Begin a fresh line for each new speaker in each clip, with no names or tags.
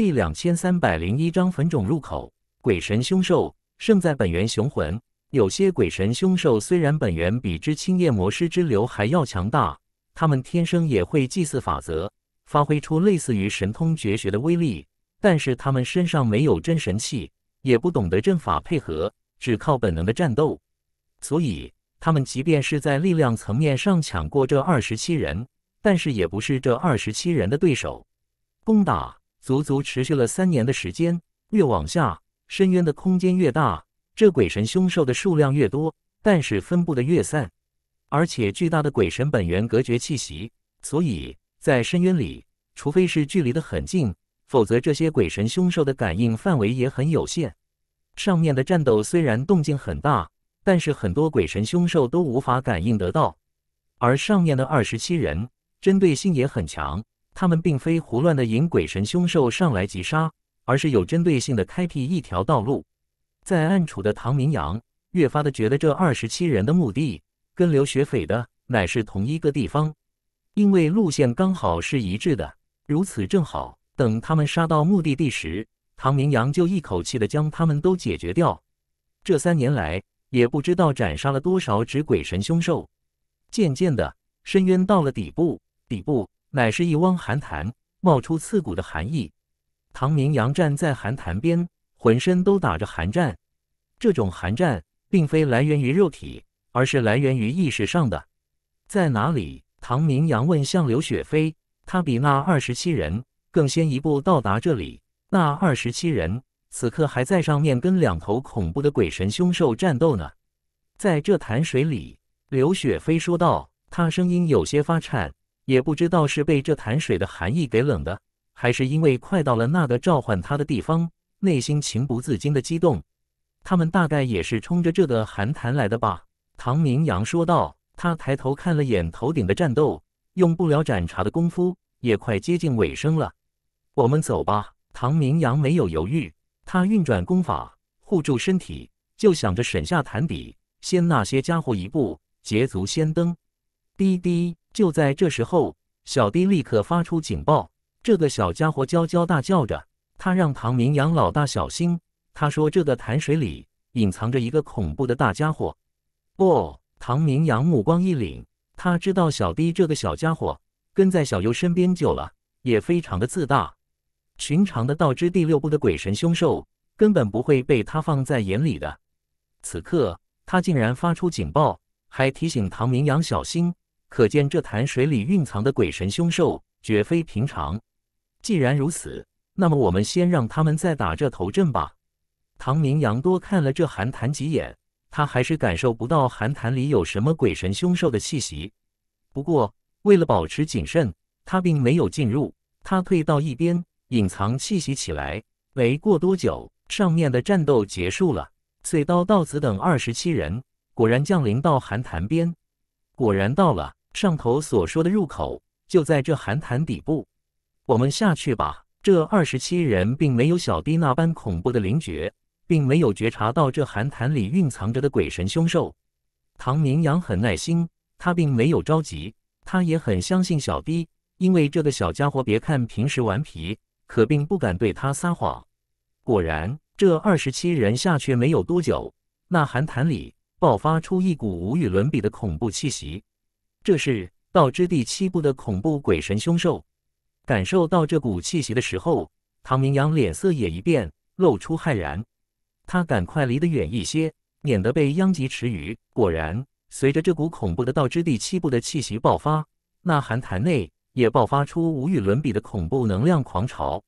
第两千三百零一章坟冢入口，鬼神凶兽胜在本源雄浑。有些鬼神凶兽虽然本源比之青叶魔师之流还要强大，他们天生也会祭祀法则，发挥出类似于神通绝学的威力。但是他们身上没有真神器，也不懂得阵法配合，只靠本能的战斗，所以他们即便是在力量层面上抢过这二十七人，但是也不是这二十七人的对手。攻打。足足持续了三年的时间，越往下，深渊的空间越大，这鬼神凶兽的数量越多，但是分布的越散，而且巨大的鬼神本源隔绝气息，所以在深渊里，除非是距离的很近，否则这些鬼神凶兽的感应范围也很有限。上面的战斗虽然动静很大，但是很多鬼神凶兽都无法感应得到，而上面的二十七人针对性也很强。他们并非胡乱的引鬼神凶兽上来击杀，而是有针对性的开辟一条道路。在暗处的唐明阳越发的觉得，这二十七人的目的跟刘学匪的乃是同一个地方，因为路线刚好是一致的。如此正好，等他们杀到目的地时，唐明阳就一口气的将他们都解决掉。这三年来，也不知道斩杀了多少只鬼神凶兽。渐渐的，深渊到了底部，底部。乃是一汪寒潭，冒出刺骨的寒意。唐明阳站在寒潭边，浑身都打着寒战。这种寒战并非来源于肉体，而是来源于意识上的。在哪里？唐明阳问向刘雪飞。他比那二十七人更先一步到达这里。那二十七人此刻还在上面跟两头恐怖的鬼神凶兽战斗呢。在这潭水里，刘雪飞说道，他声音有些发颤。也不知道是被这潭水的寒意给冷的，还是因为快到了那个召唤他的地方，内心情不自禁的激动。他们大概也是冲着这个寒潭来的吧？唐明阳说道。他抬头看了眼头顶的战斗，用不了盏茶的功夫，也快接近尾声了。我们走吧。唐明阳没有犹豫，他运转功法护住身体，就想着省下潭底，先那些家伙一步，捷足先登。滴滴。就在这时候，小弟立刻发出警报。这个小家伙娇娇大叫着，他让唐明阳老大小心。他说：“这个潭水里隐藏着一个恐怖的大家伙。”哦，唐明阳目光一凛，他知道小弟这个小家伙跟在小优身边久了，也非常的自大。寻常的道之第六部的鬼神凶兽根本不会被他放在眼里的。此刻他竟然发出警报，还提醒唐明阳小心。可见这潭水里蕴藏的鬼神凶兽绝非平常。既然如此，那么我们先让他们再打这头阵吧。唐明阳多看了这寒潭几眼，他还是感受不到寒潭里有什么鬼神凶兽的气息。不过为了保持谨慎，他并没有进入，他退到一边隐藏气息起来。没过多久，上面的战斗结束了。翠道道子等二十七人果然降临到寒潭边，果然到了。上头所说的入口就在这寒潭底部，我们下去吧。这二十七人并没有小 B 那般恐怖的灵觉，并没有觉察到这寒潭里蕴藏着的鬼神凶兽。唐明阳很耐心，他并没有着急，他也很相信小 B，因为这个小家伙别看平时顽皮，可并不敢对他撒谎。果然，这二十七人下去没有多久，那寒潭里爆发出一股无与伦比的恐怖气息。这是道之第七部的恐怖鬼神凶兽，感受到这股气息的时候，唐明阳脸色也一变，露出骇然。他赶快离得远一些，免得被殃及池鱼。果然，随着这股恐怖的道之第七部的气息爆发，那寒潭内也爆发出无与伦比的恐怖能量狂潮。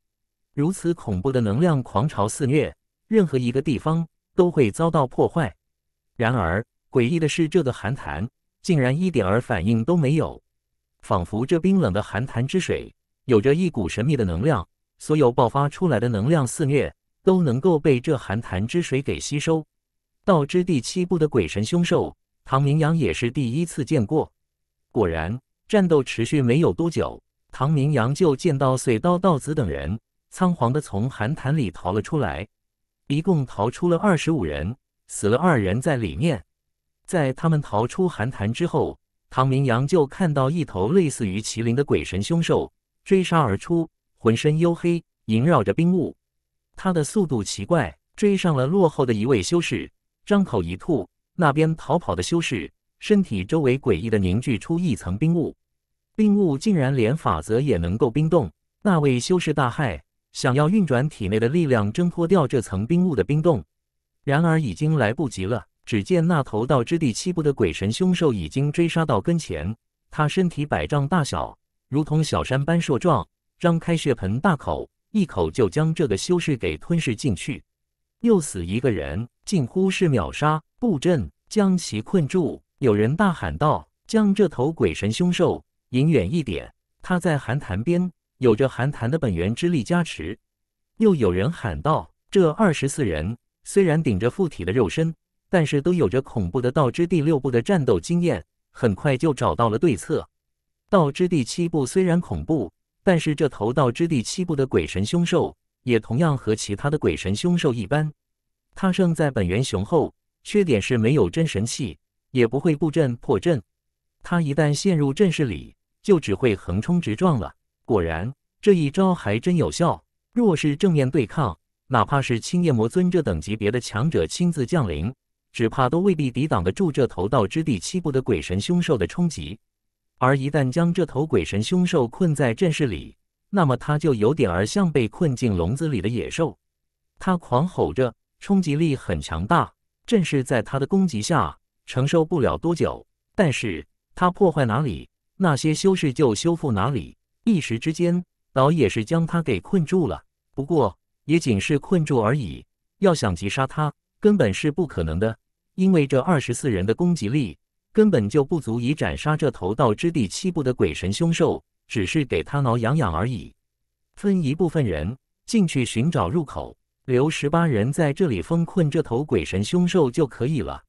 如此恐怖的能量狂潮肆虐，任何一个地方都会遭到破坏。然而，诡异的是这个寒潭。竟然一点儿反应都没有，仿佛这冰冷的寒潭之水有着一股神秘的能量，所有爆发出来的能量肆虐，都能够被这寒潭之水给吸收。道之第七部的鬼神凶兽唐明阳也是第一次见过。果然，战斗持续没有多久，唐明阳就见到水道道子等人仓皇的从寒潭里逃了出来，一共逃出了二十五人，死了二人在里面。在他们逃出寒潭之后，唐明阳就看到一头类似于麒麟的鬼神凶兽追杀而出，浑身黝黑，萦绕着冰雾。他的速度奇怪，追上了落后的一位修士，张口一吐，那边逃跑的修士身体周围诡异的凝聚出一层冰雾，冰雾竟然连法则也能够冰冻。那位修士大骇，想要运转体内的力量挣脱掉这层冰雾的冰冻，然而已经来不及了。只见那头道之地七步的鬼神凶兽已经追杀到跟前，他身体百丈大小，如同小山般硕壮，张开血盆大口，一口就将这个修士给吞噬进去，又死一个人，近乎是秒杀。布阵将其困住，有人大喊道：“将这头鬼神凶兽引远一点。”他在寒潭边，有着寒潭的本源之力加持。又有人喊道：“这二十四人虽然顶着附体的肉身。”但是都有着恐怖的道之第六部的战斗经验，很快就找到了对策。道之第七部虽然恐怖，但是这头道之第七部的鬼神凶兽，也同样和其他的鬼神凶兽一般。他胜在本源雄厚，缺点是没有真神器，也不会布阵破阵。他一旦陷入阵势里，就只会横冲直撞了。果然，这一招还真有效。若是正面对抗，哪怕是青叶魔尊这等级别的强者亲自降临。只怕都未必抵挡得住这头道之第七部的鬼神凶兽的冲击，而一旦将这头鬼神凶兽困在阵势里，那么它就有点儿像被困进笼子里的野兽。它狂吼着，冲击力很强大，阵势在它的攻击下承受不了多久。但是它破坏哪里，那些修士就修复哪里。一时之间，倒也是将它给困住了，不过也仅是困住而已。要想击杀它，根本是不可能的。因为这二十四人的攻击力根本就不足以斩杀这头道之第七步的鬼神凶兽，只是给他挠痒痒而已。分一部分人进去寻找入口，留十八人在这里封困这头鬼神凶兽就可以了。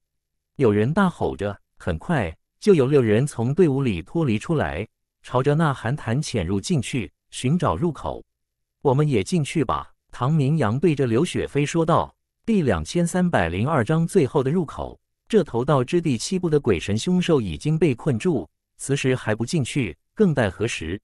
有人大吼着，很快就有六人从队伍里脱离出来，朝着那寒潭潜入进去寻找入口。我们也进去吧，唐明阳对着刘雪飞说道。第两千三百零二章最后的入口。这头道之地七部的鬼神凶兽已经被困住，此时还不进去，更待何时？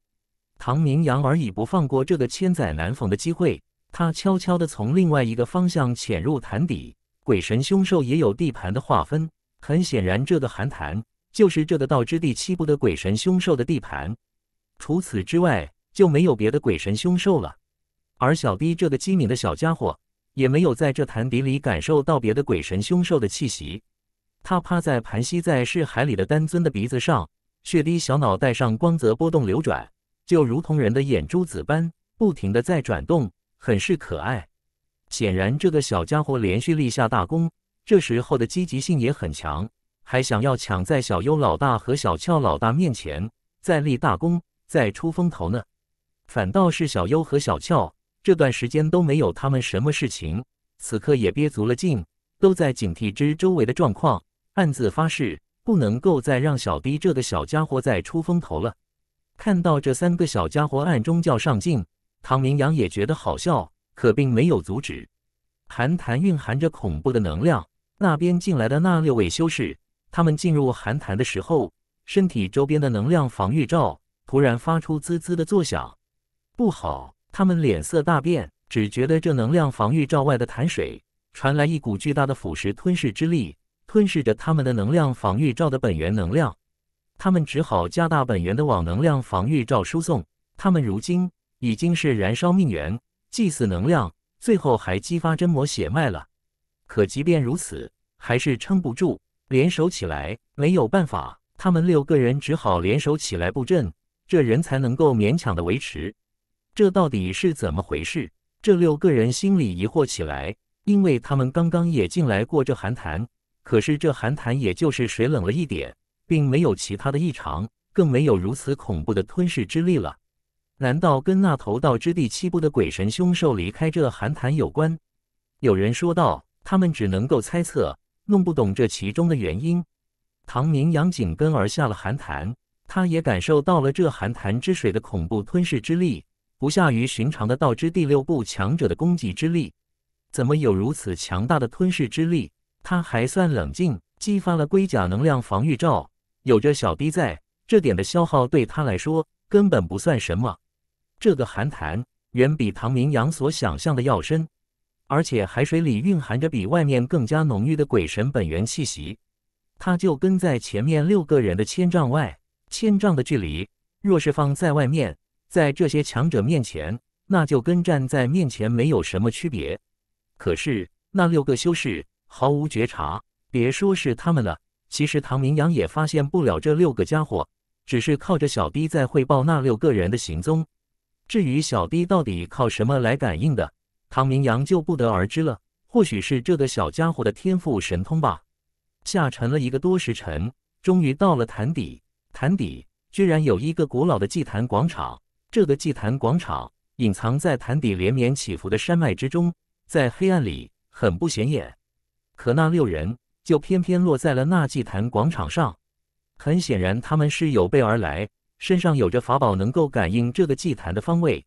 唐明阳而已不放过这个千载难逢的机会，他悄悄地从另外一个方向潜入潭底。鬼神凶兽也有地盘的划分，很显然，这个寒潭就是这个道之地七部的鬼神凶兽的地盘。除此之外，就没有别的鬼神凶兽了。而小弟这个机敏的小家伙。也没有在这潭底里感受到别的鬼神凶兽的气息。他趴在盘膝在是海里的丹尊的鼻子上，血滴小脑袋上光泽波动流转，就如同人的眼珠子般不停的在转动，很是可爱。显然这个小家伙连续立下大功，这时候的积极性也很强，还想要抢在小优老大和小俏老大面前再立大功，再出风头呢。反倒是小优和小俏。这段时间都没有他们什么事情，此刻也憋足了劲，都在警惕之周围的状况，暗自发誓不能够再让小弟这个小家伙再出风头了。看到这三个小家伙暗中较上劲，唐明阳也觉得好笑，可并没有阻止。寒潭蕴含着恐怖的能量，那边进来的那六位修士，他们进入寒潭的时候，身体周边的能量防御罩突然发出滋滋的作响，不好！他们脸色大变，只觉得这能量防御罩外的潭水传来一股巨大的腐蚀吞噬之力，吞噬着他们的能量防御罩的本源能量。他们只好加大本源的往能量防御罩输送。他们如今已经是燃烧命源、祭祀能量，最后还激发真魔血脉了。可即便如此，还是撑不住。联手起来没有办法，他们六个人只好联手起来布阵，这人才能够勉强的维持。这到底是怎么回事？这六个人心里疑惑起来，因为他们刚刚也进来过这寒潭，可是这寒潭也就是水冷了一点，并没有其他的异常，更没有如此恐怖的吞噬之力了。难道跟那头道之地七步的鬼神凶兽离开这寒潭有关？有人说道。他们只能够猜测，弄不懂这其中的原因。唐明阳紧跟而下了寒潭，他也感受到了这寒潭之水的恐怖吞噬之力。不下于寻常的道之第六部强者的攻击之力，怎么有如此强大的吞噬之力？他还算冷静，激发了龟甲能量防御罩。有着小逼在，这点的消耗对他来说根本不算什么。这个寒潭远比唐明阳所想象的要深，而且海水里蕴含着比外面更加浓郁的鬼神本源气息。他就跟在前面六个人的千丈外，千丈的距离，若是放在外面。在这些强者面前，那就跟站在面前没有什么区别。可是那六个修士毫无觉察，别说是他们了，其实唐明阳也发现不了这六个家伙，只是靠着小弟在汇报那六个人的行踪。至于小弟到底靠什么来感应的，唐明阳就不得而知了。或许是这个小家伙的天赋神通吧。下沉了一个多时辰，终于到了潭底。潭底居然有一个古老的祭坛广场。这个祭坛广场隐藏在潭底连绵起伏的山脉之中，在黑暗里很不显眼。可那六人就偏偏落在了那祭坛广场上，很显然他们是有备而来，身上有着法宝能够感应这个祭坛的方位，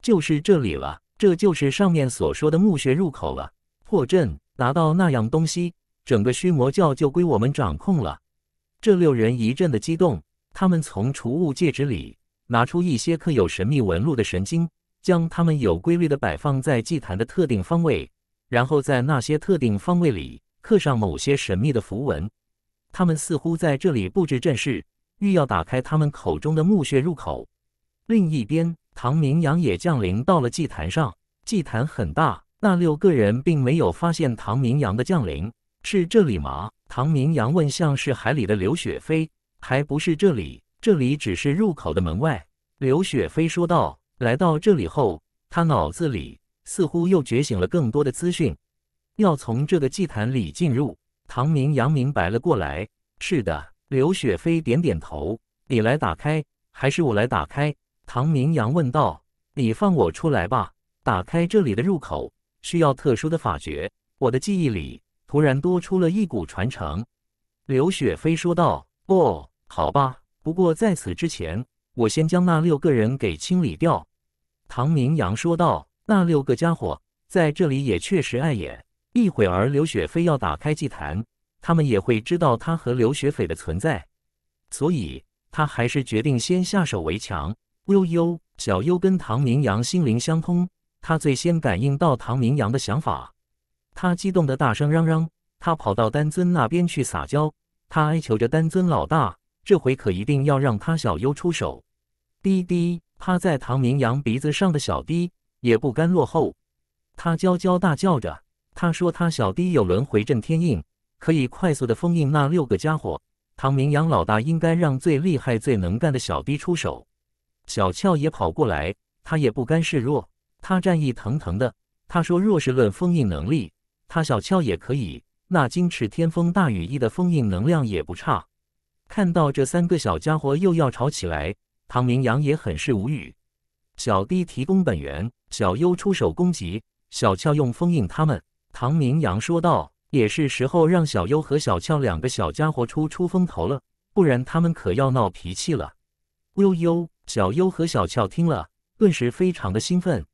就是这里了。这就是上面所说的墓穴入口了。破阵，拿到那样东西，整个虚魔教就归我们掌控了。这六人一阵的激动，他们从储物戒指里。拿出一些刻有神秘纹路的神经，将它们有规律的摆放在祭坛的特定方位，然后在那些特定方位里刻上某些神秘的符文。他们似乎在这里布置阵势，欲要打开他们口中的墓穴入口。另一边，唐明阳也降临到了祭坛上。祭坛很大，那六个人并没有发现唐明阳的降临。是这里吗？唐明阳问。像是海里的刘雪飞，还不是这里。这里只是入口的门外，刘雪飞说道。来到这里后，他脑子里似乎又觉醒了更多的资讯。要从这个祭坛里进入，唐明阳明白了过来。是的，刘雪飞点点头。你来打开，还是我来打开？唐明阳问道。你放我出来吧。打开这里的入口需要特殊的法诀。我的记忆里突然多出了一股传承。刘雪飞说道。哦，好吧。不过，在此之前，我先将那六个人给清理掉。”唐明阳说道，“那六个家伙在这里也确实碍眼。一会儿刘雪飞要打开祭坛，他们也会知道他和刘雪斐的存在，所以他还是决定先下手为强。”“呦呦，小优跟唐明阳心灵相通，他最先感应到唐明阳的想法，他激动的大声嚷嚷，他跑到丹尊那边去撒娇，他哀求着丹尊老大。”这回可一定要让他小优出手。滴滴，趴在唐明阳鼻子上的小滴也不甘落后，他娇娇大叫着：“他说他小滴有轮回震天印，可以快速的封印那六个家伙。”唐明阳老大应该让最厉害、最能干的小滴出手。小俏也跑过来，他也不甘示弱，他战意腾腾的。他说：“若是论封印能力，他小俏也可以。那金翅天风大羽翼的封印能量也不差。”看到这三个小家伙又要吵起来，唐明阳也很是无语。小弟提供本源，小优出手攻击，小俏用封印他们。唐明阳说道：“也是时候让小优和小俏两个小家伙出出风头了，不然他们可要闹脾气了。”“呦呦！”小优和小俏听了，顿时非常的兴奋。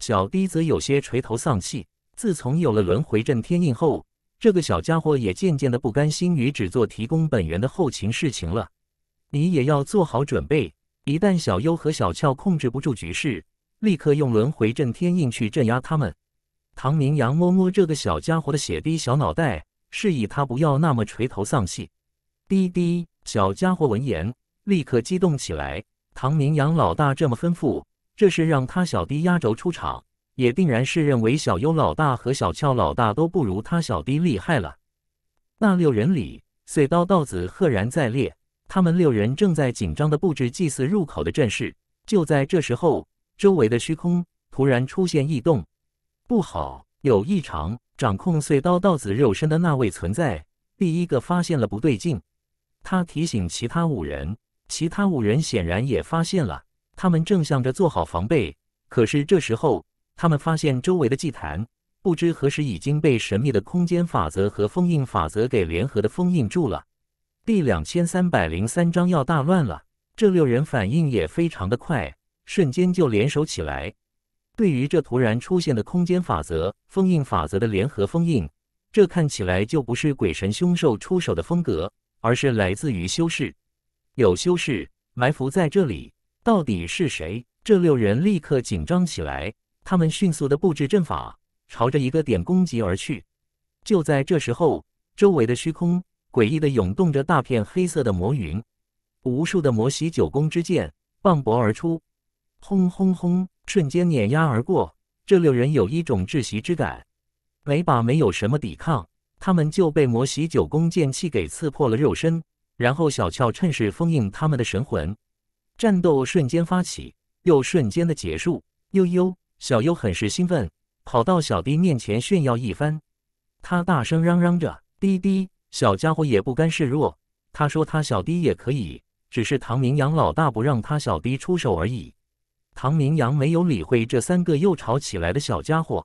小弟则有些垂头丧气。自从有了轮回震天印后。这个小家伙也渐渐的不甘心于只做提供本源的后勤事情了，你也要做好准备。一旦小优和小俏控制不住局势，立刻用轮回震天印去镇压他们。唐明阳摸摸这个小家伙的血滴小脑袋，示意他不要那么垂头丧气。滴滴，小家伙闻言立刻激动起来。唐明阳老大这么吩咐，这是让他小弟压轴出场。也定然是认为小优老大和小俏老大都不如他小弟厉害了。那六人里，碎刀道子赫然在列。他们六人正在紧张的布置祭祀入口的阵势。就在这时候，周围的虚空突然出现异动，不好，有异常！掌控碎刀道子肉身的那位存在，第一个发现了不对劲，他提醒其他五人。其他五人显然也发现了，他们正想着做好防备，可是这时候。他们发现周围的祭坛不知何时已经被神秘的空间法则和封印法则给联合的封印住了。第两千三百零三章要大乱了。这六人反应也非常的快，瞬间就联手起来。对于这突然出现的空间法则、封印法则的联合封印，这看起来就不是鬼神凶兽出手的风格，而是来自于修士。有修士埋伏在这里，到底是谁？这六人立刻紧张起来。他们迅速的布置阵法，朝着一个点攻击而去。就在这时候，周围的虚空诡异的涌动着大片黑色的魔云，无数的魔袭九宫之剑磅礴而出，轰轰轰！瞬间碾压而过，这六人有一种窒息之感，没把没有什么抵抗，他们就被魔袭九宫剑气给刺破了肉身，然后小窍趁势封印他们的神魂。战斗瞬间发起，又瞬间的结束。悠悠。小优很是兴奋，跑到小弟面前炫耀一番。他大声嚷嚷着：“滴滴！”小家伙也不甘示弱，他说：“他小弟也可以，只是唐明阳老大不让他小弟出手而已。”唐明阳没有理会这三个又吵起来的小家伙。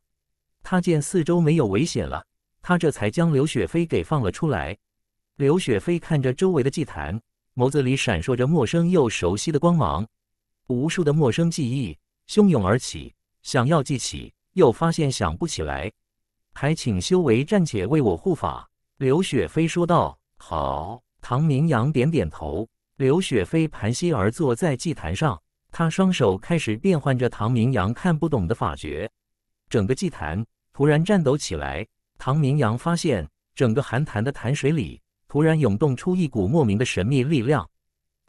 他见四周没有危险了，他这才将刘雪飞给放了出来。刘雪飞看着周围的祭坛，眸子里闪烁着陌生又熟悉的光芒，无数的陌生记忆汹涌而起。想要记起，又发现想不起来，还请修为暂且为我护法。”刘雪飞说道。“好。”唐明阳点点头。刘雪飞盘膝而坐在祭坛上，他双手开始变换着唐明阳看不懂的法诀。整个祭坛突然颤抖起来。唐明阳发现，整个寒潭的潭水里突然涌动出一股莫名的神秘力量。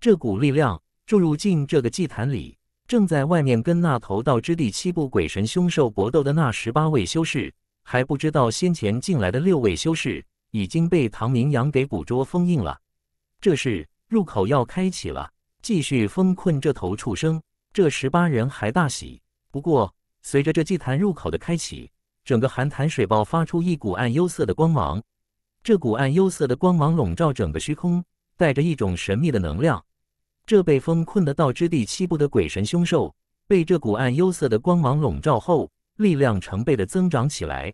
这股力量注入进这个祭坛里。正在外面跟那头道之第七部鬼神凶兽搏斗的那十八位修士，还不知道先前进来的六位修士已经被唐明阳给捕捉封印了。这是入口要开启了，继续封困这头畜生。这十八人还大喜。不过，随着这祭坛入口的开启，整个寒潭水爆发出一股暗幽色的光芒。这股暗幽色的光芒笼罩整个虚空，带着一种神秘的能量。这被封困的道之第七部的鬼神凶兽，被这股暗幽色的光芒笼罩后，力量成倍的增长起来。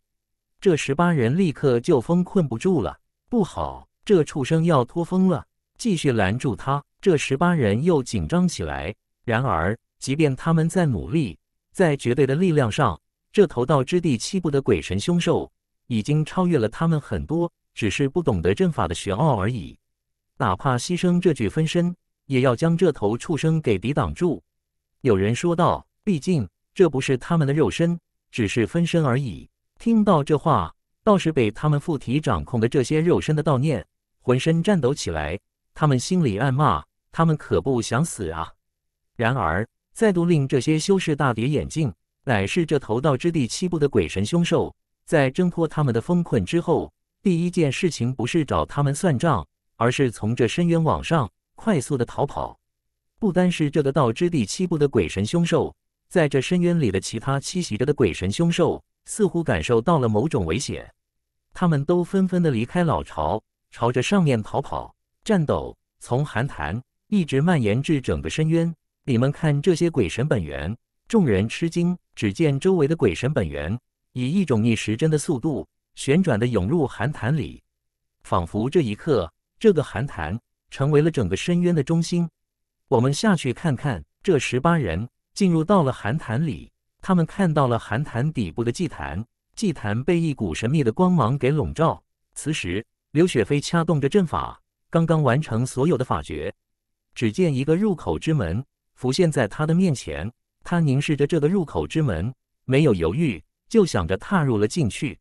这十八人立刻就封困不住了。不好，这畜生要脱风了！继续拦住他！这十八人又紧张起来。然而，即便他们在努力，在绝对的力量上，这头道之第七部的鬼神凶兽已经超越了他们很多，只是不懂得阵法的玄奥而已。哪怕牺牲这具分身。也要将这头畜生给抵挡住。有人说道：“毕竟这不是他们的肉身，只是分身而已。”听到这话，倒是被他们附体掌控的这些肉身的悼念，浑身颤抖起来。他们心里暗骂：“他们可不想死啊！”然而，再度令这些修士大跌眼镜，乃是这头道之第七部的鬼神凶兽，在挣脱他们的封困之后，第一件事情不是找他们算账，而是从这深渊往上。快速的逃跑，不单是这个道之第七步的鬼神凶兽，在这深渊里的其他栖息着的鬼神凶兽，似乎感受到了某种危险，他们都纷纷的离开老巢，朝着上面逃跑。战斗从寒潭一直蔓延至整个深渊。你们看这些鬼神本源，众人吃惊，只见周围的鬼神本源以一种逆时针的速度旋转的涌入寒潭里，仿佛这一刻，这个寒潭。成为了整个深渊的中心。我们下去看看，这十八人进入到了寒潭里。他们看到了寒潭底部的祭坛，祭坛被一股神秘的光芒给笼罩。此时，刘雪飞掐动着阵法，刚刚完成所有的法诀，只见一个入口之门浮现在他的面前。他凝视着这个入口之门，没有犹豫，就想着踏入了进去。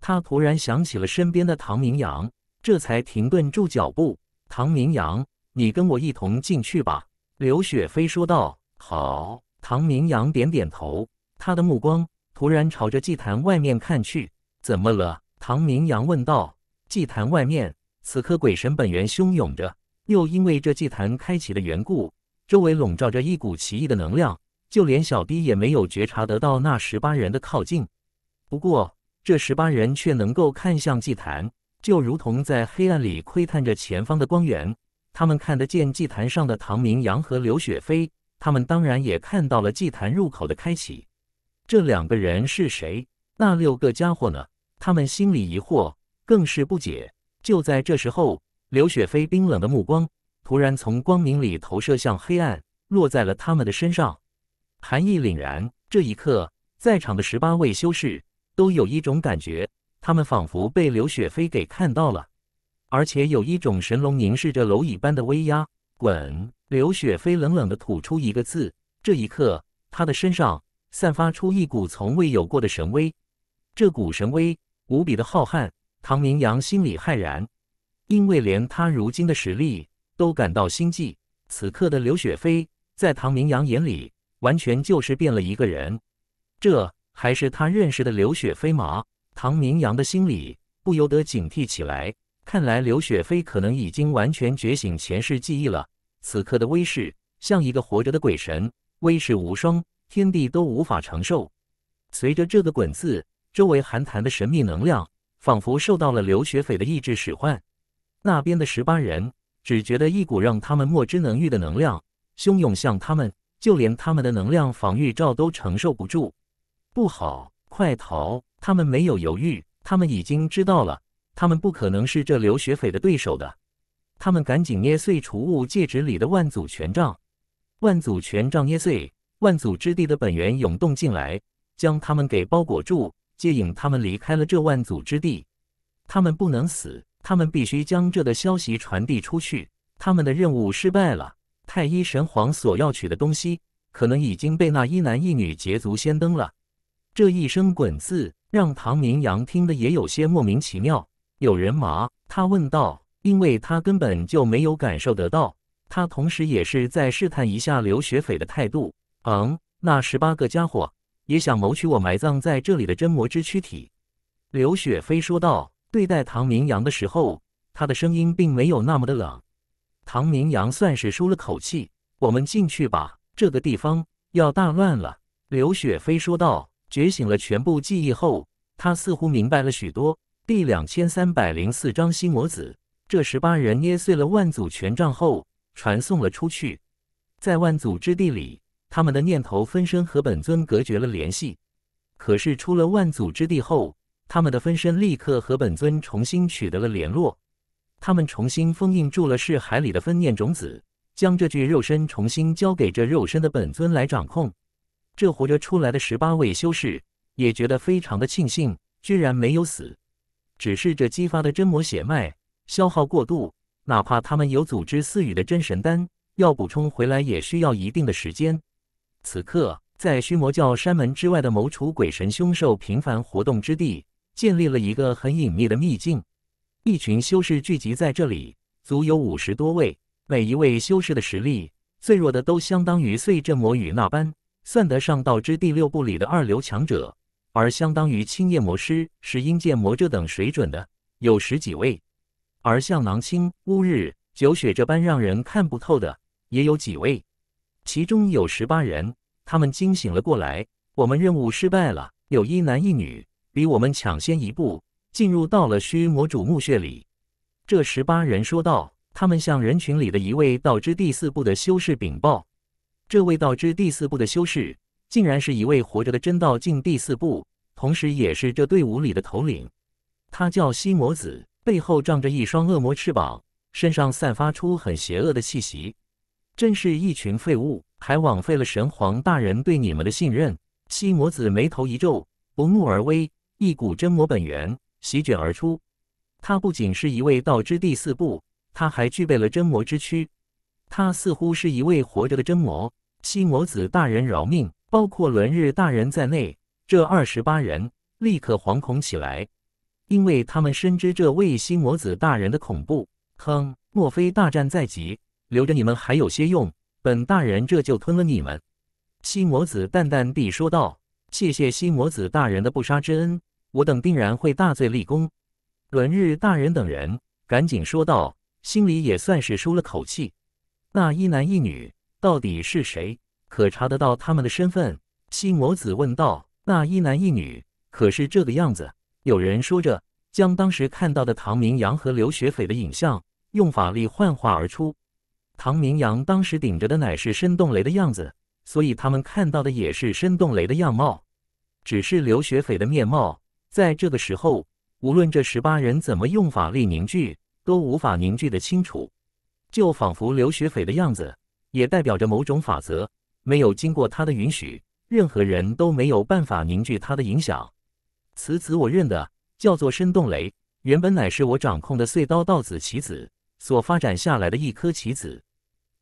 他突然想起了身边的唐明阳，这才停顿住脚步。唐明阳，你跟我一同进去吧。”刘雪飞说道。“好。”唐明阳点点头。他的目光突然朝着祭坛外面看去。“怎么了？”唐明阳问道。祭坛外面，此刻鬼神本源汹涌着，又因为这祭坛开启的缘故，周围笼罩着一股奇异的能量，就连小弟也没有觉察得到那十八人的靠近。不过，这十八人却能够看向祭坛。就如同在黑暗里窥探着前方的光源，他们看得见祭坛上的唐明阳和刘雪飞，他们当然也看到了祭坛入口的开启。这两个人是谁？那六个家伙呢？他们心里疑惑，更是不解。就在这时候，刘雪飞冰冷的目光突然从光明里投射向黑暗，落在了他们的身上，寒意凛然。这一刻，在场的十八位修士都有一种感觉。他们仿佛被刘雪飞给看到了，而且有一种神龙凝视着蝼蚁般的威压。滚！刘雪飞冷冷的吐出一个字。这一刻，他的身上散发出一股从未有过的神威，这股神威无比的浩瀚。唐明阳心里骇然，因为连他如今的实力都感到心悸。此刻的刘雪飞，在唐明阳眼里完全就是变了一个人，这还是他认识的刘雪飞吗？唐明阳的心里不由得警惕起来。看来刘雪飞可能已经完全觉醒前世记忆了。此刻的威势像一个活着的鬼神，威势无双，天地都无法承受。随着这个“滚”字，周围寒潭的神秘能量仿佛受到了刘雪飞的意志使唤。那边的十八人只觉得一股让他们莫之能御的能量汹涌向他们，就连他们的能量防御罩都承受不住。不好，快逃！他们没有犹豫，他们已经知道了，他们不可能是这流血匪的对手的。他们赶紧捏碎储物戒指里的万祖权杖，万祖权杖捏碎，万祖之地的本源涌动进来，将他们给包裹住，接引他们离开了这万祖之地。他们不能死，他们必须将这的消息传递出去。他们的任务失败了，太一神皇所要取的东西，可能已经被那一男一女捷足先登了。这一声滚字。让唐明阳听得也有些莫名其妙。有人麻？他问道，因为他根本就没有感受得到。他同时也是在试探一下刘雪斐的态度。嗯，那十八个家伙也想谋取我埋葬在这里的真魔之躯体。刘雪飞说道。对待唐明阳的时候，他的声音并没有那么的冷。唐明阳算是舒了口气。我们进去吧，这个地方要大乱了。刘雪飞说道。觉醒了全部记忆后，他似乎明白了许多。第两千三百零四章心魔子。这十八人捏碎了万祖权杖后，传送了出去。在万祖之地里，他们的念头分身和本尊隔绝了联系。可是出了万祖之地后，他们的分身立刻和本尊重新取得了联络。他们重新封印住了是海里的分念种子，将这具肉身重新交给这肉身的本尊来掌控。这活着出来的十八位修士也觉得非常的庆幸，居然没有死。只是这激发的真魔血脉消耗过度，哪怕他们有组织四羽的真神丹，要补充回来也需要一定的时间。此刻，在虚魔教山门之外的某处鬼神凶兽频繁活动之地，建立了一个很隐秘的秘境。一群修士聚集在这里，足有五十多位。每一位修士的实力，最弱的都相当于碎阵魔羽那般。算得上道之第六部里的二流强者，而相当于青叶魔师、石英剑魔这等水准的有十几位，而像囊青、乌日、九雪这般让人看不透的也有几位。其中有十八人，他们惊醒了过来，我们任务失败了，有一男一女比我们抢先一步进入到了虚魔主墓穴里。这十八人说道，他们向人群里的一位道之第四部的修士禀报。这位道之第四部的修士，竟然是一位活着的真道境第四部，同时也是这队伍里的头领。他叫西魔子，背后仗着一双恶魔翅膀，身上散发出很邪恶的气息。真是一群废物，还枉费了神皇大人对你们的信任。西魔子眉头一皱，不怒而威，一股真魔本源席卷而出。他不仅是一位道之第四部，他还具备了真魔之躯。他似乎是一位活着的真魔，西魔子大人饶命！包括轮日大人在内，这二十八人立刻惶恐起来，因为他们深知这位西魔子大人的恐怖。哼，莫非大战在即，留着你们还有些用？本大人这就吞了你们。”西魔子淡淡地说道。“谢谢西魔子大人的不杀之恩，我等定然会大罪立功。”轮日大人等人赶紧说道，心里也算是舒了口气。那一男一女到底是谁？可查得到他们的身份？西摩子问道。那一男一女可是这个样子？有人说着，将当时看到的唐明阳和刘学斐的影像用法力幻化而出。唐明阳当时顶着的乃是申冻雷的样子，所以他们看到的也是申冻雷的样貌。只是刘学斐的面貌，在这个时候，无论这十八人怎么用法力凝聚，都无法凝聚的清楚。就仿佛刘学匪的样子，也代表着某种法则。没有经过他的允许，任何人都没有办法凝聚他的影响。此子我认得，叫做申洞雷，原本乃是我掌控的碎刀道子棋子所发展下来的一颗棋子。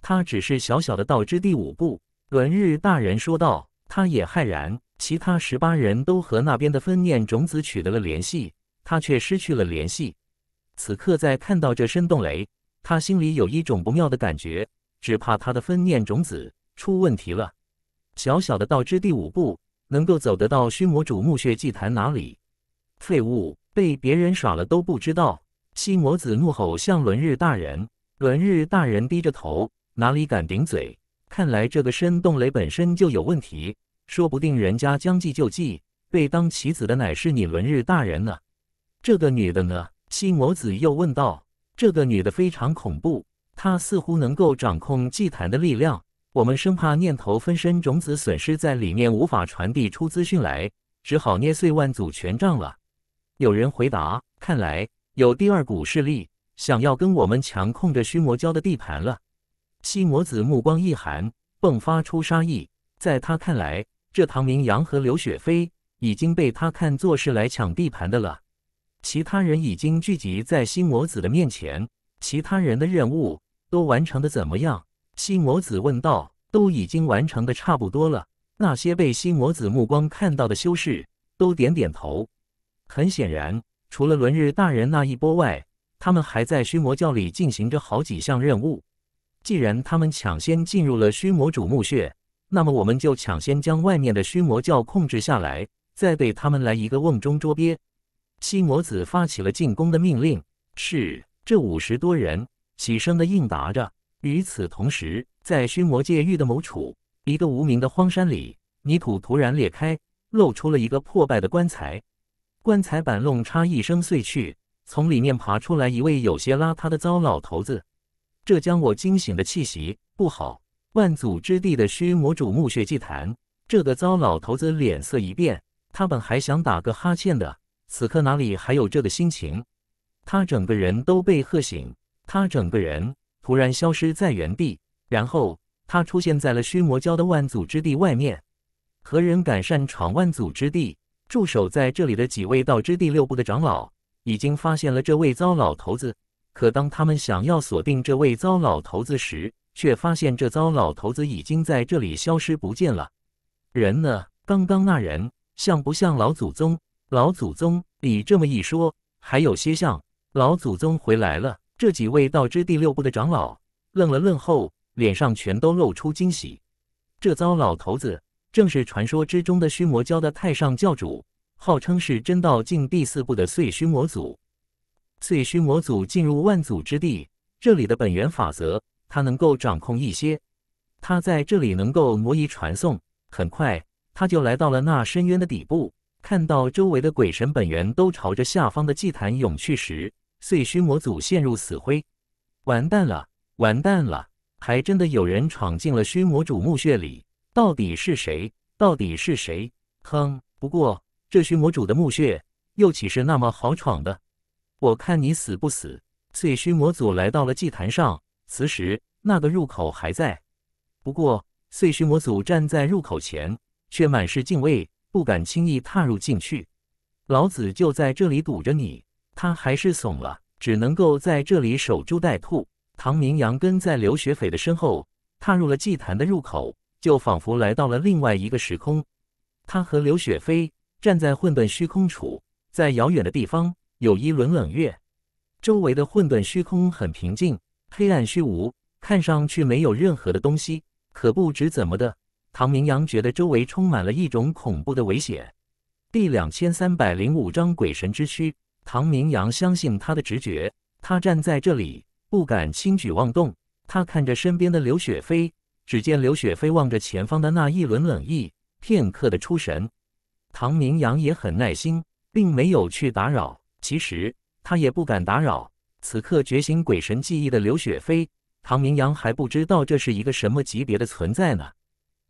他只是小小的道之第五步。轮日大人说道，他也骇然，其他十八人都和那边的分念种子取得了联系，他却失去了联系。此刻在看到这申洞雷。他心里有一种不妙的感觉，只怕他的分念种子出问题了。小小的道之第五步，能够走得到虚魔主墓穴祭坛哪里？废物，被别人耍了都不知道！西魔子怒吼：“向轮日大人！”轮日大人低着头，哪里敢顶嘴？看来这个深洞雷本身就有问题，说不定人家将计就计，被当棋子的乃是你轮日大人呢。这个女的呢？西魔子又问道。这个女的非常恐怖，她似乎能够掌控祭坛的力量。我们生怕念头分身种子损失在里面，无法传递出资讯来，只好捏碎万祖权杖了。有人回答：看来有第二股势力想要跟我们抢控着虚魔教的地盘了。西魔子目光一寒，迸发出杀意。在他看来，这唐明阳和刘雪飞已经被他看作是来抢地盘的了。其他人已经聚集在虚魔子的面前。其他人的任务都完成的怎么样？虚魔子问道。都已经完成的差不多了。那些被虚魔子目光看到的修士都点点头。很显然，除了轮日大人那一波外，他们还在虚魔教里进行着好几项任务。既然他们抢先进入了虚魔主墓穴，那么我们就抢先将外面的虚魔教控制下来，再对他们来一个瓮中捉鳖。西魔子发起了进攻的命令。是，这五十多人齐声的应答着。与此同时，在虚魔界域的某处，一个无名的荒山里，泥土突然裂开，露出了一个破败的棺材。棺材板弄嚓一声碎去，从里面爬出来一位有些邋遢的糟老头子。这将我惊醒的气息，不好！万祖之地的虚魔主墓穴祭坛，这个糟老头子脸色一变，他本还想打个哈欠的。此刻哪里还有这个心情？他整个人都被吓醒，他整个人突然消失在原地，然后他出现在了虚魔教的万祖之地外面。何人敢擅闯万祖之地？驻守在这里的几位道之第六部的长老已经发现了这位糟老头子，可当他们想要锁定这位糟老头子时，却发现这糟老头子已经在这里消失不见了。人呢？刚刚那人像不像老祖宗？老祖宗，你这么一说，还有些像老祖宗回来了。这几位道之第六部的长老愣了愣后，脸上全都露出惊喜。这糟老头子正是传说之中的虚魔教的太上教主，号称是真道境第四部的碎虚魔祖。碎虚魔祖进入万祖之地，这里的本源法则他能够掌控一些，他在这里能够挪移传送，很快他就来到了那深渊的底部。看到周围的鬼神本源都朝着下方的祭坛涌去时，碎虚魔祖陷入死灰。完蛋了，完蛋了！还真的有人闯进了虚魔主墓穴里，到底是谁？到底是谁？哼！不过这虚魔主的墓穴又岂是那么好闯的？我看你死不死！碎虚魔祖来到了祭坛上，此时那个入口还在。不过碎虚魔祖站在入口前，却满是敬畏。不敢轻易踏入进去，老子就在这里堵着你。他还是怂了，只能够在这里守株待兔。唐明阳跟在刘雪斐的身后，踏入了祭坛的入口，就仿佛来到了另外一个时空。他和刘雪飞站在混沌虚空处，在遥远的地方有一轮冷月，周围的混沌虚空很平静，黑暗虚无，看上去没有任何的东西。可不知怎么的。唐明阳觉得周围充满了一种恐怖的危险。第两千三百零五章鬼神之躯。唐明阳相信他的直觉，他站在这里不敢轻举妄动。他看着身边的刘雪飞，只见刘雪飞望着前方的那一轮冷意，片刻的出神。唐明阳也很耐心，并没有去打扰。其实他也不敢打扰。此刻觉醒鬼神记忆的刘雪飞，唐明阳还不知道这是一个什么级别的存在呢。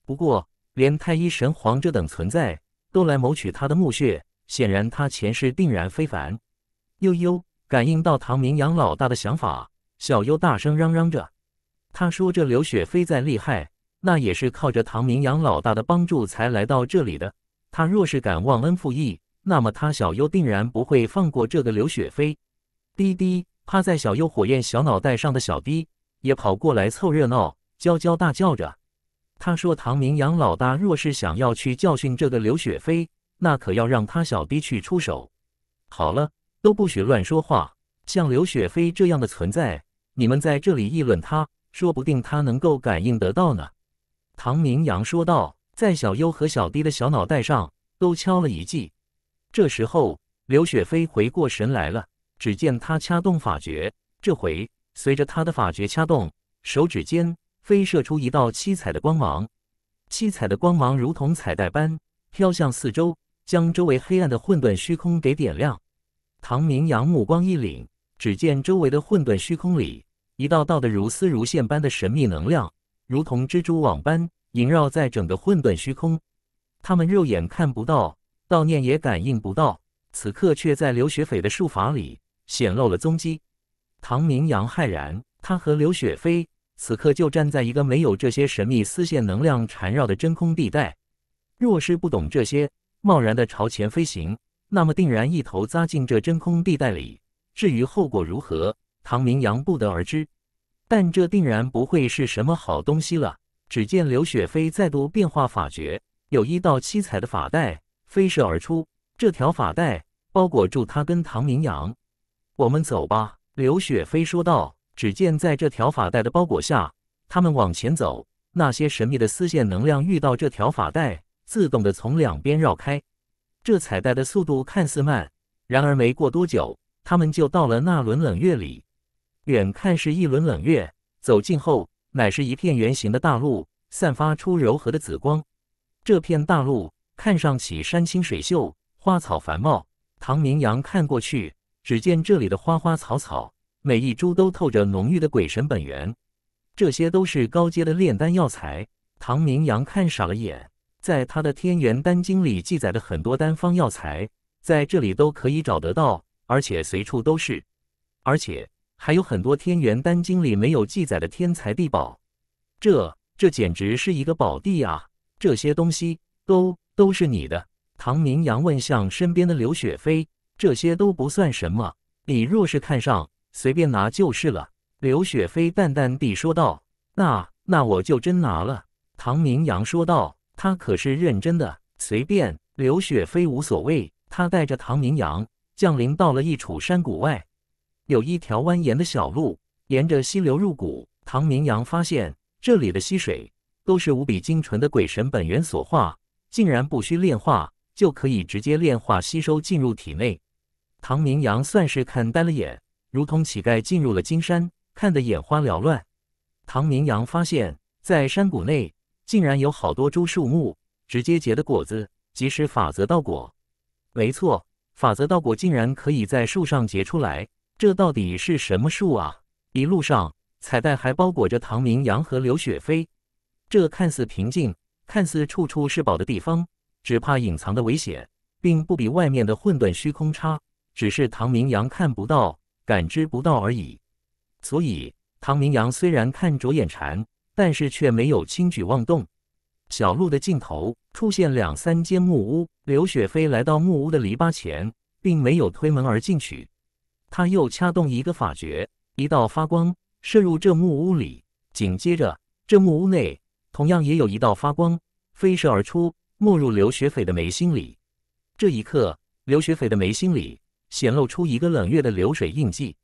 不过，连太医神皇这等存在都来谋取他的墓穴，显然他前世定然非凡。悠悠感应到唐明阳老大的想法，小优大声嚷嚷着：“他说这刘雪飞再厉害，那也是靠着唐明阳老大的帮助才来到这里的。他若是敢忘恩负义，那么他小优定然不会放过这个刘雪飞。”滴滴趴在小优火焰小脑袋上的小滴也跑过来凑热闹，娇娇大叫着。他说：“唐明阳老大，若是想要去教训这个刘雪飞，那可要让他小弟去出手。好了，都不许乱说话。像刘雪飞这样的存在，你们在这里议论他，说不定他能够感应得到呢。”唐明阳说道，在小优和小弟的小脑袋上都敲了一记。这时候，刘雪飞回过神来了，只见他掐动法诀，这回随着他的法诀掐动，手指尖。飞射出一道七彩的光芒，七彩的光芒如同彩带般飘向四周，将周围黑暗的混沌虚空给点亮。唐明阳目光一凛，只见周围的混沌虚空里，一道道的如丝如线般的神秘能量，如同蜘蛛网般萦绕在整个混沌虚空。他们肉眼看不到，悼念也感应不到，此刻却在刘雪斐的术法里显露了踪迹。唐明阳骇然，他和刘雪飞。此刻就站在一个没有这些神秘丝线能量缠绕的真空地带，若是不懂这些，贸然的朝前飞行，那么定然一头扎进这真空地带里。至于后果如何，唐明阳不得而知，但这定然不会是什么好东西了。只见刘雪飞再度变化法诀，有一道七彩的法带飞射而出，这条法带包裹住他跟唐明阳。我们走吧，刘雪飞说道。只见在这条发带的包裹下，他们往前走。那些神秘的丝线能量遇到这条发带，自动的从两边绕开。这彩带的速度看似慢，然而没过多久，他们就到了那轮冷月里。远看是一轮冷月，走近后乃是一片圆形的大陆，散发出柔和的紫光。这片大陆看上去山清水秀，花草繁茂。唐明阳看过去，只见这里的花花草草。每一株都透着浓郁的鬼神本源，这些都是高阶的炼丹药材。唐明阳看傻了眼，在他的《天元丹经》里记载的很多丹方药材，在这里都可以找得到，而且随处都是。而且还有很多《天元丹经》里没有记载的天材地宝，这这简直是一个宝地啊！这些东西都都是你的。唐明阳问向身边的刘雪飞：“这些都不算什么，你若是看上……”随便拿就是了。”刘雪飞淡淡地说道。“那那我就真拿了。”唐明阳说道。“他可是认真的。”随便，刘雪飞无所谓。他带着唐明阳降临到了一处山谷外，有一条蜿蜒的小路，沿着溪流入谷。唐明阳发现这里的溪水都是无比精纯的鬼神本源所化，竟然不需炼化就可以直接炼化吸收进入体内。唐明阳算是看呆了眼。如同乞丐进入了金山，看得眼花缭乱。唐明阳发现，在山谷内竟然有好多株树木，直接结的果子，即是法则道果。没错，法则道果竟然可以在树上结出来，这到底是什么树啊？一路上，彩带还包裹着唐明阳和刘雪飞。这看似平静，看似处处是宝的地方，只怕隐藏的危险，并不比外面的混沌虚空差。只是唐明阳看不到。感知不到而已，所以唐明阳虽然看着眼馋，但是却没有轻举妄动。小路的尽头出现两三间木屋，刘雪飞来到木屋的篱笆前，并没有推门而进去。他又掐动一个法诀，一道发光射入这木屋里，紧接着这木屋内同样也有一道发光飞射而出，没入刘雪飞的眉心里。这一刻，刘雪飞的眉心里。显露出一个冷月的流水印记，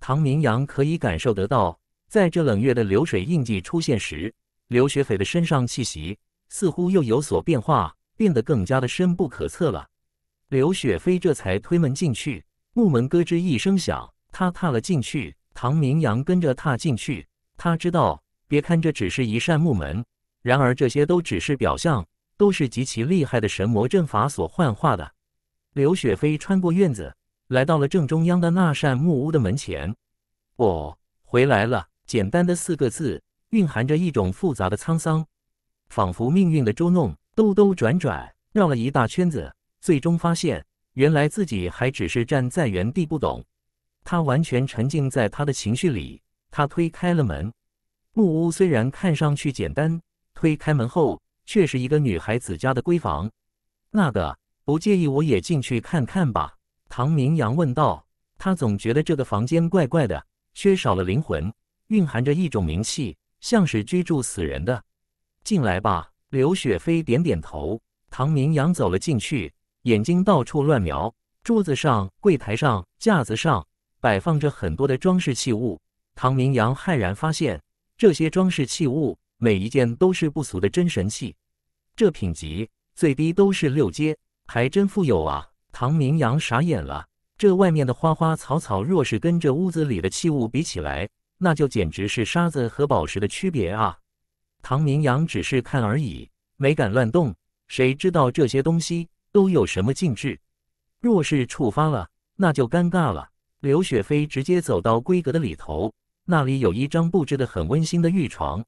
唐明阳可以感受得到，在这冷月的流水印记出现时，刘雪飞的身上气息似乎又有所变化，变得更加的深不可测了。刘雪飞这才推门进去，木门咯吱一声响，他踏了进去，唐明阳跟着踏进去。他知道，别看这只是一扇木门，然而这些都只是表象，都是极其厉害的神魔阵法所幻化的。刘雪飞穿过院子。来到了正中央的那扇木屋的门前，我回来了。简单的四个字，蕴含着一种复杂的沧桑，仿佛命运的捉弄，兜兜转转，绕了一大圈子，最终发现，原来自己还只是站在原地不懂。他完全沉浸在他的情绪里。他推开了门，木屋虽然看上去简单，推开门后却是一个女孩子家的闺房。那个不介意，我也进去看看吧。唐明阳问道：“他总觉得这个房间怪怪的，缺少了灵魂，蕴含着一种冥气，像是居住死人的。”“进来吧。”刘雪飞点点头。唐明阳走了进去，眼睛到处乱瞄。桌子上、柜台上、架子上摆放着很多的装饰器物。唐明阳骇然发现，这些装饰器物每一件都是不俗的真神器，这品级最低都是六阶，还真富有啊！唐明阳傻眼了，这外面的花花草草，若是跟这屋子里的器物比起来，那就简直是沙子和宝石的区别啊！唐明阳只是看而已，没敢乱动，谁知道这些东西都有什么禁制？若是触发了，那就尴尬了。刘雪飞直接走到闺阁的里头，那里有一张布置的很温馨的玉床，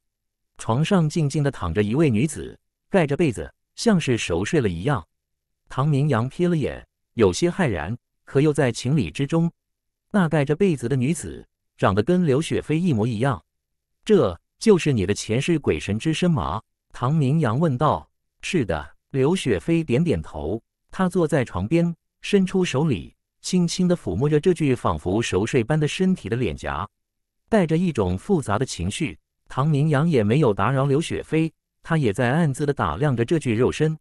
床上静静的躺着一位女子，盖着被子，像是熟睡了一样。唐明阳瞥了眼。有些骇然，可又在情理之中。那盖着被子的女子长得跟刘雪飞一模一样，这就是你的前世鬼神之身吗？唐明阳问道。是的，刘雪飞点点头。他坐在床边，伸出手里，轻轻地抚摸着这具仿佛熟睡般的身体的脸颊，带着一种复杂的情绪。唐明阳也没有打扰刘雪飞，他也在暗自的打量着这具肉身。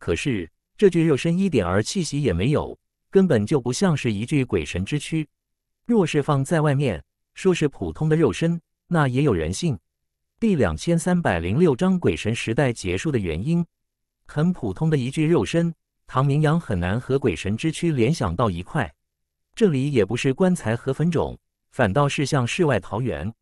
可是。这具肉身一点儿气息也没有，根本就不像是一具鬼神之躯。若是放在外面，说是普通的肉身，那也有人性。第两千三百零六章鬼神时代结束的原因，很普通的一具肉身，唐明阳很难和鬼神之躯联想到一块。这里也不是棺材和坟冢，反倒是像世外桃源。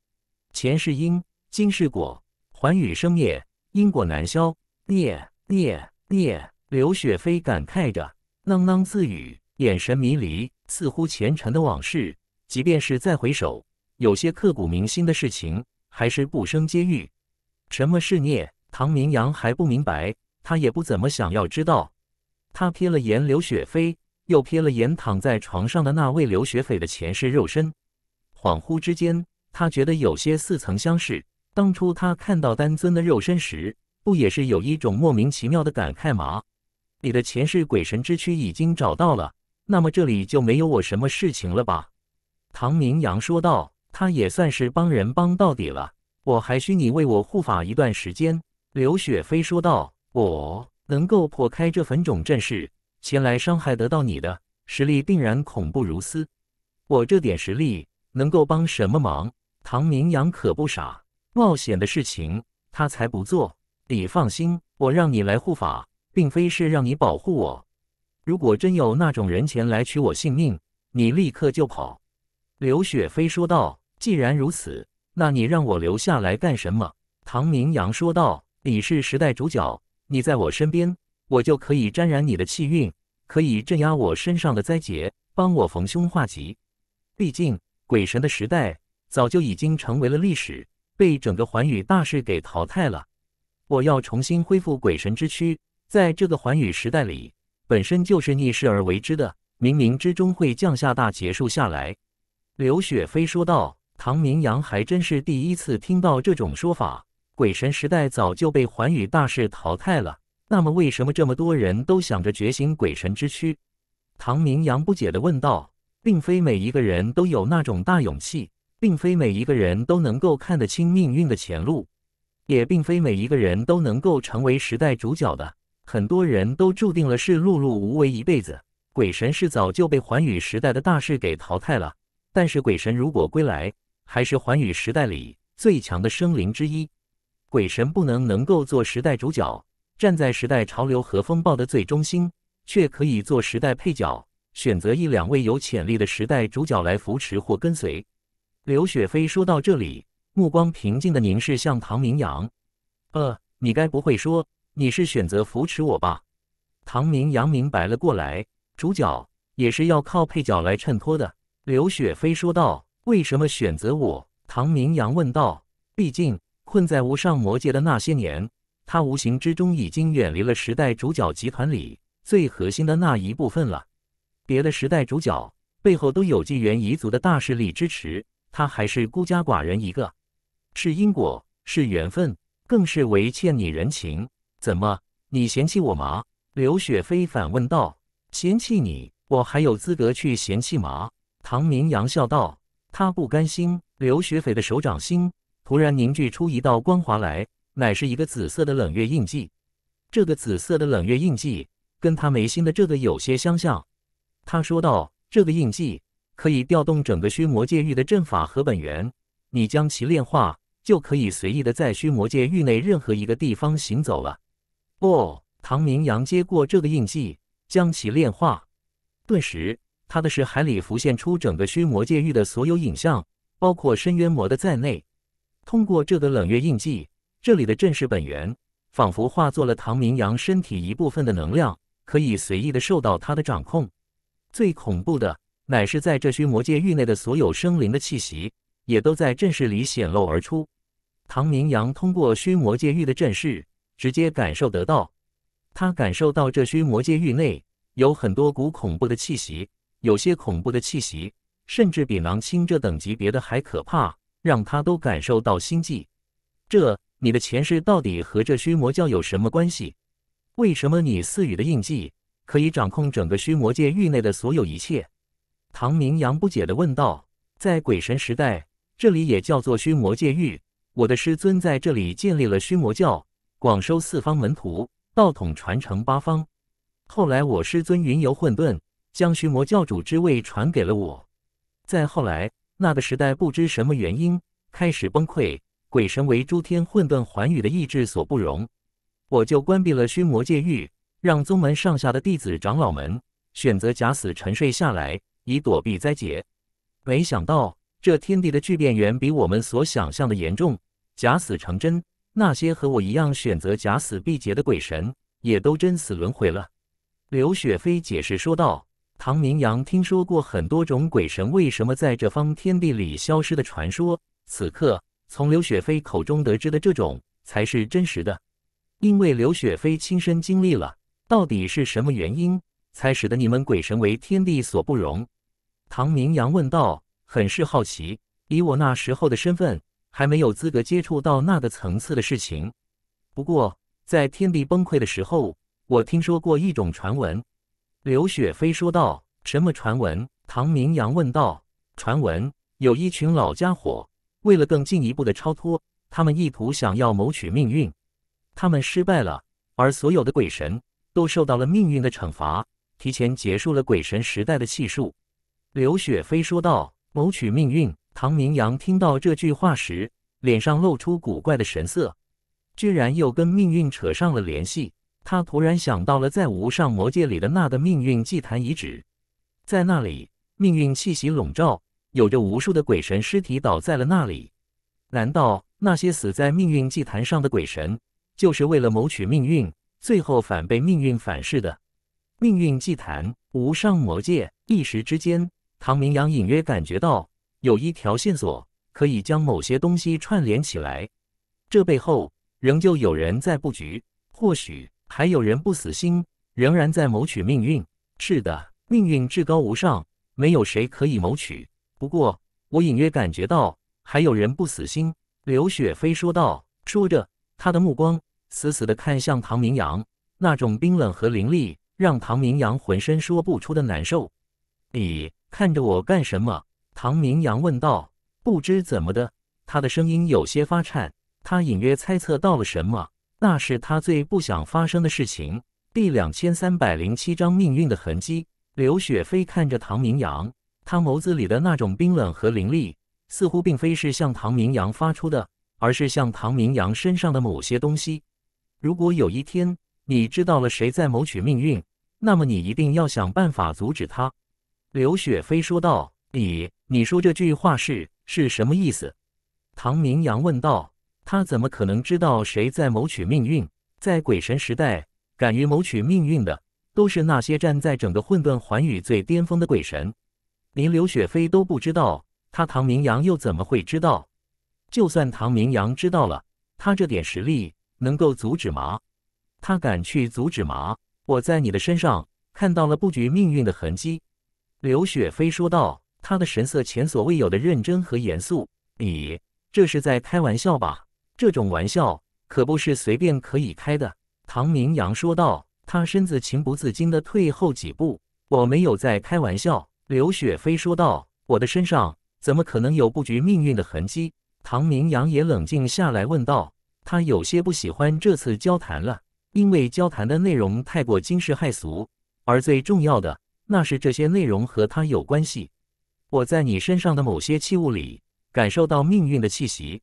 前世因，今世果，寰宇生灭，因果难消。灭！灭灭刘雪飞感慨着，喃喃自语，眼神迷离，似乎前尘的往事，即便是再回首，有些刻骨铭心的事情，还是不生皆欲。什么是孽？唐明阳还不明白，他也不怎么想要知道。他瞥了眼刘雪飞，又瞥了眼躺在床上的那位刘雪飞的前世肉身，恍惚之间，他觉得有些似曾相识。当初他看到丹尊的肉身时，不也是有一种莫名其妙的感慨吗？你的前世鬼神之躯已经找到了，那么这里就没有我什么事情了吧？”唐明阳说道，“他也算是帮人帮到底了。我还需你为我护法一段时间。”刘雪飞说道，“我能够破开这粉种阵势，前来伤害得到你的实力，定然恐怖如斯。我这点实力能够帮什么忙？”唐明阳可不傻，冒险的事情他才不做。你放心，我让你来护法。并非是让你保护我，如果真有那种人前来取我性命，你立刻就跑。”刘雪飞说道。“既然如此，那你让我留下来干什么？”唐明阳说道。“你是时代主角，你在我身边，我就可以沾染你的气运，可以镇压我身上的灾劫，帮我逢凶化吉。毕竟鬼神的时代早就已经成为了历史，被整个寰宇大势给淘汰了。我要重新恢复鬼神之躯。”在这个寰宇时代里，本身就是逆势而为之的，冥冥之中会降下大劫数下来。”刘雪飞说道。唐明阳还真是第一次听到这种说法。鬼神时代早就被寰宇大势淘汰了，那么为什么这么多人都想着觉醒鬼神之躯？”唐明阳不解地问道。“并非每一个人都有那种大勇气，并非每一个人都能够看得清命运的前路，也并非每一个人都能够成为时代主角的。”很多人都注定了是碌碌无为一辈子。鬼神是早就被寰宇时代的大势给淘汰了。但是鬼神如果归来，还是寰宇时代里最强的生灵之一。鬼神不能能够做时代主角，站在时代潮流和风暴的最中心，却可以做时代配角，选择一两位有潜力的时代主角来扶持或跟随。刘雪飞说到这里，目光平静地凝视向唐明阳：“呃，你该不会说？”你是选择扶持我吧，唐明阳明白了过来。主角也是要靠配角来衬托的。刘雪飞说道：“为什么选择我？”唐明阳问道。毕竟困在无上魔界的那些年，他无形之中已经远离了时代主角集团里最核心的那一部分了。别的时代主角背后都有纪元遗族的大势力支持，他还是孤家寡人一个。是因果，是缘分，更是唯欠你人情。怎么，你嫌弃我吗？刘雪飞反问道。嫌弃你，我还有资格去嫌弃吗？唐明阳笑道。他不甘心，刘雪飞的手掌心突然凝聚出一道光华来，乃是一个紫色的冷月印记。这个紫色的冷月印记，跟他眉心的这个有些相像。他说道：“这个印记可以调动整个虚魔界域的阵法和本源，你将其炼化，就可以随意的在虚魔界域内任何一个地方行走了。”哦，唐明阳接过这个印记，将其炼化。顿时，他的识海里浮现出整个虚魔界域的所有影像，包括深渊魔的在内。通过这个冷月印记，这里的阵势本源仿佛化作了唐明阳身体一部分的能量，可以随意的受到他的掌控。最恐怖的，乃是在这虚魔界域内的所有生灵的气息，也都在阵势里显露而出。唐明阳通过虚魔界域的阵势。直接感受得到，他感受到这虚魔界域内有很多股恐怖的气息，有些恐怖的气息甚至比狼青这等级别的还可怕，让他都感受到心悸。这你的前世到底和这虚魔教有什么关系？为什么你赐予的印记可以掌控整个虚魔界域内的所有一切？唐明阳不解地问道。在鬼神时代，这里也叫做虚魔界域，我的师尊在这里建立了虚魔教。广收四方门徒，道统传承八方。后来我师尊云游混沌，将虚魔教主之位传给了我。再后来，那个时代不知什么原因开始崩溃，鬼神为诸天混沌寰宇的意志所不容，我就关闭了虚魔界域，让宗门上下的弟子长老们选择假死沉睡下来，以躲避灾劫。没想到这天地的巨变远比我们所想象的严重，假死成真。那些和我一样选择假死毕节的鬼神，也都真死轮回了。刘雪飞解释说道：“唐明阳听说过很多种鬼神为什么在这方天地里消失的传说，此刻从刘雪飞口中得知的这种才是真实的，因为刘雪飞亲身经历了。到底是什么原因才使得你们鬼神为天地所不容？”唐明阳问道，很是好奇。以我那时候的身份。还没有资格接触到那个层次的事情。不过，在天地崩溃的时候，我听说过一种传闻。”刘雪飞说道。“什么传闻？”唐明阳问道。“传闻有一群老家伙，为了更进一步的超脱，他们意图想要谋取命运。他们失败了，而所有的鬼神都受到了命运的惩罚，提前结束了鬼神时代的气数。”刘雪飞说道。“谋取命运。”唐明阳听到这句话时，脸上露出古怪的神色，居然又跟命运扯上了联系。他突然想到了在无上魔界里的那个命运祭坛遗址，在那里，命运气息笼罩，有着无数的鬼神尸体倒在了那里。难道那些死在命运祭坛上的鬼神，就是为了谋取命运，最后反被命运反噬的？命运祭坛，无上魔界。一时之间，唐明阳隐约感觉到。有一条线索可以将某些东西串联起来，这背后仍旧有人在布局，或许还有人不死心，仍然在谋取命运。是的，命运至高无上，没有谁可以谋取。不过，我隐约感觉到还有人不死心。”刘雪飞说道，说着，他的目光死死地看向唐明阳，那种冰冷和凌厉让唐明阳浑身说不出的难受。你看着我干什么？唐明阳问道：“不知怎么的，他的声音有些发颤。他隐约猜测到了什么，那是他最不想发生的事情。”第两千三百零七章命运的痕迹。刘雪飞看着唐明阳，他眸子里的那种冰冷和凌厉，似乎并非是向唐明阳发出的，而是向唐明阳身上的某些东西。如果有一天你知道了谁在谋取命运，那么你一定要想办法阻止他。”刘雪飞说道：“你。”你说这句话是是什么意思？唐明阳问道。他怎么可能知道谁在谋取命运？在鬼神时代，敢于谋取命运的，都是那些站在整个混沌寰宇最巅峰的鬼神。连刘雪飞都不知道，他唐明阳又怎么会知道？就算唐明阳知道了，他这点实力能够阻止吗？他敢去阻止吗？我在你的身上看到了布局命运的痕迹。”刘雪飞说道。他的神色前所未有的认真和严肃。咦，这是在开玩笑吧？这种玩笑可不是随便可以开的。唐明阳说道，他身子情不自禁地退后几步。我没有在开玩笑，刘雪飞说道。我的身上怎么可能有布局命运的痕迹？唐明阳也冷静下来问道。他有些不喜欢这次交谈了，因为交谈的内容太过惊世骇俗，而最重要的，那是这些内容和他有关系。我在你身上的某些器物里感受到命运的气息，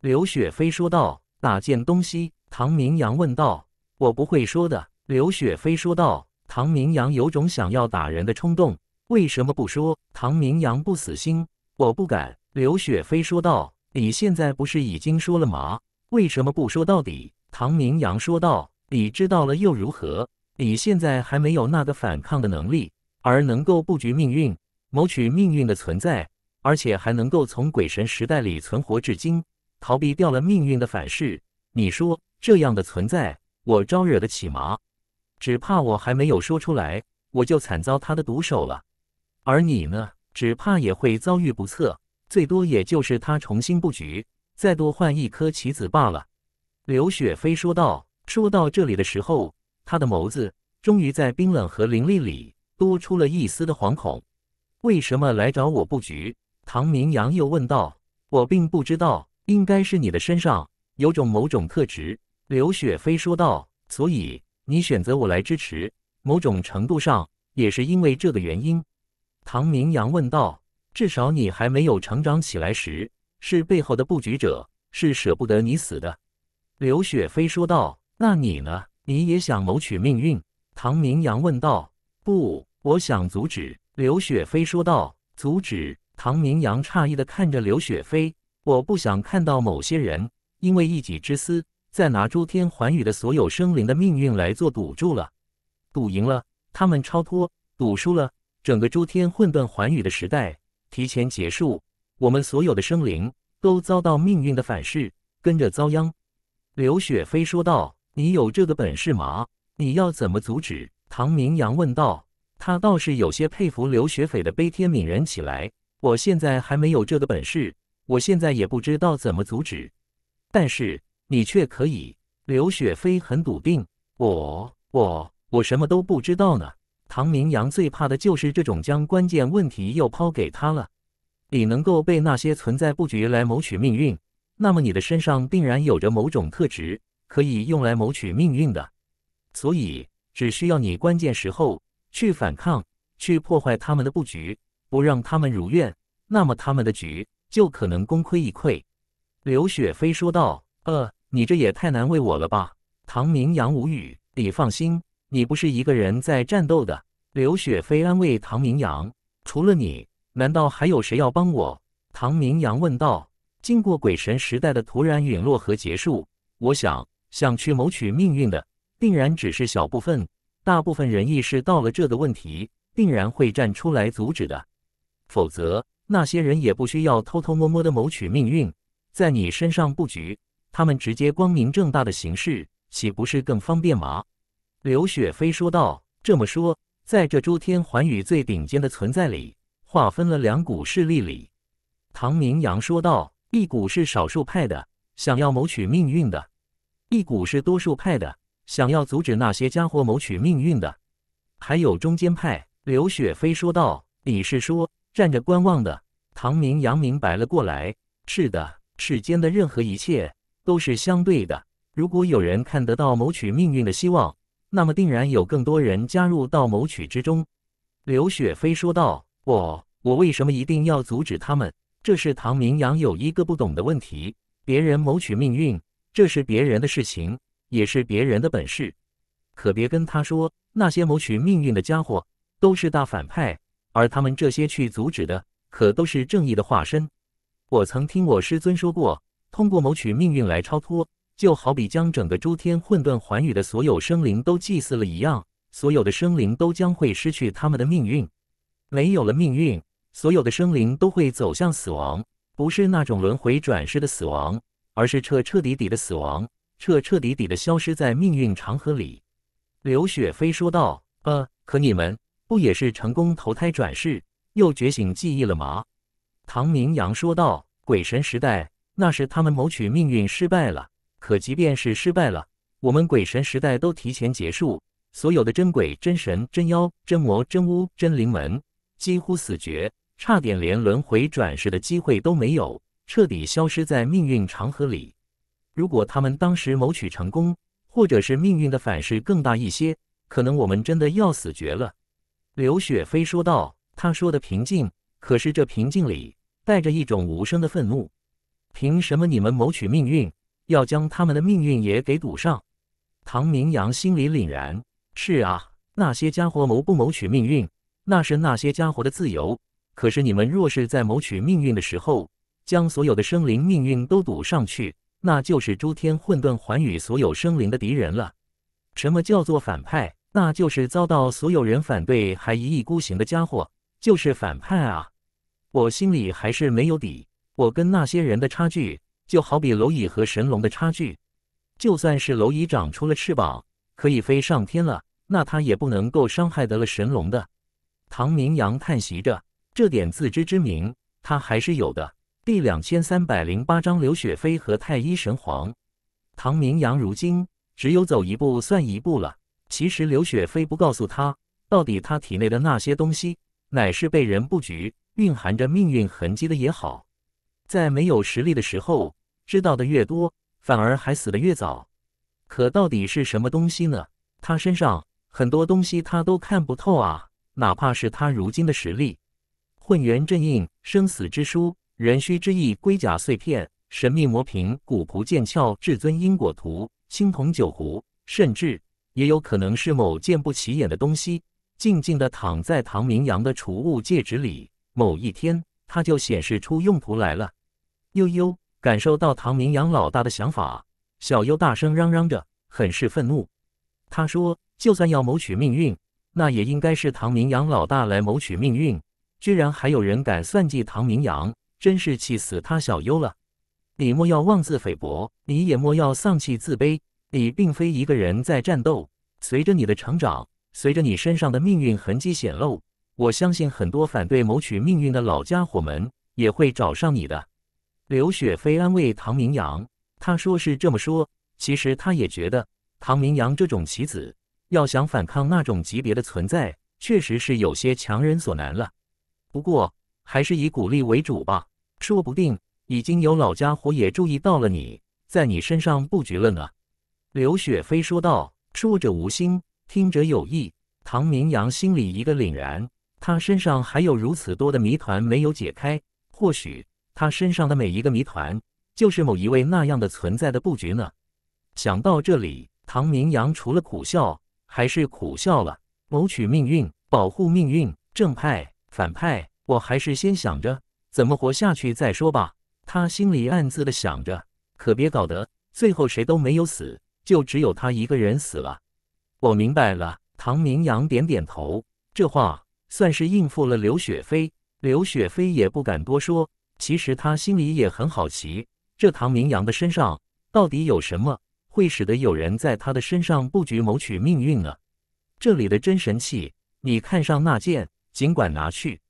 刘雪飞说道。哪件东西？唐明阳问道。我不会说的，刘雪飞说道。唐明阳有种想要打人的冲动。为什么不说？唐明阳不死心。我不敢，刘雪飞说道。你现在不是已经说了吗？为什么不说到底？唐明阳说道。你知道了又如何？你现在还没有那个反抗的能力，而能够布局命运。谋取命运的存在，而且还能够从鬼神时代里存活至今，逃避掉了命运的反噬。你说这样的存在，我招惹得起吗？只怕我还没有说出来，我就惨遭他的毒手了。而你呢，只怕也会遭遇不测，最多也就是他重新布局，再多换一颗棋子罢了。”刘雪飞说道。说到这里的时候，他的眸子终于在冰冷和凌厉里多出了一丝的惶恐。为什么来找我布局？唐明阳又问道。我并不知道，应该是你的身上有种某种特质。刘雪飞说道。所以你选择我来支持，某种程度上也是因为这个原因。唐明阳问道。至少你还没有成长起来时，是背后的布局者，是舍不得你死的。刘雪飞说道。那你呢？你也想谋取命运？唐明阳问道。不，我想阻止。刘雪飞说道：“阻止！”唐明阳诧异的看着刘雪飞：“我不想看到某些人因为一己之私，在拿诸天寰宇的所有生灵的命运来做赌注了。赌赢了，他们超脱；赌输了，整个诸天混沌寰宇的时代提前结束，我们所有的生灵都遭到命运的反噬，跟着遭殃。”刘雪飞说道：“你有这个本事吗？你要怎么阻止？”唐明阳问道。他倒是有些佩服刘雪斐的悲天悯人起来。我现在还没有这个本事，我现在也不知道怎么阻止。但是你却可以。刘雪飞很笃定。我我我什么都不知道呢。唐明阳最怕的就是这种将关键问题又抛给他了。你能够被那些存在布局来谋取命运，那么你的身上定然有着某种特质，可以用来谋取命运的。所以只需要你关键时候。去反抗，去破坏他们的布局，不让他们如愿，那么他们的局就可能功亏一篑。”刘雪飞说道。“呃，你这也太难为我了吧？”唐明阳无语。“你放心，你不是一个人在战斗的。”刘雪飞安慰唐明阳。“除了你，难道还有谁要帮我？”唐明阳问道。“经过鬼神时代的突然陨落和结束，我想想去谋取命运的，定然只是小部分。”大部分人意识到了这个问题，定然会站出来阻止的，否则那些人也不需要偷偷摸摸的谋取命运，在你身上布局，他们直接光明正大的行事，岂不是更方便吗？刘雪飞说道。这么说，在这周天寰宇最顶尖的存在里，划分了两股势力里，唐明阳说道：一股是少数派的，想要谋取命运的；一股是多数派的。想要阻止那些家伙谋取命运的，还有中间派刘雪飞说道：“你是说站着观望的？”唐明阳明白了过来：“是的，世间的任何一切都是相对的。如果有人看得到谋取命运的希望，那么定然有更多人加入到谋取之中。”刘雪飞说道：“我，我为什么一定要阻止他们？”这是唐明阳有一个不懂的问题。别人谋取命运，这是别人的事情。也是别人的本事，可别跟他说那些谋取命运的家伙都是大反派，而他们这些去阻止的可都是正义的化身。我曾听我师尊说过，通过谋取命运来超脱，就好比将整个诸天混沌寰宇的所有生灵都祭祀了一样，所有的生灵都将会失去他们的命运。没有了命运，所有的生灵都会走向死亡，不是那种轮回转世的死亡，而是彻彻底底的死亡。彻彻底底的消失在命运长河里，刘雪飞说道：“呃，可你们不也是成功投胎转世，又觉醒记忆了吗？”唐明阳说道：“鬼神时代，那是他们谋取命运失败了。可即便是失败了，我们鬼神时代都提前结束，所有的真鬼、真神、真妖、真魔、真巫、真灵门几乎死绝，差点连轮回转世的机会都没有，彻底消失在命运长河里。”如果他们当时谋取成功，或者是命运的反噬更大一些，可能我们真的要死绝了。”刘雪飞说道。他说的平静，可是这平静里带着一种无声的愤怒。凭什么你们谋取命运，要将他们的命运也给堵上？”唐明阳心里凛然：“是啊，那些家伙谋不谋取命运，那是那些家伙的自由。可是你们若是在谋取命运的时候，将所有的生灵命运都赌上去。”那就是诸天混沌寰宇所有生灵的敌人了。什么叫做反派？那就是遭到所有人反对还一意孤行的家伙，就是反派啊！我心里还是没有底。我跟那些人的差距，就好比蝼蚁和神龙的差距。就算是蝼蚁长出了翅膀，可以飞上天了，那它也不能够伤害得了神龙的。唐明阳叹息着，这点自知之明，他还是有的。第两千三百零八章，刘雪飞和太医神皇。唐明阳如今只有走一步算一步了。其实刘雪飞不告诉他，到底他体内的那些东西，乃是被人布局，蕴含着命运痕迹的也好。在没有实力的时候，知道的越多，反而还死的越早。可到底是什么东西呢？他身上很多东西他都看不透啊。哪怕是他如今的实力，混元阵印、生死之书。人须之意，龟甲碎片、神秘魔瓶、古朴剑鞘、至尊因果图、青铜酒壶，甚至也有可能是某件不起眼的东西，静静地躺在唐明阳的储物戒指里。某一天，它就显示出用途来了。悠悠感受到唐明阳老大的想法，小优大声嚷嚷着，很是愤怒。他说：“就算要谋取命运，那也应该是唐明阳老大来谋取命运，居然还有人敢算计唐明阳！”真是气死他小优了！你莫要妄自菲薄，你也莫要丧气自卑。你并非一个人在战斗。随着你的成长，随着你身上的命运痕迹显露，我相信很多反对谋取命运的老家伙们也会找上你的。刘雪飞安慰唐明阳，他说是这么说，其实他也觉得唐明阳这种棋子要想反抗那种级别的存在，确实是有些强人所难了。不过。还是以鼓励为主吧，说不定已经有老家伙也注意到了你在你身上布局了呢。”刘雪飞说道。“说者无心，听者有意。”唐明阳心里一个凛然，他身上还有如此多的谜团没有解开，或许他身上的每一个谜团，就是某一位那样的存在的布局呢。想到这里，唐明阳除了苦笑，还是苦笑了。谋取命运，保护命运，正派反派。我还是先想着怎么活下去再说吧。他心里暗自的想着，可别搞得最后谁都没有死，就只有他一个人死了。我明白了。唐明阳点点头，这话算是应付了刘雪飞。刘雪飞也不敢多说。其实他心里也很好奇，这唐明阳的身上到底有什么，会使得有人在他的身上布局谋取命运呢？这里的真神器，你看上那件，尽管拿去。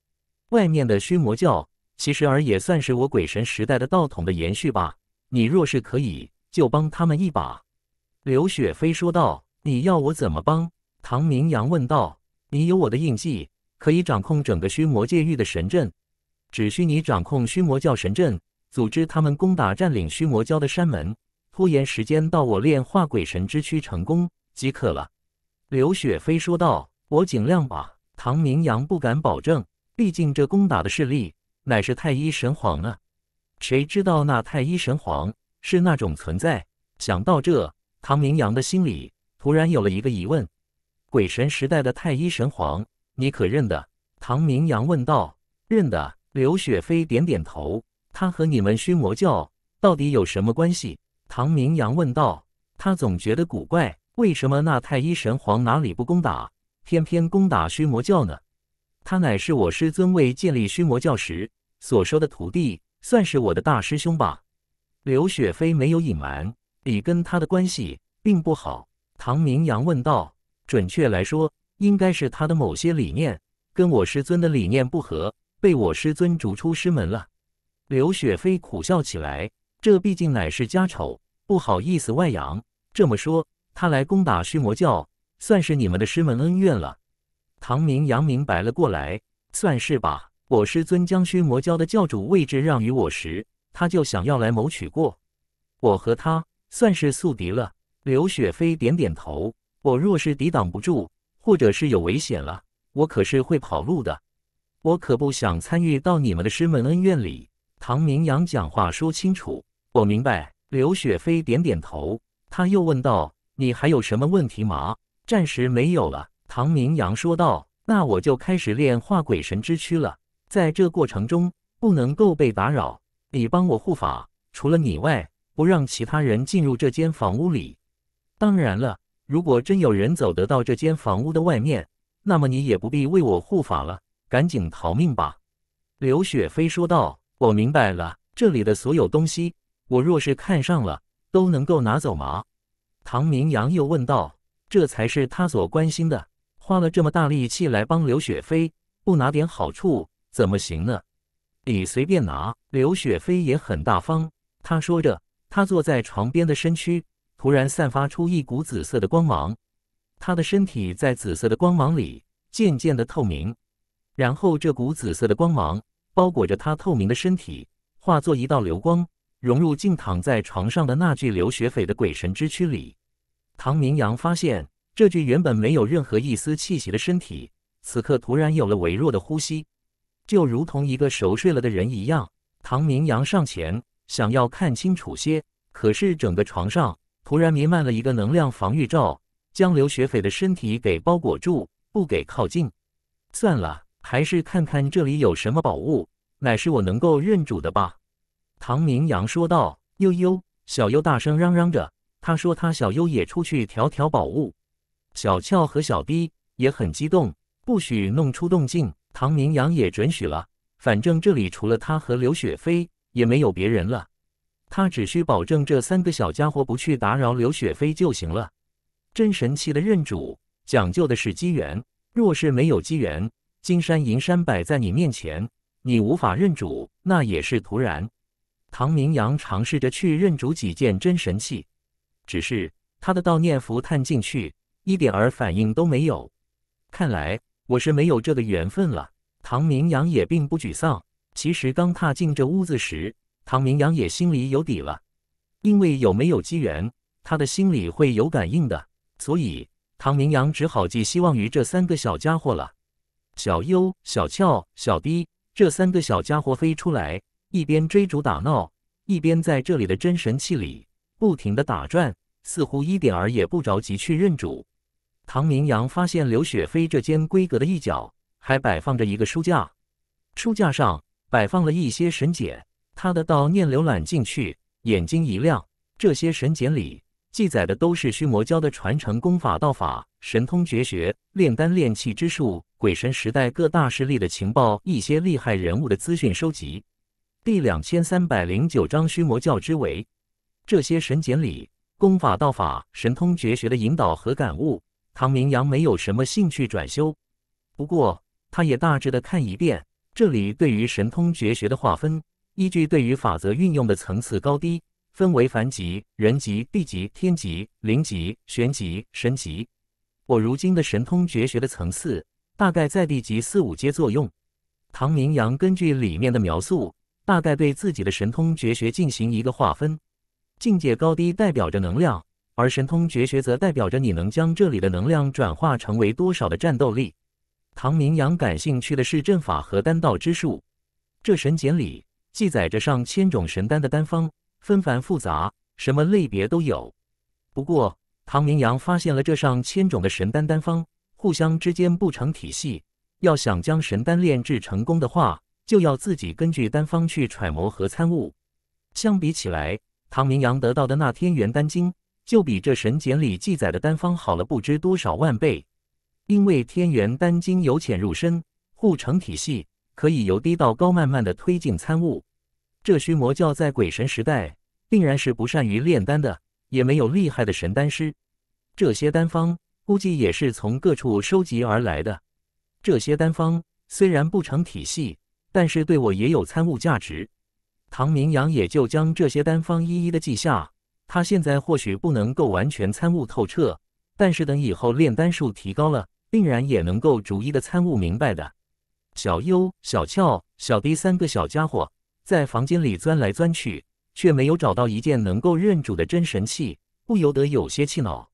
外面的虚魔教，其实儿也算是我鬼神时代的道统的延续吧。你若是可以，就帮他们一把。”刘雪飞说道。“你要我怎么帮？”唐明阳问道。“你有我的印记，可以掌控整个虚魔界域的神阵，只需你掌控虚魔教神阵，组织他们攻打占领虚魔教的山门，拖延时间到我炼化鬼神之躯成功即可了。”刘雪飞说道。“我尽量吧。”唐明阳不敢保证。毕竟这攻打的势力乃是太一神皇啊，谁知道那太一神皇是那种存在？想到这，唐明阳的心里突然有了一个疑问：鬼神时代的太一神皇，你可认得？唐明阳问道。认得。刘雪飞点点头。他和你们虚魔教到底有什么关系？唐明阳问道。他总觉得古怪，为什么那太一神皇哪里不攻打，偏偏攻打虚魔教呢？他乃是我师尊为建立虚魔教时所收的徒弟，算是我的大师兄吧。刘雪飞没有隐瞒，李跟他的关系并不好。唐明阳问道：“准确来说，应该是他的某些理念跟我师尊的理念不合，被我师尊逐出师门了。”刘雪飞苦笑起来：“这毕竟乃是家丑，不好意思外扬。这么说，他来攻打虚魔教，算是你们的师门恩怨了。”唐明阳明白了过来，算是吧。我师尊将须魔教的教主位置让与我时，他就想要来谋取过。我和他算是宿敌了。刘雪飞点点头。我若是抵挡不住，或者是有危险了，我可是会跑路的。我可不想参与到你们的师门恩怨里。唐明阳讲话说清楚。我明白。刘雪飞点点头。他又问道：“你还有什么问题吗？”暂时没有了。唐明阳说道：“那我就开始炼化鬼神之躯了，在这过程中不能够被打扰。你帮我护法，除了你外，不让其他人进入这间房屋里。当然了，如果真有人走得到这间房屋的外面，那么你也不必为我护法了，赶紧逃命吧。”刘雪飞说道：“我明白了，这里的所有东西，我若是看上了，都能够拿走吗？”唐明阳又问道：“这才是他所关心的。”花了这么大力气来帮刘雪飞，不拿点好处怎么行呢？你随便拿。刘雪飞也很大方。他说着，他坐在床边的身躯突然散发出一股紫色的光芒，他的身体在紫色的光芒里渐渐的透明，然后这股紫色的光芒包裹着他透明的身体，化作一道流光，融入静躺在床上的那具刘雪飞的鬼神之躯里。唐明阳发现。这具原本没有任何一丝气息的身体，此刻突然有了微弱的呼吸，就如同一个熟睡了的人一样。唐明阳上前想要看清楚些，可是整个床上突然弥漫了一个能量防御罩，将刘雪斐的身体给包裹住，不给靠近。算了，还是看看这里有什么宝物，乃是我能够认主的吧。唐明阳说道。悠悠，小优大声嚷嚷着，他说他小优也出去挑挑宝物。小俏和小逼也很激动，不许弄出动静。唐明阳也准许了，反正这里除了他和刘雪飞，也没有别人了。他只需保证这三个小家伙不去打扰刘雪飞就行了。真神器的认主讲究的是机缘，若是没有机缘，金山银山摆在你面前，你无法认主，那也是徒然。唐明阳尝试着去认主几件真神器，只是他的道念符探进去。一点儿反应都没有，看来我是没有这个缘分了。唐明阳也并不沮丧。其实刚踏进这屋子时，唐明阳也心里有底了，因为有没有机缘，他的心里会有感应的。所以唐明阳只好寄希望于这三个小家伙了。小优、小俏、小低这三个小家伙飞出来，一边追逐打闹，一边在这里的真神器里不停的打转，似乎一点儿也不着急去认主。唐明阳发现刘雪飞这间闺阁的一角还摆放着一个书架，书架上摆放了一些神简。他的悼念浏览进去，眼睛一亮。这些神简里记载的都是虚魔教的传承功法、道法、神通、绝学、炼丹炼气之术、鬼神时代各大势力的情报、一些厉害人物的资讯收集。第两千三百零九章虚魔教之围。这些神简里功法、道法、神通、绝学的引导和感悟。唐明阳没有什么兴趣转修，不过他也大致的看一遍。这里对于神通绝学的划分，依据对于法则运用的层次高低，分为凡级、人级、地级、天级、灵级、玄级、神级。我如今的神通绝学的层次，大概在地级四五阶作用。唐明阳根据里面的描述，大概对自己的神通绝学进行一个划分，境界高低代表着能量。而神通绝学则代表着你能将这里的能量转化成为多少的战斗力。唐明阳感兴趣的是阵法和丹道之术。这神简里记载着上千种神丹的丹方，纷繁复杂，什么类别都有。不过，唐明阳发现了这上千种的神丹丹方，互相之间不成体系。要想将神丹炼制成功的话，就要自己根据丹方去揣摩和参悟。相比起来，唐明阳得到的那天元丹经。就比这神简里记载的丹方好了不知多少万倍，因为《天元丹经》由浅入深，互成体系，可以由低到高慢慢的推进参悟。这虚魔教在鬼神时代定然是不善于炼丹的，也没有厉害的神丹师，这些丹方估计也是从各处收集而来的。这些丹方虽然不成体系，但是对我也有参悟价值。唐明阳也就将这些丹方一一的记下。他现在或许不能够完全参悟透彻，但是等以后炼丹术提高了，定然也能够逐一的参悟明白的。小优、小俏、小迪三个小家伙在房间里钻来钻去，却没有找到一件能够认主的真神器，不由得有些气恼。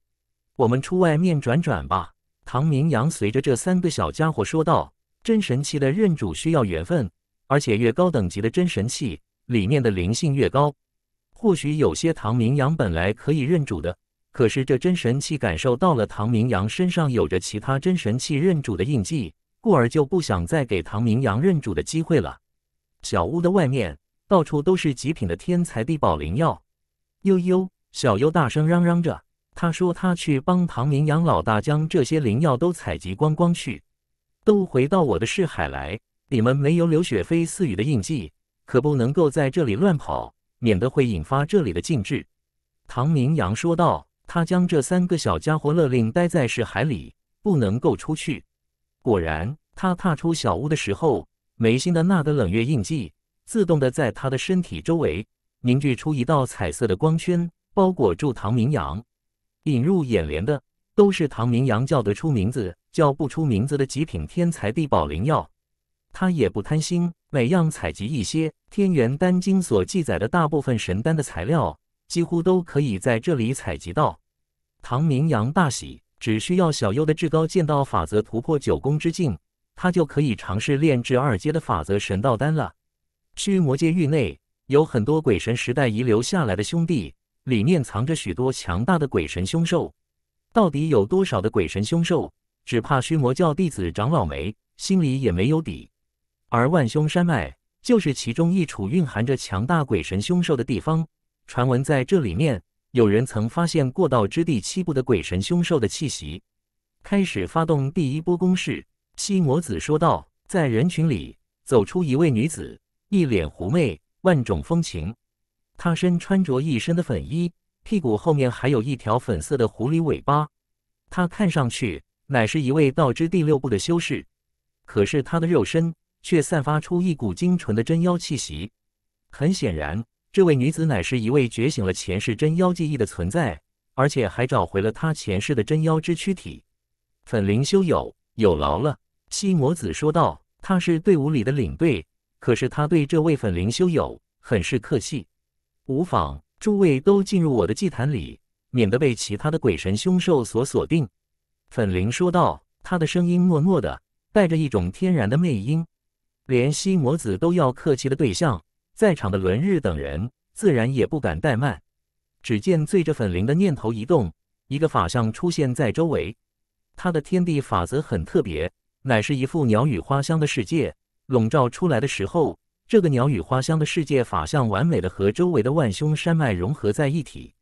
我们出外面转转吧。”唐明阳随着这三个小家伙说道：“真神器的认主需要缘分，而且越高等级的真神器，里面的灵性越高。”或许有些唐明阳本来可以认主的，可是这真神器感受到了唐明阳身上有着其他真神器认主的印记，故而就不想再给唐明阳认主的机会了。小屋的外面到处都是极品的天才地宝灵药。悠悠小悠大声嚷嚷着，他说他去帮唐明阳老大将这些灵药都采集光光去，都回到我的世海来。你们没有刘雪飞赐予的印记，可不能够在这里乱跑。免得会引发这里的禁制，唐明阳说道。他将这三个小家伙勒令待在石海里，不能够出去。果然，他踏出小屋的时候，眉心的那个冷月印记自动的在他的身体周围凝聚出一道彩色的光圈，包裹住唐明阳。引入眼帘的都是唐明阳叫得出名字、叫不出名字的极品天材地宝灵药。他也不贪心，每样采集一些。天元丹经所记载的大部分神丹的材料，几乎都可以在这里采集到。唐明阳大喜，只需要小优的至高剑道法则突破九宫之境，他就可以尝试炼制二阶的法则神道丹了。驱魔界域内有很多鬼神时代遗留下来的兄弟，里面藏着许多强大的鬼神凶兽。到底有多少的鬼神凶兽，只怕驱魔教弟子长老没心里也没有底。而万凶山脉。就是其中一处蕴含着强大鬼神凶兽的地方。传闻在这里面，有人曾发现过道之第七部的鬼神凶兽的气息。开始发动第一波攻势，西魔子说道。在人群里走出一位女子，一脸狐媚，万种风情。她身穿着一身的粉衣，屁股后面还有一条粉色的狐狸尾巴。她看上去乃是一位道之第六部的修士，可是她的肉身。却散发出一股精纯的真妖气息。很显然，这位女子乃是一位觉醒了前世真妖记忆的存在，而且还找回了她前世的真妖之躯体。粉灵修友，有劳了。”西魔子说道，“他是队伍里的领队，可是他对这位粉灵修友很是客气。无妨，诸位都进入我的祭坛里，免得被其他的鬼神凶兽所锁定。”粉灵说道，她的声音糯糯的，带着一种天然的媚音。连西魔子都要客气的对象，在场的伦日等人自然也不敢怠慢。只见醉着粉灵的念头一动，一个法相出现在周围。他的天地法则很特别，乃是一副鸟语花香的世界。笼罩出来的时候，这个鸟语花香的世界法相完美的和周围的万凶山脉融合在一起。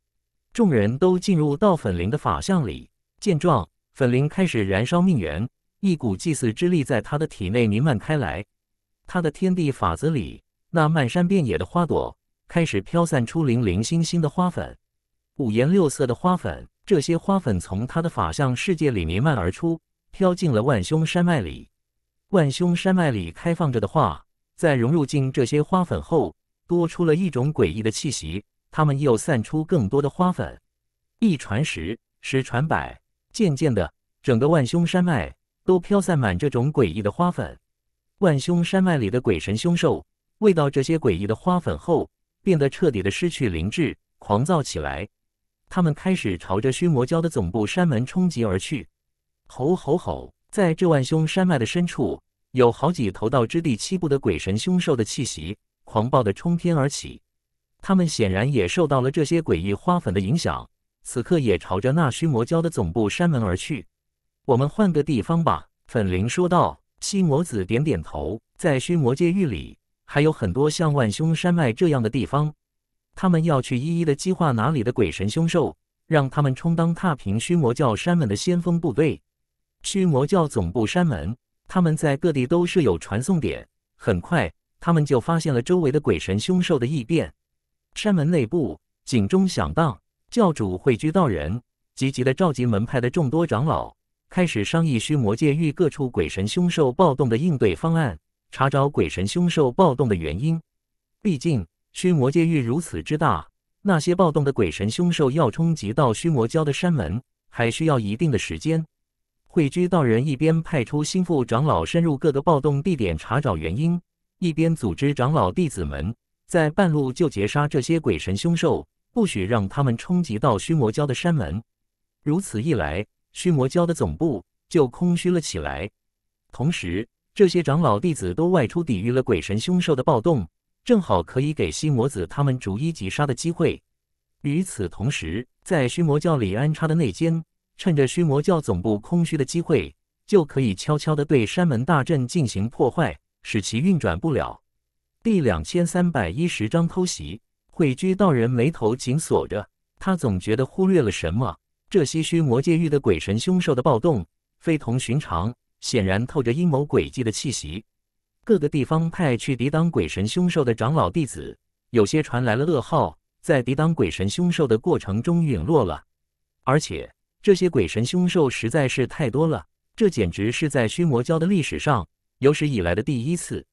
众人都进入到粉灵的法相里。见状，粉灵开始燃烧命元，一股祭祀之力在他的体内弥漫开来。他的天地法子里，那漫山遍野的花朵开始飘散出零零星星的花粉，五颜六色的花粉。这些花粉从他的法相世界里弥漫而出，飘进了万凶山脉里。万凶山脉里开放着的花，在融入进这些花粉后，多出了一种诡异的气息。它们又散出更多的花粉，一传十，十传百，渐渐的，整个万凶山脉都飘散满这种诡异的花粉。万凶山脉里的鬼神凶兽，味道这些诡异的花粉后，变得彻底的失去灵智，狂躁起来。他们开始朝着虚魔教的总部山门冲击而去。吼吼吼！在这万凶山脉的深处，有好几头道之第七部的鬼神凶兽的气息，狂暴的冲天而起。他们显然也受到了这些诡异花粉的影响，此刻也朝着那虚魔教的总部山门而去。我们换个地方吧，粉灵说道。西魔子点点头，在虚魔界域里还有很多像万凶山脉这样的地方，他们要去一一的激化哪里的鬼神凶兽，让他们充当踏平虚魔教山门的先锋部队。虚魔教总部山门，他们在各地都设有传送点，很快他们就发现了周围的鬼神凶兽的异变。山门内部警钟响荡，教主会聚道人积极的召集门派的众多长老。开始商议虚魔界域各处鬼神凶兽暴动的应对方案，查找鬼神凶兽暴动的原因。毕竟虚魔界域如此之大，那些暴动的鬼神凶兽要冲击到虚魔教的山门，还需要一定的时间。慧居道人一边派出心腹长老深入各个暴动地点查找原因，一边组织长老弟子们在半路就截杀这些鬼神凶兽，不许让他们冲击到虚魔教的山门。如此一来。虚魔教的总部就空虚了起来，同时这些长老弟子都外出抵御了鬼神凶兽的暴动，正好可以给西魔子他们逐一击杀的机会。与此同时，在虚魔教里安插的内奸，趁着虚魔教总部空虚的机会，就可以悄悄的对山门大阵进行破坏，使其运转不了。第两千三百一十章偷袭。慧居道人眉头紧锁着，他总觉得忽略了什么。这些虚魔界域的鬼神凶兽的暴动非同寻常，显然透着阴谋诡计的气息。各个地方派去抵挡鬼神凶兽的长老弟子，有些传来了噩耗，在抵挡鬼神凶兽的过程中陨落了。而且这些鬼神凶兽实在是太多了，这简直是在虚魔教的历史上有史以来的第一次。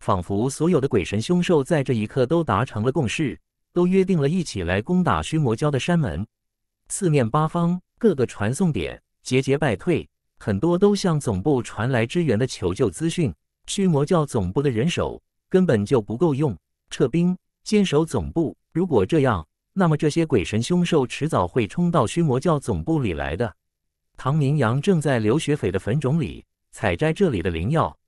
仿佛所有的鬼神凶兽在这一刻都达成了共识，都约定了一起来攻打虚魔教的山门。四面八方各个传送点节节败退，很多都向总部传来支援的求救资讯。驱魔教总部的人手根本就不够用，撤兵，坚守总部。如果这样，那么这些鬼神凶兽迟早会冲到驱魔教总部里来的。唐明阳正在刘学斐的坟冢里采摘这里的灵药，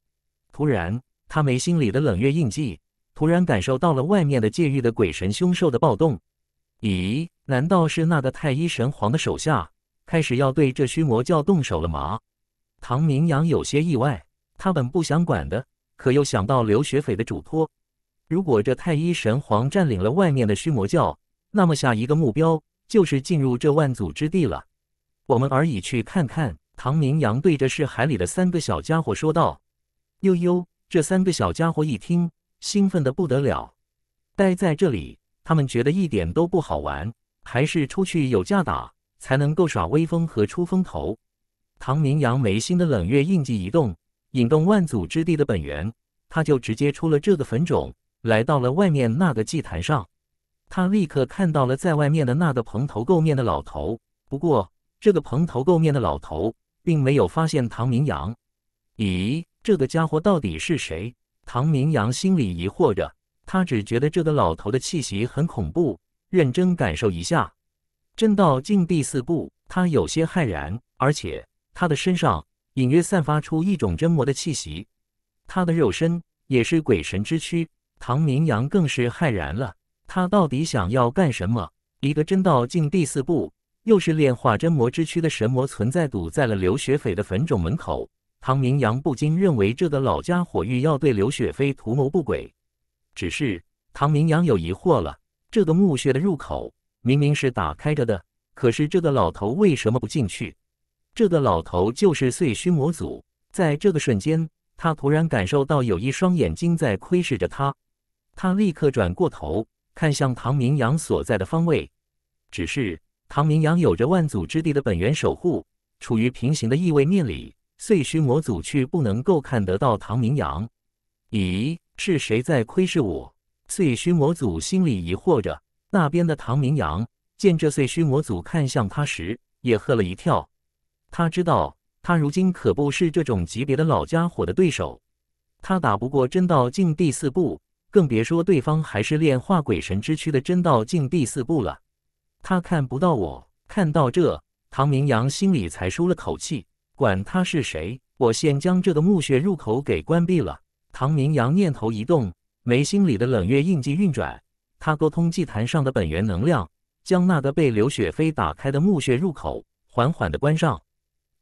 突然，他眉心里的冷月印记突然感受到了外面的界域的鬼神凶兽的暴动。咦？难道是那个太医神皇的手下开始要对这虚魔教动手了吗？唐明阳有些意外，他本不想管的，可又想到刘学斐的嘱托。如果这太医神皇占领了外面的虚魔教，那么下一个目标就是进入这万祖之地了。我们而已去看看。唐明阳对着是海里的三个小家伙说道：“悠悠，这三个小家伙一听，兴奋的不得了，待在这里。”他们觉得一点都不好玩，还是出去有架打才能够耍威风和出风头。唐明阳眉心的冷月印记一动，引动万祖之地的本源，他就直接出了这个坟冢，来到了外面那个祭坛上。他立刻看到了在外面的那个蓬头垢面的老头，不过这个蓬头垢面的老头并没有发现唐明阳。咦，这个家伙到底是谁？唐明阳心里疑惑着。他只觉得这个老头的气息很恐怖，认真感受一下，真道境第四步，他有些骇然，而且他的身上隐约散发出一种真魔的气息，他的肉身也是鬼神之躯。唐明阳更是骇然了，他到底想要干什么？一个真道境第四步，又是炼化真魔之躯的神魔存在堵在了刘雪斐的坟冢门口，唐明阳不禁认为这个老家伙欲要对刘雪飞图谋不轨。只是唐明阳有疑惑了，这个墓穴的入口明明是打开着的，可是这个老头为什么不进去？这个老头就是碎虚魔祖。在这个瞬间，他突然感受到有一双眼睛在窥视着他，他立刻转过头看向唐明阳所在的方位。只是唐明阳有着万祖之地的本源守护，处于平行的异位面里，碎虚魔祖却不能够看得到唐明阳。咦，是谁在窥视我？碎虚魔祖心里疑惑着。那边的唐明阳见这碎虚魔祖看向他时，也吓了一跳。他知道他如今可不是这种级别的老家伙的对手，他打不过真道境第四步，更别说对方还是炼化鬼神之躯的真道境第四步了。他看不到我，看到这，唐明阳心里才舒了口气。管他是谁，我先将这个墓穴入口给关闭了。唐明阳念头一动，眉心里的冷月印记运转，他沟通祭坛上的本源能量，将那个被刘雪飞打开的墓穴入口缓缓地关上。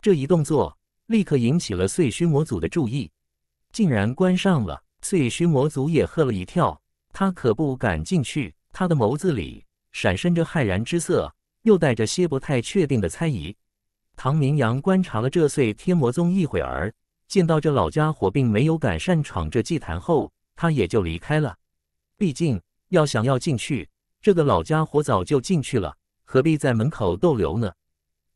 这一动作立刻引起了碎虚魔祖的注意，竟然关上了。碎虚魔祖也吓了一跳，他可不敢进去，他的眸子里闪身着骇然之色，又带着些不太确定的猜疑。唐明阳观察了这碎天魔宗一会儿。见到这老家伙并没有敢擅闯这祭坛后，他也就离开了。毕竟要想要进去，这个老家伙早就进去了，何必在门口逗留呢？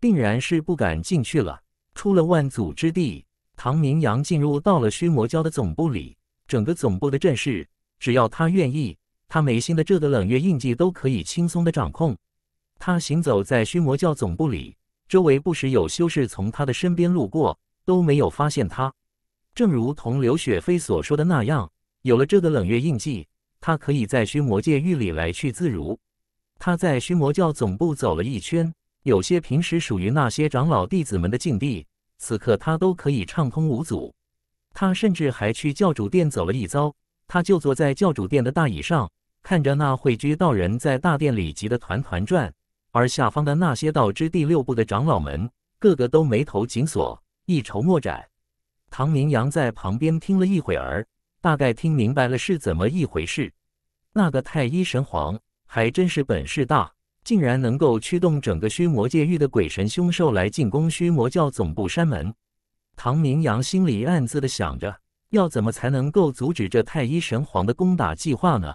定然是不敢进去了。出了万祖之地，唐明阳进入到了虚魔教的总部里。整个总部的阵势，只要他愿意，他眉心的这个冷月印记都可以轻松的掌控。他行走在虚魔教总部里，周围不时有修士从他的身边路过。都没有发现他，正如同刘雪飞所说的那样，有了这个冷月印记，他可以在虚魔界域里来去自如。他在虚魔教总部走了一圈，有些平时属于那些长老弟子们的禁地，此刻他都可以畅通无阻。他甚至还去教主殿走了一遭，他就坐在教主殿的大椅上，看着那慧居道人在大殿里急得团团转，而下方的那些道之第六部的长老们，个个都眉头紧锁。一筹莫展，唐明阳在旁边听了一会儿，大概听明白了是怎么一回事。那个太一神皇还真是本事大，竟然能够驱动整个虚魔界域的鬼神凶兽来进攻虚魔教总部山门。唐明阳心里暗自的想着，要怎么才能够阻止这太一神皇的攻打计划呢？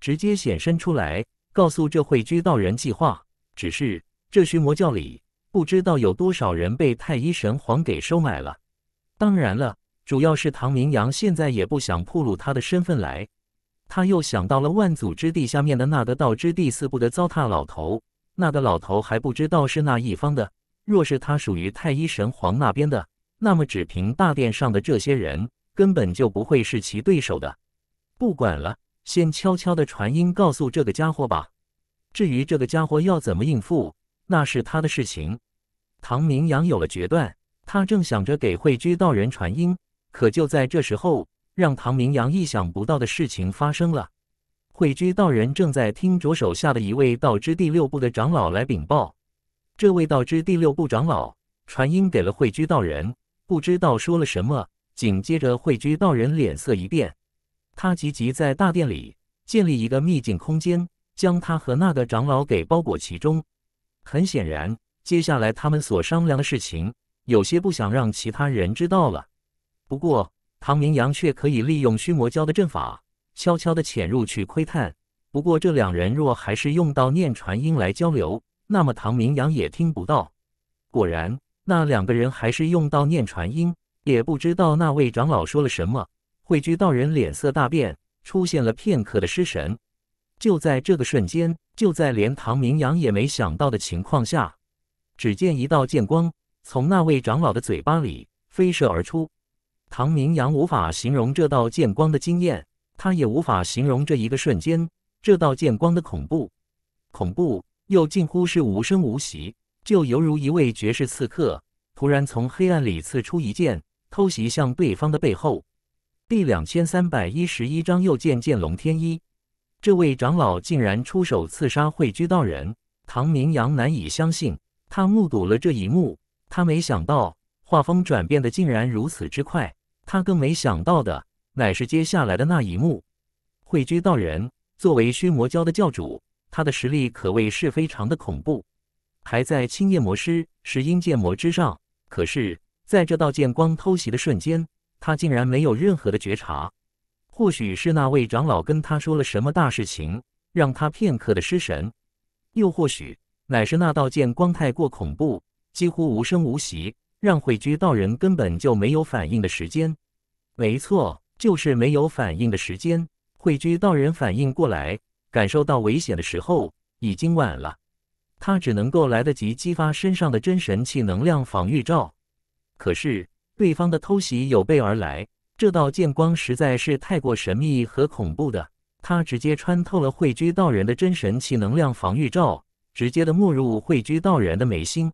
直接显身出来，告诉这会居道人计划。只是这虚魔教里。不知道有多少人被太医神皇给收买了。当然了，主要是唐明阳现在也不想暴露他的身份来。他又想到了万祖之地下面的那个道之第四部的糟蹋老头，那个老头还不知道是那一方的。若是他属于太医神皇那边的，那么只凭大殿上的这些人，根本就不会是其对手的。不管了，先悄悄的传音告诉这个家伙吧。至于这个家伙要怎么应付？那是他的事情。唐明阳有了决断，他正想着给慧居道人传音，可就在这时候，让唐明阳意想不到的事情发生了。慧居道人正在听着手下的一位道之第六部的长老来禀报，这位道之第六部长老传音给了慧居道人，不知道说了什么。紧接着，慧居道人脸色一变，他急急在大殿里建立一个秘境空间，将他和那个长老给包裹其中。很显然，接下来他们所商量的事情有些不想让其他人知道了。不过，唐明阳却可以利用虚魔教的阵法，悄悄地潜入去窥探。不过，这两人若还是用到念传音来交流，那么唐明阳也听不到。果然，那两个人还是用到念传音，也不知道那位长老说了什么。汇居道人脸色大变，出现了片刻的失神。就在这个瞬间，就在连唐明阳也没想到的情况下，只见一道剑光从那位长老的嘴巴里飞射而出。唐明阳无法形容这道剑光的惊艳，他也无法形容这一个瞬间这道剑光的恐怖。恐怖又近乎是无声无息，就犹如一位绝世刺客突然从黑暗里刺出一剑，偷袭向对方的背后。第两千三百一十一章又见剑龙天一。这位长老竟然出手刺杀慧居道人，唐明阳难以相信。他目睹了这一幕，他没想到画风转变的竟然如此之快。他更没想到的，乃是接下来的那一幕。慧居道人作为虚魔教的教主，他的实力可谓是非常的恐怖，还在青叶魔师石英剑魔之上。可是，在这道剑光偷袭的瞬间，他竟然没有任何的觉察。或许是那位长老跟他说了什么大事情，让他片刻的失神；又或许乃是那道剑光太过恐怖，几乎无声无息，让慧居道人根本就没有反应的时间。没错，就是没有反应的时间。慧居道人反应过来，感受到危险的时候已经晚了，他只能够来得及激发身上的真神器能量防御罩，可是对方的偷袭有备而来。这道剑光实在是太过神秘和恐怖的，它直接穿透了慧居道人的真神奇能量防御罩，直接的没入慧居道人的眉心。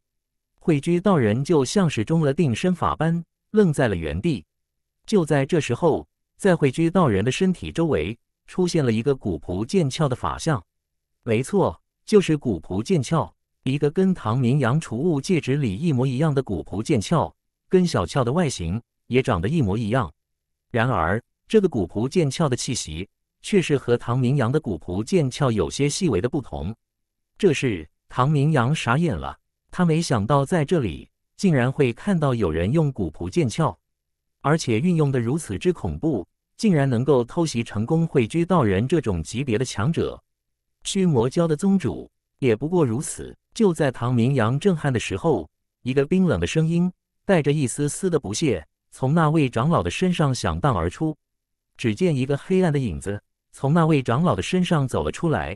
慧居道人就像是中了定身法般，愣在了原地。就在这时候，在慧居道人的身体周围出现了一个古朴剑鞘的法相，没错，就是古朴剑鞘，一个跟唐明阳储物戒指里一模一样的古朴剑鞘，跟小鞘的外形也长得一模一样。然而，这个古朴剑鞘的气息却是和唐明阳的古朴剑鞘有些细微的不同。这是唐明阳傻眼了，他没想到在这里竟然会看到有人用古朴剑鞘，而且运用的如此之恐怖，竟然能够偷袭成功会居道人这种级别的强者。驱魔教的宗主也不过如此。就在唐明阳震撼的时候，一个冰冷的声音带着一丝丝的不屑。从那位长老的身上响荡而出，只见一个黑暗的影子从那位长老的身上走了出来。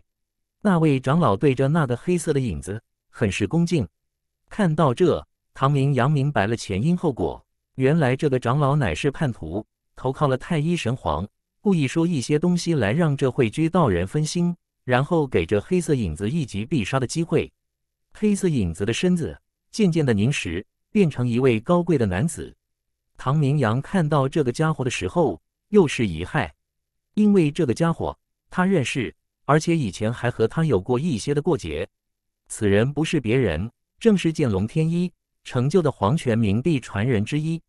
那位长老对着那个黑色的影子很是恭敬。看到这，唐明阳明白了前因后果。原来这个长老乃是叛徒，投靠了太一神皇，故意说一些东西来让这慧居道人分心，然后给这黑色影子一击必杀的机会。黑色影子的身子渐渐的凝实，变成一位高贵的男子。唐明阳看到这个家伙的时候，又是遗憾，因为这个家伙他认识，而且以前还和他有过一些的过节。此人不是别人，正是剑龙天一成就的黄泉冥帝传人之一，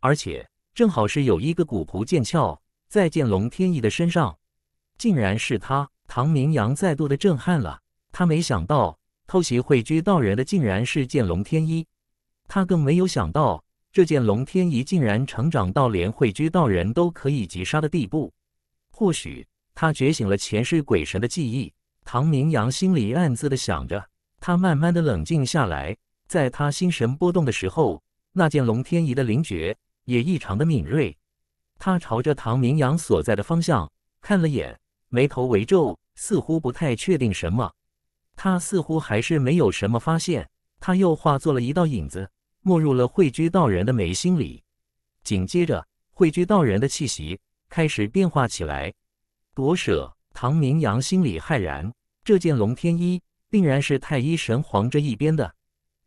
而且正好是有一个古仆剑鞘在剑龙天一的身上，竟然是他。唐明阳再度的震撼了，他没想到偷袭慧居道人的竟然是剑龙天一，他更没有想到。这件龙天仪竟然成长到连慧居道人都可以击杀的地步，或许他觉醒了前世鬼神的记忆。唐明阳心里暗自的想着，他慢慢的冷静下来。在他心神波动的时候，那件龙天仪的灵觉也异常的敏锐。他朝着唐明阳所在的方向看了眼，眉头微皱，似乎不太确定什么。他似乎还是没有什么发现，他又化作了一道影子。没入了慧居道人的眉心里，紧接着慧居道人的气息开始变化起来。夺舍唐明阳心里骇然，这件龙天一定然是太一神皇这一边的。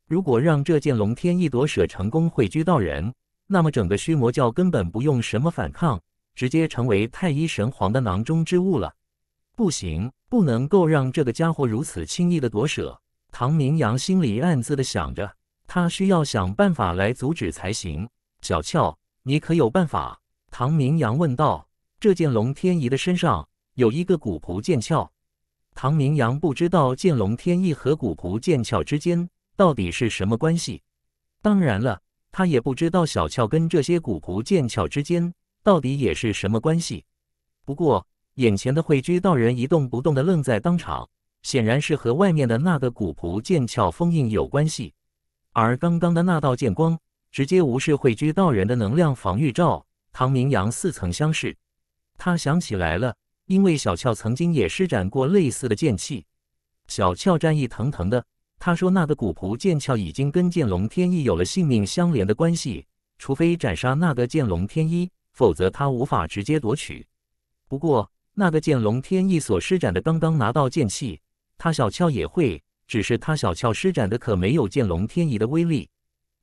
如果让这件龙天一夺舍成功，慧居道人，那么整个虚魔教根本不用什么反抗，直接成为太一神皇的囊中之物了。不行，不能够让这个家伙如此轻易的夺舍。唐明阳心里暗自的想着。他需要想办法来阻止才行。小俏，你可有办法？唐明阳问道。这剑龙天仪的身上有一个古仆剑鞘。唐明阳不知道剑龙天翼和古仆剑鞘之间到底是什么关系。当然了，他也不知道小俏跟这些古仆剑鞘之间到底也是什么关系。不过，眼前的慧居道人一动不动地愣在当场，显然是和外面的那个古仆剑鞘封印有关系。而刚刚的那道剑光，直接无视汇觉道人的能量防御罩。唐明阳似曾相识，他想起来了，因为小俏曾经也施展过类似的剑气。小俏战意腾腾的，他说：“那个古仆剑鞘已经跟剑龙天一有了性命相连的关系，除非斩杀那个剑龙天一，否则他无法直接夺取。不过，那个剑龙天一所施展的刚刚拿到剑气，他小俏也会。”只是他小俏施展的可没有剑龙天仪的威力。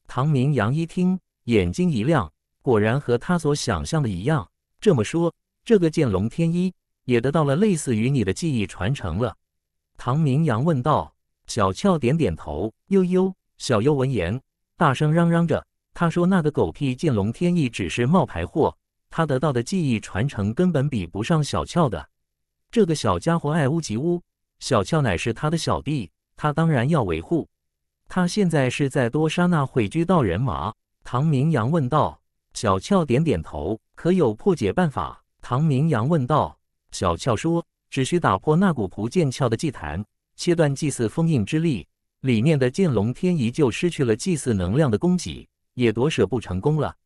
唐明阳一听，眼睛一亮，果然和他所想象的一样。这么说，这个剑龙天仪也得到了类似于你的记忆传承了？唐明阳问道。小俏点点头。悠悠，小悠闻言，大声嚷嚷着：“他说那个狗屁剑龙天意只是冒牌货，他得到的记忆传承根本比不上小俏的。这个小家伙爱屋及乌，小俏乃是他的小弟。”他当然要维护。他现在是在多杀那汇聚道人马？唐明阳问道。小俏点点头。可有破解办法？唐明阳问道。小俏说：“只需打破那古仆剑鞘的祭坛，切断祭祀封印之力，里面的剑龙天仪就失去了祭祀能量的供给，也夺舍不成功了。”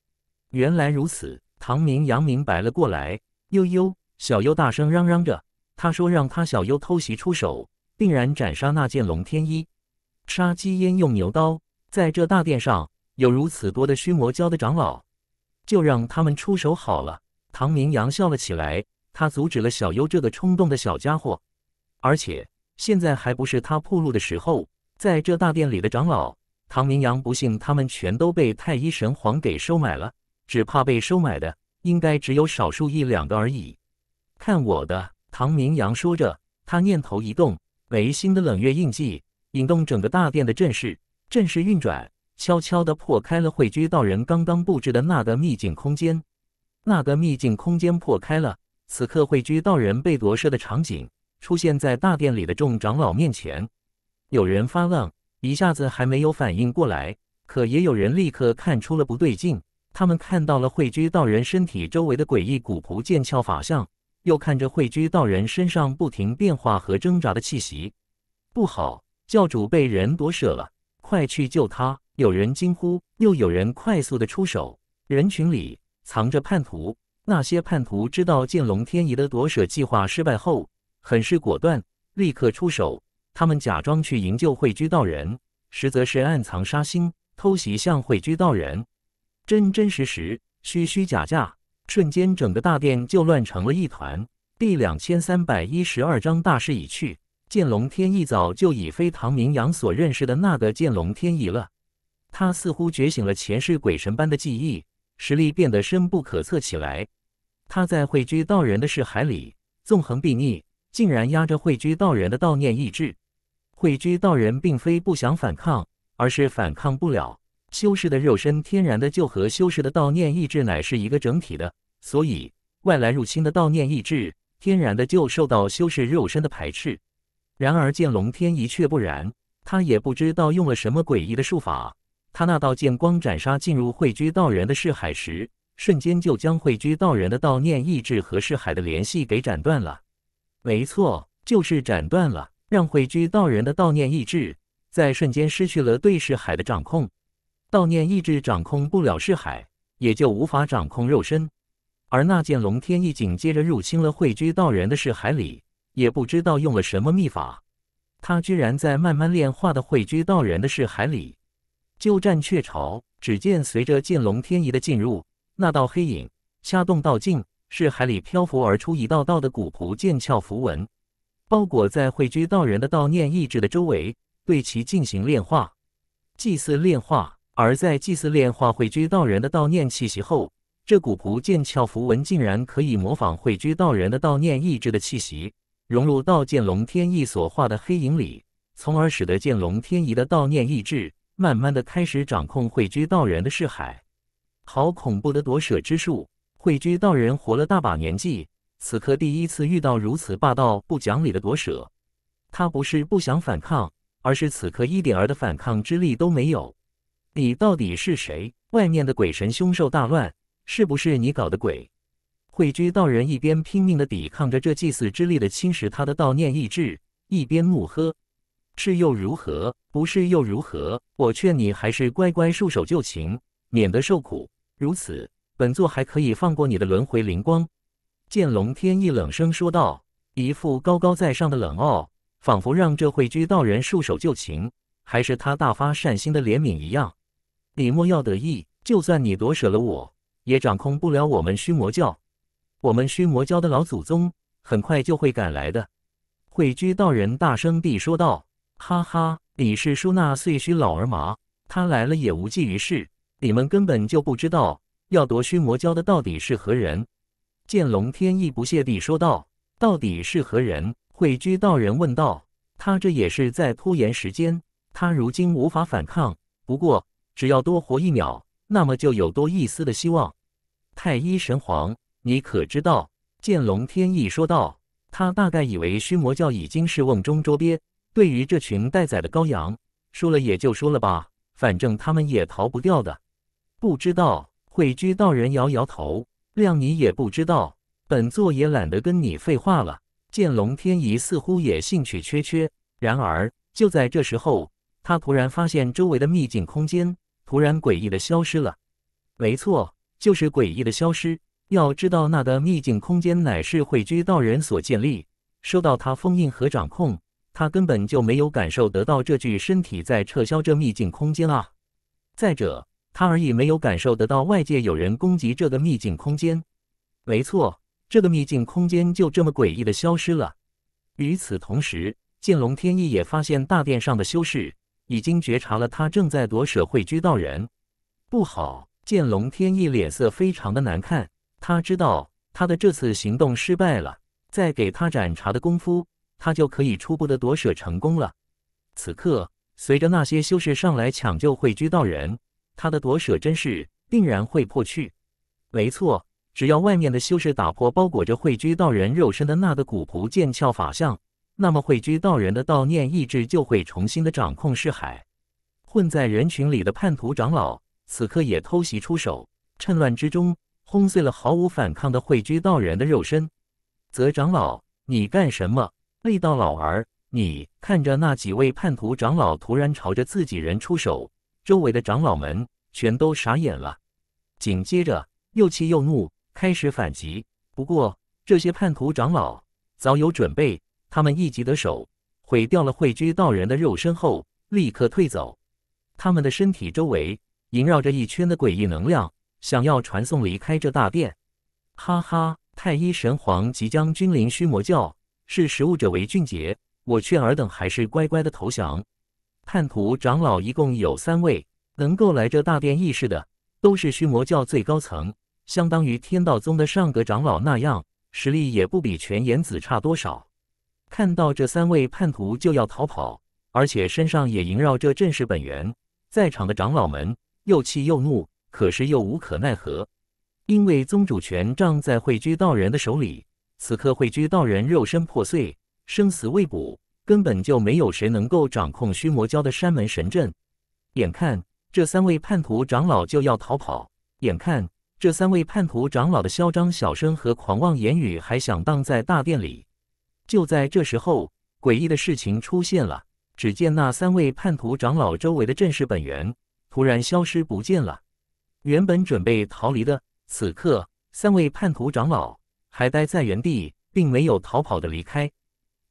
原来如此，唐明阳明白了过来。悠悠，小悠大声嚷嚷着：“他说让他小悠偷袭出手。”定然斩杀那件龙天衣，杀鸡焉用牛刀？在这大殿上有如此多的虚魔教的长老，就让他们出手好了。唐明阳笑了起来，他阻止了小优这个冲动的小家伙，而且现在还不是他铺路的时候。在这大殿里的长老，唐明阳不信他们全都被太一神皇给收买了，只怕被收买的应该只有少数一两个而已。看我的！唐明阳说着，他念头一动。眉心的冷月印记引动整个大殿的阵势，阵势运转，悄悄地破开了慧居道人刚刚布置的那个秘境空间。那个秘境空间破开了，此刻慧居道人被夺舍的场景出现在大殿里的众长老面前。有人发愣，一下子还没有反应过来，可也有人立刻看出了不对劲。他们看到了慧居道人身体周围的诡异古朴剑鞘法相。又看着慧居道人身上不停变化和挣扎的气息，不好，教主被人夺舍了，快去救他！有人惊呼，又有人快速的出手。人群里藏着叛徒，那些叛徒知道剑龙天仪的夺舍计划失败后，很是果断，立刻出手。他们假装去营救慧居道人，实则是暗藏杀心，偷袭向慧居道人，真真实实，虚虚假假。瞬间，整个大殿就乱成了一团。第两千三百一十二章，大势已去。剑龙天一早就已非唐明阳所认识的那个剑龙天一了，他似乎觉醒了前世鬼神般的记忆，实力变得深不可测起来。他在慧居道人的识海里纵横睥睨，竟然压着慧居道人的道念意志。慧居道人并非不想反抗，而是反抗不了。修士的肉身天然的就和修士的道念意志乃是一个整体的，所以外来入侵的道念意志天然的就受到修士肉身的排斥。然而剑龙天一却不然，他也不知道用了什么诡异的术法，他那道剑光斩杀进入慧居道人的视海时，瞬间就将慧居道人的道念意志和视海的联系给斩断了。没错，就是斩断了，让慧居道人的道念意志在瞬间失去了对视海的掌控。悼念意志掌控不了尸海，也就无法掌控肉身。而那剑龙天意紧接着入侵了汇居道人的尸海里，也不知道用了什么秘法，他居然在慢慢炼化的汇居道人的尸海里鸠占鹊巢。只见随着剑龙天仪的进入，那道黑影恰动道境，是海里漂浮而出一道道的古朴剑鞘符文，包裹在汇居道人的悼念意志的周围，对其进行炼化、祭祀、炼化。而在祭祀炼化慧居道人的道念气息后，这古朴剑鞘符文竟然可以模仿慧居道人的道念意志的气息，融入道剑龙天意所化的黑影里，从而使得剑龙天仪的道念意志慢慢的开始掌控慧居道人的事海。好恐怖的夺舍之术！慧居道人活了大把年纪，此刻第一次遇到如此霸道不讲理的夺舍，他不是不想反抗，而是此刻一点儿的反抗之力都没有。你到底是谁？外面的鬼神凶兽大乱，是不是你搞的鬼？慧居道人一边拼命的抵抗着这祭祀之力的侵蚀，他的道念意志一边怒喝：“是又如何？不是又如何？我劝你还是乖乖束手就擒，免得受苦。如此，本座还可以放过你的轮回灵光。”见龙天一冷声说道，一副高高在上的冷傲，仿佛让这慧居道人束手就擒，还是他大发善心的怜悯一样。你莫要得意，就算你夺舍了我，也掌控不了我们虚魔教。我们虚魔教的老祖宗很快就会赶来的。”慧居道人大声地说道。“哈哈，李氏叔那碎虚老儿麻，他来了也无济于事。你们根本就不知道，要夺虚魔教的到底是何人。”见龙天意不屑地说道。“到底是何人？”慧居道人问道。“他这也是在拖延时间。他如今无法反抗，不过……”只要多活一秒，那么就有多一丝的希望。太一神皇，你可知道？剑龙天一说道。他大概以为虚魔教已经是瓮中捉鳖，对于这群待宰的羔羊，输了也就输了吧，反正他们也逃不掉的。不知道，慧居道人摇摇头，谅你也不知道。本座也懒得跟你废话了。剑龙天一似乎也兴趣缺缺。然而，就在这时候，他突然发现周围的秘境空间。突然诡异的消失了，没错，就是诡异的消失。要知道，那的秘境空间乃是汇居道人所建立，受到他封印和掌控，他根本就没有感受得到这具身体在撤销这秘境空间啊。再者，他而已没有感受得到外界有人攻击这个秘境空间。没错，这个秘境空间就这么诡异的消失了。与此同时，剑龙天意也发现大殿上的修士。已经觉察了，他正在夺舍慧居道人，不好！剑龙天意脸色非常的难看，他知道他的这次行动失败了。再给他盏茶的功夫，他就可以初步的夺舍成功了。此刻，随着那些修士上来抢救慧居道人，他的夺舍真是定然会破去。没错，只要外面的修士打破包裹着慧居道人肉身的那个古朴剑鞘法相。那么慧居道人的道念意志就会重新的掌控尸海。混在人群里的叛徒长老此刻也偷袭出手，趁乱之中轰碎了毫无反抗的慧居道人的肉身。泽长老，你干什么？累道老儿，你看着那几位叛徒长老突然朝着自己人出手，周围的长老们全都傻眼了。紧接着又气又怒，开始反击。不过这些叛徒长老早有准备。他们一击的手毁掉了慧居道人的肉身后，立刻退走。他们的身体周围萦绕着一圈的诡异能量，想要传送离开这大殿。哈哈！太一神皇即将君临虚魔教，视食物者为俊杰，我劝尔等还是乖乖的投降。叛徒长老一共有三位，能够来这大殿议事的，都是虚魔教最高层，相当于天道宗的上阁长老那样，实力也不比全言子差多少。看到这三位叛徒就要逃跑，而且身上也萦绕着阵势本源，在场的长老们又气又怒，可是又无可奈何，因为宗主权杖在慧居道人的手里，此刻慧居道人肉身破碎，生死未卜，根本就没有谁能够掌控虚魔教的山门神阵。眼看这三位叛徒长老就要逃跑，眼看这三位叛徒长老的嚣张小声和狂妄言语还响荡在大殿里。就在这时候，诡异的事情出现了。只见那三位叛徒长老周围的阵势本源突然消失不见了。原本准备逃离的，此刻三位叛徒长老还待在原地，并没有逃跑的离开。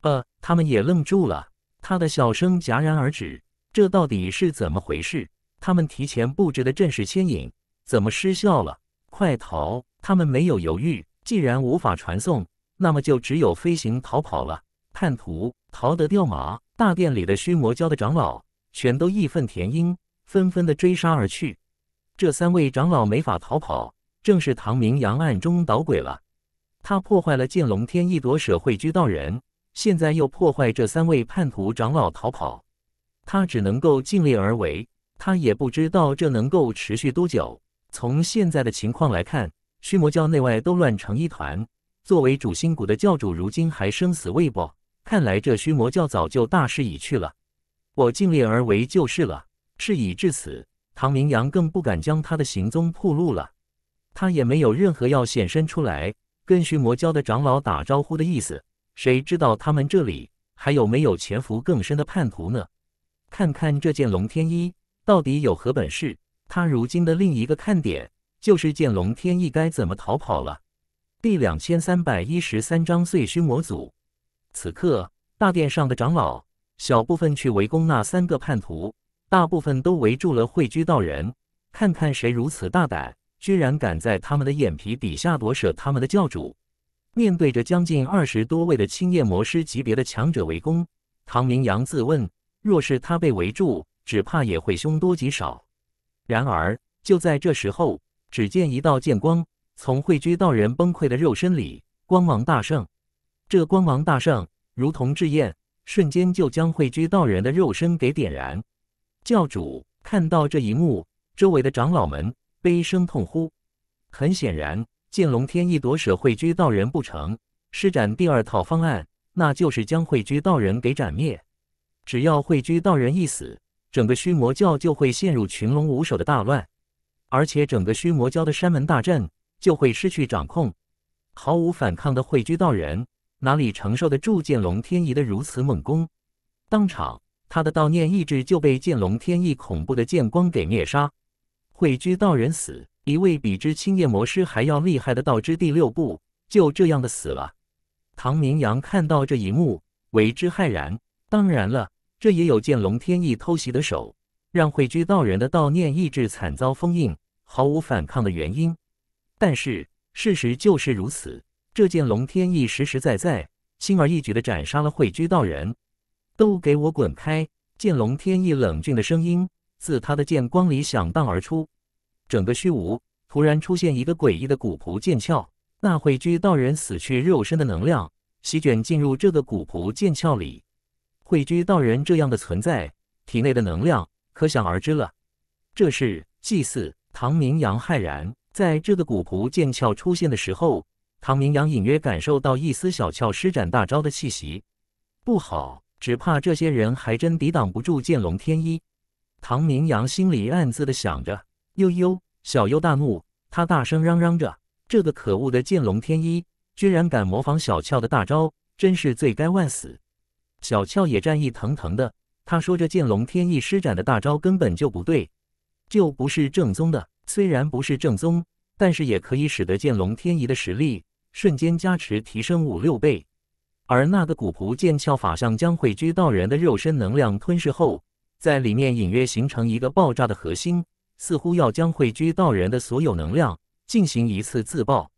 呃，他们也愣住了，他的笑声戛然而止。这到底是怎么回事？他们提前布置的阵势牵引怎么失效了？快逃！他们没有犹豫，既然无法传送。那么就只有飞行逃跑了。叛徒逃得掉吗？大殿里的虚魔教的长老全都义愤填膺，纷纷的追杀而去。这三位长老没法逃跑，正是唐明阳暗中捣鬼了。他破坏了剑龙天一夺舍会居道人，现在又破坏这三位叛徒长老逃跑，他只能够尽力而为。他也不知道这能够持续多久。从现在的情况来看，虚魔教内外都乱成一团。作为主心骨的教主，如今还生死未卜。看来这虚魔教早就大势已去了。我尽力而为就是了。事已至此，唐明阳更不敢将他的行踪暴露了。他也没有任何要现身出来跟虚魔教的长老打招呼的意思。谁知道他们这里还有没有潜伏更深的叛徒呢？看看这件龙天衣到底有何本事？他如今的另一个看点就是见龙天一该怎么逃跑了。第两千三百一十三章碎尸魔祖。此刻大殿上的长老，小部分去围攻那三个叛徒，大部分都围住了慧居道人。看看谁如此大胆，居然敢在他们的眼皮底下夺舍他们的教主！面对着将近二十多位的青叶魔师级别的强者围攻，唐明阳自问，若是他被围住，只怕也会凶多吉少。然而，就在这时候，只见一道剑光。从慧居道人崩溃的肉身里，光芒大盛。这光芒大盛，如同炙焰，瞬间就将慧居道人的肉身给点燃。教主看到这一幕，周围的长老们悲声痛呼。很显然，剑龙天一夺舍慧居道人不成，施展第二套方案，那就是将慧居道人给斩灭。只要慧居道人一死，整个虚魔教就会陷入群龙无首的大乱，而且整个虚魔教的山门大阵。就会失去掌控，毫无反抗的慧居道人哪里承受得住剑龙天意的如此猛攻？当场，他的悼念意志就被剑龙天意恐怖的剑光给灭杀。慧居道人死，一位比之青叶魔师还要厉害的道之第六部就这样的死了。唐明阳看到这一幕，为之骇然。当然了，这也有剑龙天意偷袭的手，让慧居道人的悼念意志惨遭封印，毫无反抗的原因。但是事实就是如此，这件龙天翼实实在在轻而易举地斩杀了慧居道人，都给我滚开！剑龙天翼冷峻的声音自他的剑光里响荡而出，整个虚无突然出现一个诡异的古朴剑鞘，那慧居道人死去肉身的能量席卷进入这个古朴剑鞘里，慧居道人这样的存在，体内的能量可想而知了。这是祭祀唐明阳骇然。在这个古仆剑鞘出现的时候，唐明阳隐约感受到一丝小俏施展大招的气息。不好，只怕这些人还真抵挡不住剑龙天一。唐明阳心里暗自的想着。悠悠小优大怒，他大声嚷嚷着：“这个可恶的剑龙天一，居然敢模仿小俏的大招，真是罪该万死！”小俏也战意腾腾的，他说：“这剑龙天意施展的大招根本就不对，就不是正宗的。”虽然不是正宗，但是也可以使得剑龙天仪的实力瞬间加持提升五六倍。而那个古仆剑鞘法相将汇聚到人的肉身能量吞噬后，在里面隐约形成一个爆炸的核心，似乎要将汇聚到人的所有能量进行一次自爆。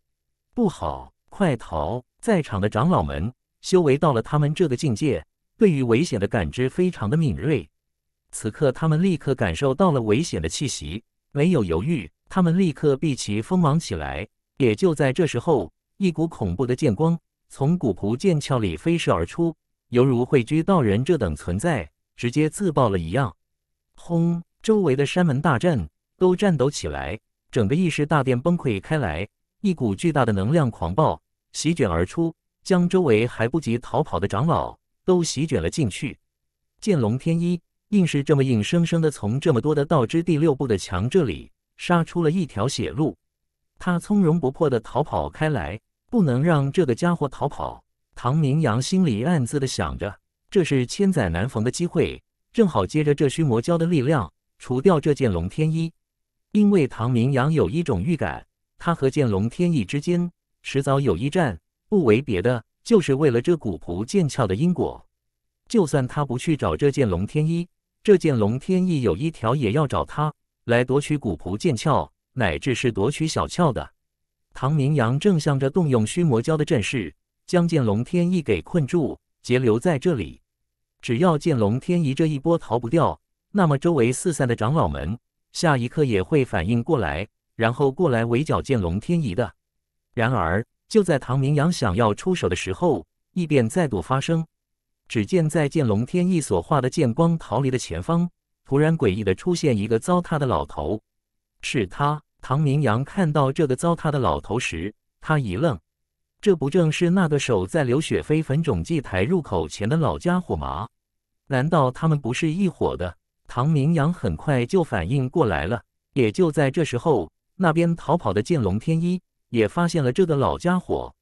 不好，快逃！在场的长老们修为到了他们这个境界，对于危险的感知非常的敏锐。此刻，他们立刻感受到了危险的气息。没有犹豫，他们立刻避其锋芒起来。也就在这时候，一股恐怖的剑光从古朴剑鞘里飞射而出，犹如慧居道人这等存在直接自爆了一样，轰！周围的山门大阵都颤抖起来，整个议事大殿崩溃开来，一股巨大的能量狂暴席卷而出，将周围还不及逃跑的长老都席卷了进去。剑龙天一。硬是这么硬生生的从这么多的道之第六步的墙这里杀出了一条血路，他从容不迫的逃跑开来，不能让这个家伙逃跑。唐明阳心里暗自的想着，这是千载难逢的机会，正好接着这虚魔蛟的力量，除掉这件龙天衣。因为唐明阳有一种预感，他和剑龙天一之间迟早有一战，不为别的，就是为了这古仆剑鞘的因果。就算他不去找这件龙天衣。这剑龙天意有一条也要找他来夺取古仆剑鞘，乃至是夺取小鞘的。唐明阳正向着动用虚魔蛟的阵势，将剑龙天意给困住，截留在这里。只要剑龙天意这一波逃不掉，那么周围四散的长老们下一刻也会反应过来，然后过来围剿剑龙天意的。然而，就在唐明阳想要出手的时候，异变再度发生。只见在剑龙天意所画的剑光逃离的前方，突然诡异的出现一个糟蹋的老头。是他，唐明阳看到这个糟蹋的老头时，他一愣，这不正是那个守在刘雪飞坟冢祭台入口前的老家伙吗？难道他们不是一伙的？唐明阳很快就反应过来了。也就在这时候，那边逃跑的剑龙天一也发现了这个老家伙，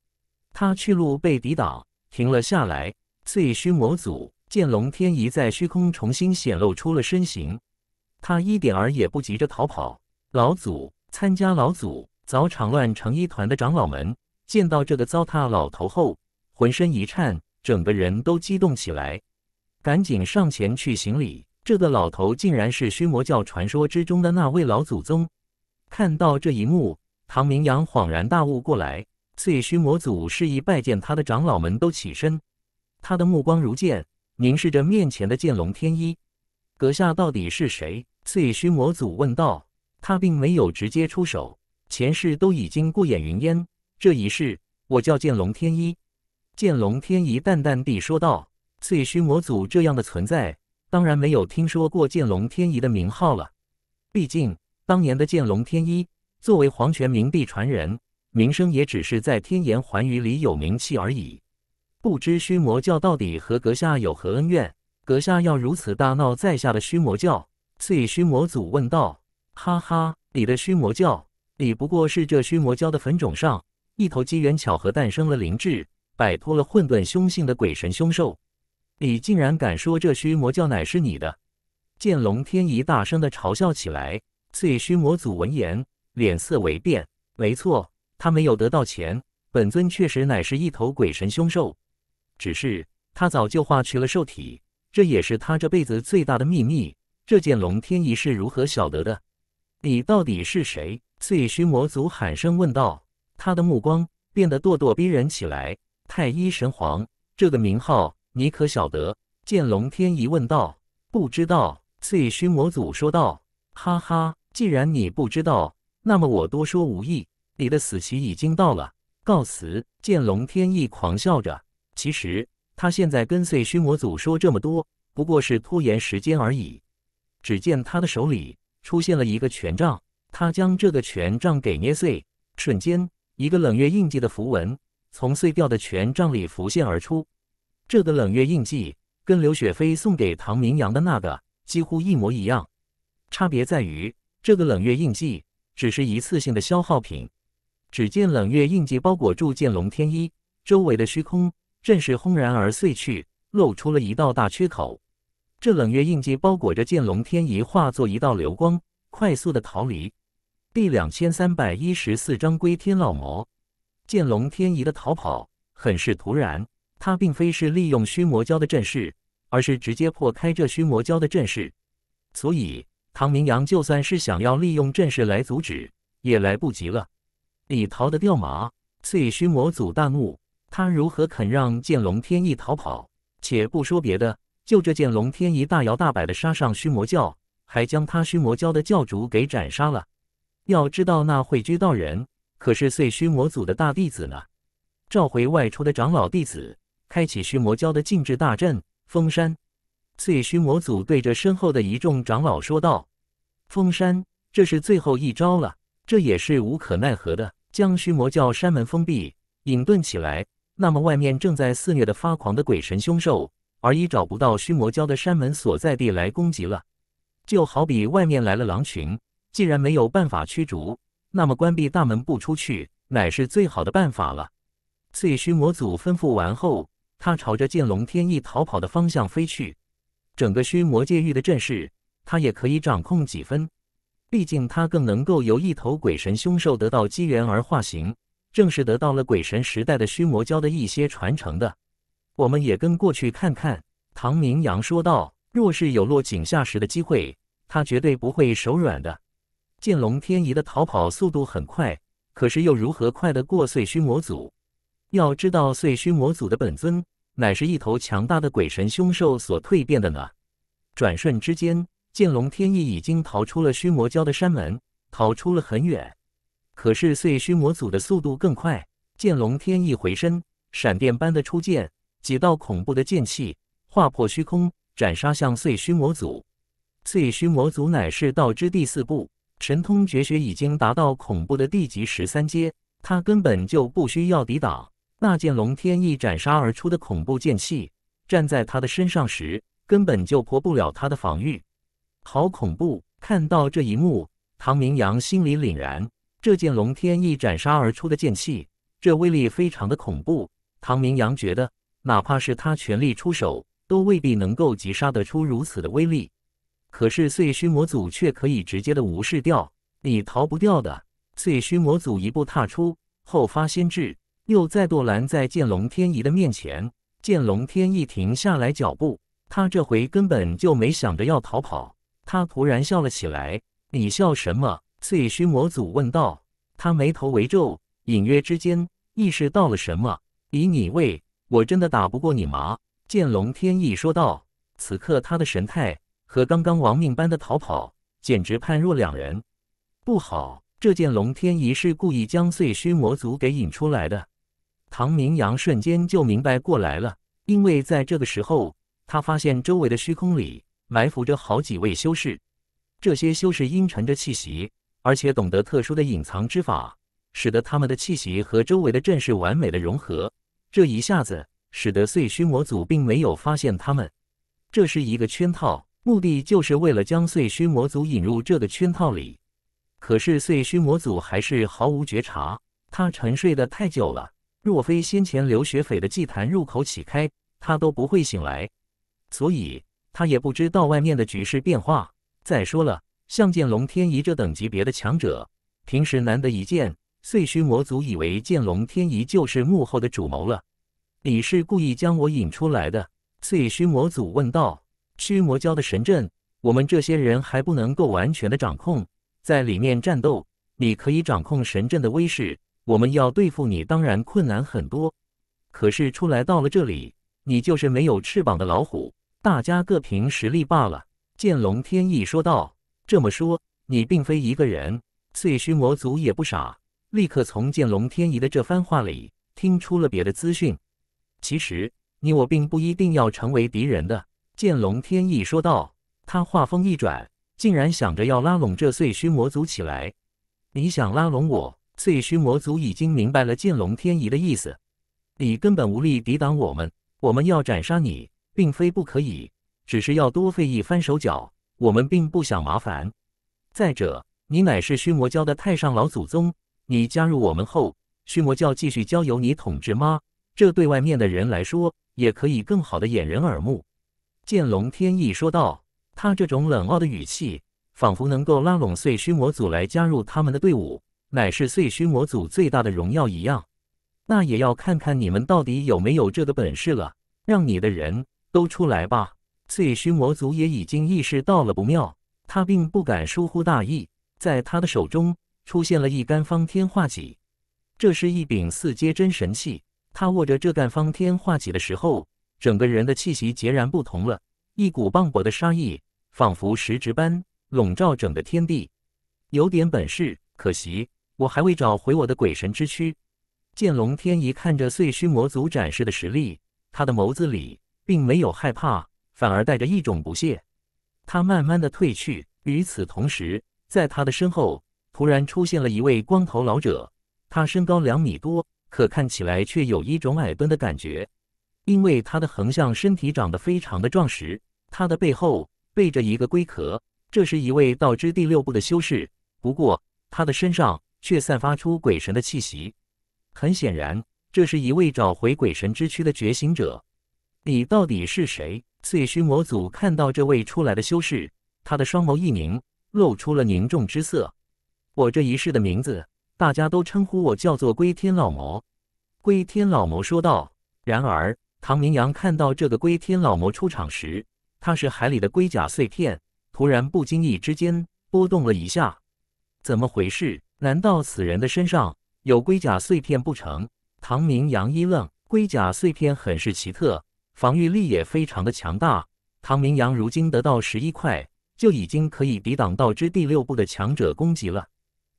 他去路被抵挡，停了下来。醉虚魔祖剑龙天一在虚空重新显露出了身形，他一点儿也不急着逃跑。老祖，参加老祖早场乱成一团的长老们见到这个糟蹋老头后，浑身一颤，整个人都激动起来，赶紧上前去行礼。这个老头竟然是虚魔教传说之中的那位老祖宗。看到这一幕，唐明阳恍然大悟过来。醉虚魔祖示意拜见他的长老们都起身。他的目光如剑，凝视着面前的剑龙天一，阁下到底是谁？次虚魔祖问道。他并没有直接出手，前世都已经过眼云烟。这一世，我叫剑龙天一。剑龙天一淡淡地说道。次虚魔祖这样的存在，当然没有听说过剑龙天一的名号了。毕竟当年的剑龙天一，作为黄泉冥帝传人，名声也只是在天言寰宇里有名气而已。不知虚魔教到底和阁下有何恩怨？阁下要如此大闹在下的虚魔教，翠虚魔祖问道。哈哈，你的虚魔教，你不过是这虚魔教的坟冢上一头机缘巧合诞生了灵智、摆脱了混沌凶性的鬼神凶兽，你竟然敢说这虚魔教乃是你的？剑龙天仪大声的嘲笑起来。翠虚魔祖闻言脸色微变。没错，他没有得到钱，本尊确实乃是一头鬼神凶兽。只是他早就化去了兽体，这也是他这辈子最大的秘密。这件龙天一是如何晓得的？你到底是谁？醉虚魔祖喊声问道，他的目光变得咄咄逼人起来。太一神皇这个名号，你可晓得？剑龙天一问道。不知道。醉虚魔祖说道。哈哈，既然你不知道，那么我多说无益。你的死期已经到了，告辞。剑龙天一狂笑着。其实他现在跟随虚魔祖说这么多，不过是拖延时间而已。只见他的手里出现了一个权杖，他将这个权杖给捏碎，瞬间一个冷月印记的符文从碎掉的权杖里浮现而出。这个冷月印记跟刘雪飞送给唐明阳的那个几乎一模一样，差别在于这个冷月印记只是一次性的消耗品。只见冷月印记包裹住剑龙天一周围的虚空。阵势轰然而碎去，露出了一道大缺口。这冷月印记包裹着剑龙天仪，化作一道流光，快速的逃离。第两千三百一十四章归天老魔。剑龙天仪的逃跑很是突然，他并非是利用虚魔蛟的阵势，而是直接破开这虚魔蛟的阵势。所以唐明阳就算是想要利用阵势来阻止，也来不及了。你逃得掉吗？碎虚魔祖大怒。他如何肯让剑龙天一逃跑？且不说别的，就这剑龙天一大摇大摆的杀上虚魔教，还将他虚魔教的教主给斩杀了。要知道，那慧居道人可是碎虚魔祖的大弟子呢。召回外出的长老弟子，开启虚魔教的禁制大阵，封山。碎虚魔祖对着身后的一众长老说道：“封山，这是最后一招了，这也是无可奈何的，将虚魔教山门封闭，隐遁起来。”那么，外面正在肆虐的发狂的鬼神凶兽，而已找不到虚魔教的山门所在地来攻击了。就好比外面来了狼群，既然没有办法驱逐，那么关闭大门不出去，乃是最好的办法了。以虚魔祖吩咐完后，他朝着剑龙天翼逃跑的方向飞去。整个虚魔界域的阵势，他也可以掌控几分。毕竟他更能够由一头鬼神凶兽得到机缘而化形。正是得到了鬼神时代的虚魔教的一些传承的，我们也跟过去看看。”唐明阳说道，“若是有落井下石的机会，他绝对不会手软的。”剑龙天仪的逃跑速度很快，可是又如何快得过碎虚魔祖？要知道，碎虚魔祖的本尊乃是一头强大的鬼神凶兽所蜕变的呢。转瞬之间，剑龙天意已经逃出了虚魔教的山门，逃出了很远。可是碎虚魔祖的速度更快，剑龙天一回身，闪电般的出剑，几道恐怖的剑气划破虚空，斩杀向碎虚魔祖。碎虚魔祖乃是道之第四步神通绝学已经达到恐怖的地级十三阶，他根本就不需要抵挡那剑龙天翼斩杀而出的恐怖剑气，站在他的身上时根本就破不了他的防御。好恐怖！看到这一幕，唐明阳心里凛然。这剑龙天翼斩杀而出的剑气，这威力非常的恐怖。唐明阳觉得，哪怕是他全力出手，都未必能够击杀得出如此的威力。可是碎虚魔祖却可以直接的无视掉，你逃不掉的。碎虚魔祖一步踏出，后发先至，又再度拦在剑龙天一的面前。剑龙天一停下来脚步，他这回根本就没想着要逃跑。他突然笑了起来，你笑什么？碎虚魔祖问道：“他眉头微皱，隐约之间意识到了什么。”“以你为，我真的打不过你吗？”剑龙天一说道。此刻他的神态和刚刚亡命般的逃跑简直判若两人。不好，这剑龙天一是故意将碎虚魔祖给引出来的。唐明阳瞬间就明白过来了，因为在这个时候，他发现周围的虚空里埋伏着好几位修士，这些修士阴沉着气息。而且懂得特殊的隐藏之法，使得他们的气息和周围的阵势完美的融合，这一下子使得碎虚魔祖并没有发现他们。这是一个圈套，目的就是为了将碎虚魔祖引入这个圈套里。可是碎虚魔祖还是毫无觉察，他沉睡得太久了，若非先前刘学匪的祭坛入口启开，他都不会醒来，所以他也不知道外面的局势变化。再说了。像剑龙天一这等级别的强者，平时难得一见。碎虚魔族以为剑龙天一就是幕后的主谋了。你是故意将我引出来的？碎虚魔族问道。虚魔教的神阵，我们这些人还不能够完全的掌控，在里面战斗，你可以掌控神阵的威势，我们要对付你当然困难很多。可是出来到了这里，你就是没有翅膀的老虎，大家各凭实力罢了。剑龙天意说道。这么说，你并非一个人。碎尸魔族也不傻，立刻从剑龙天仪的这番话里听出了别的资讯。其实，你我并不一定要成为敌人的。剑龙天意说道，他话锋一转，竟然想着要拉拢这碎尸魔族起来。你想拉拢我？碎尸魔族已经明白了剑龙天仪的意思，你根本无力抵挡我们，我们要斩杀你，并非不可以，只是要多费一番手脚。我们并不想麻烦。再者，你乃是虚魔教的太上老祖宗，你加入我们后，虚魔教继续交由你统治吗？这对外面的人来说，也可以更好的掩人耳目。剑龙天意说道，他这种冷傲的语气，仿佛能够拉拢碎虚魔祖来加入他们的队伍，乃是碎虚魔祖最大的荣耀一样。那也要看看你们到底有没有这个本事了。让你的人都出来吧。碎虚魔族也已经意识到了不妙，他并不敢疏忽大意。在他的手中出现了一杆方天画戟，这是一柄四阶真神器。他握着这杆方天画戟的时候，整个人的气息截然不同了，一股磅礴的杀意，仿佛实质般笼罩整个天地。有点本事，可惜我还未找回我的鬼神之躯。剑龙天一看着碎虚魔族展示的实力，他的眸子里并没有害怕。反而带着一种不屑，他慢慢的退去。与此同时，在他的身后突然出现了一位光头老者，他身高两米多，可看起来却有一种矮墩的感觉，因为他的横向身体长得非常的壮实。他的背后背着一个龟壳，这是一位道之第六部的修士，不过他的身上却散发出鬼神的气息。很显然，这是一位找回鬼神之躯的觉醒者。你到底是谁？碎虚魔祖看到这位出来的修士，他的双眸一凝，露出了凝重之色。我这一世的名字，大家都称呼我叫做龟天老魔。龟天老魔说道。然而，唐明阳看到这个龟天老魔出场时，他是海里的龟甲碎片，突然不经意之间波动了一下。怎么回事？难道此人的身上有龟甲碎片不成？唐明阳一愣，龟甲碎片很是奇特。防御力也非常的强大。唐明阳如今得到十一块，就已经可以抵挡到之第六部的强者攻击了。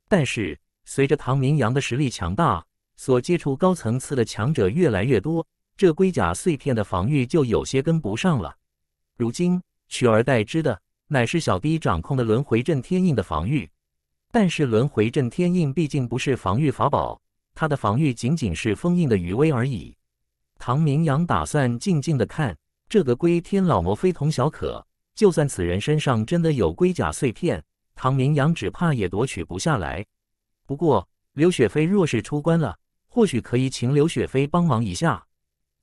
但是随着唐明阳的实力强大，所接触高层次的强者越来越多，这龟甲碎片的防御就有些跟不上了。如今取而代之的，乃是小 B 掌控的轮回震天印的防御。但是轮回震天印毕竟不是防御法宝，它的防御仅仅是封印的余威而已。唐明阳打算静静的看这个龟天老魔非同小可，就算此人身上真的有龟甲碎片，唐明阳只怕也夺取不下来。不过刘雪飞若是出关了，或许可以请刘雪飞帮忙一下。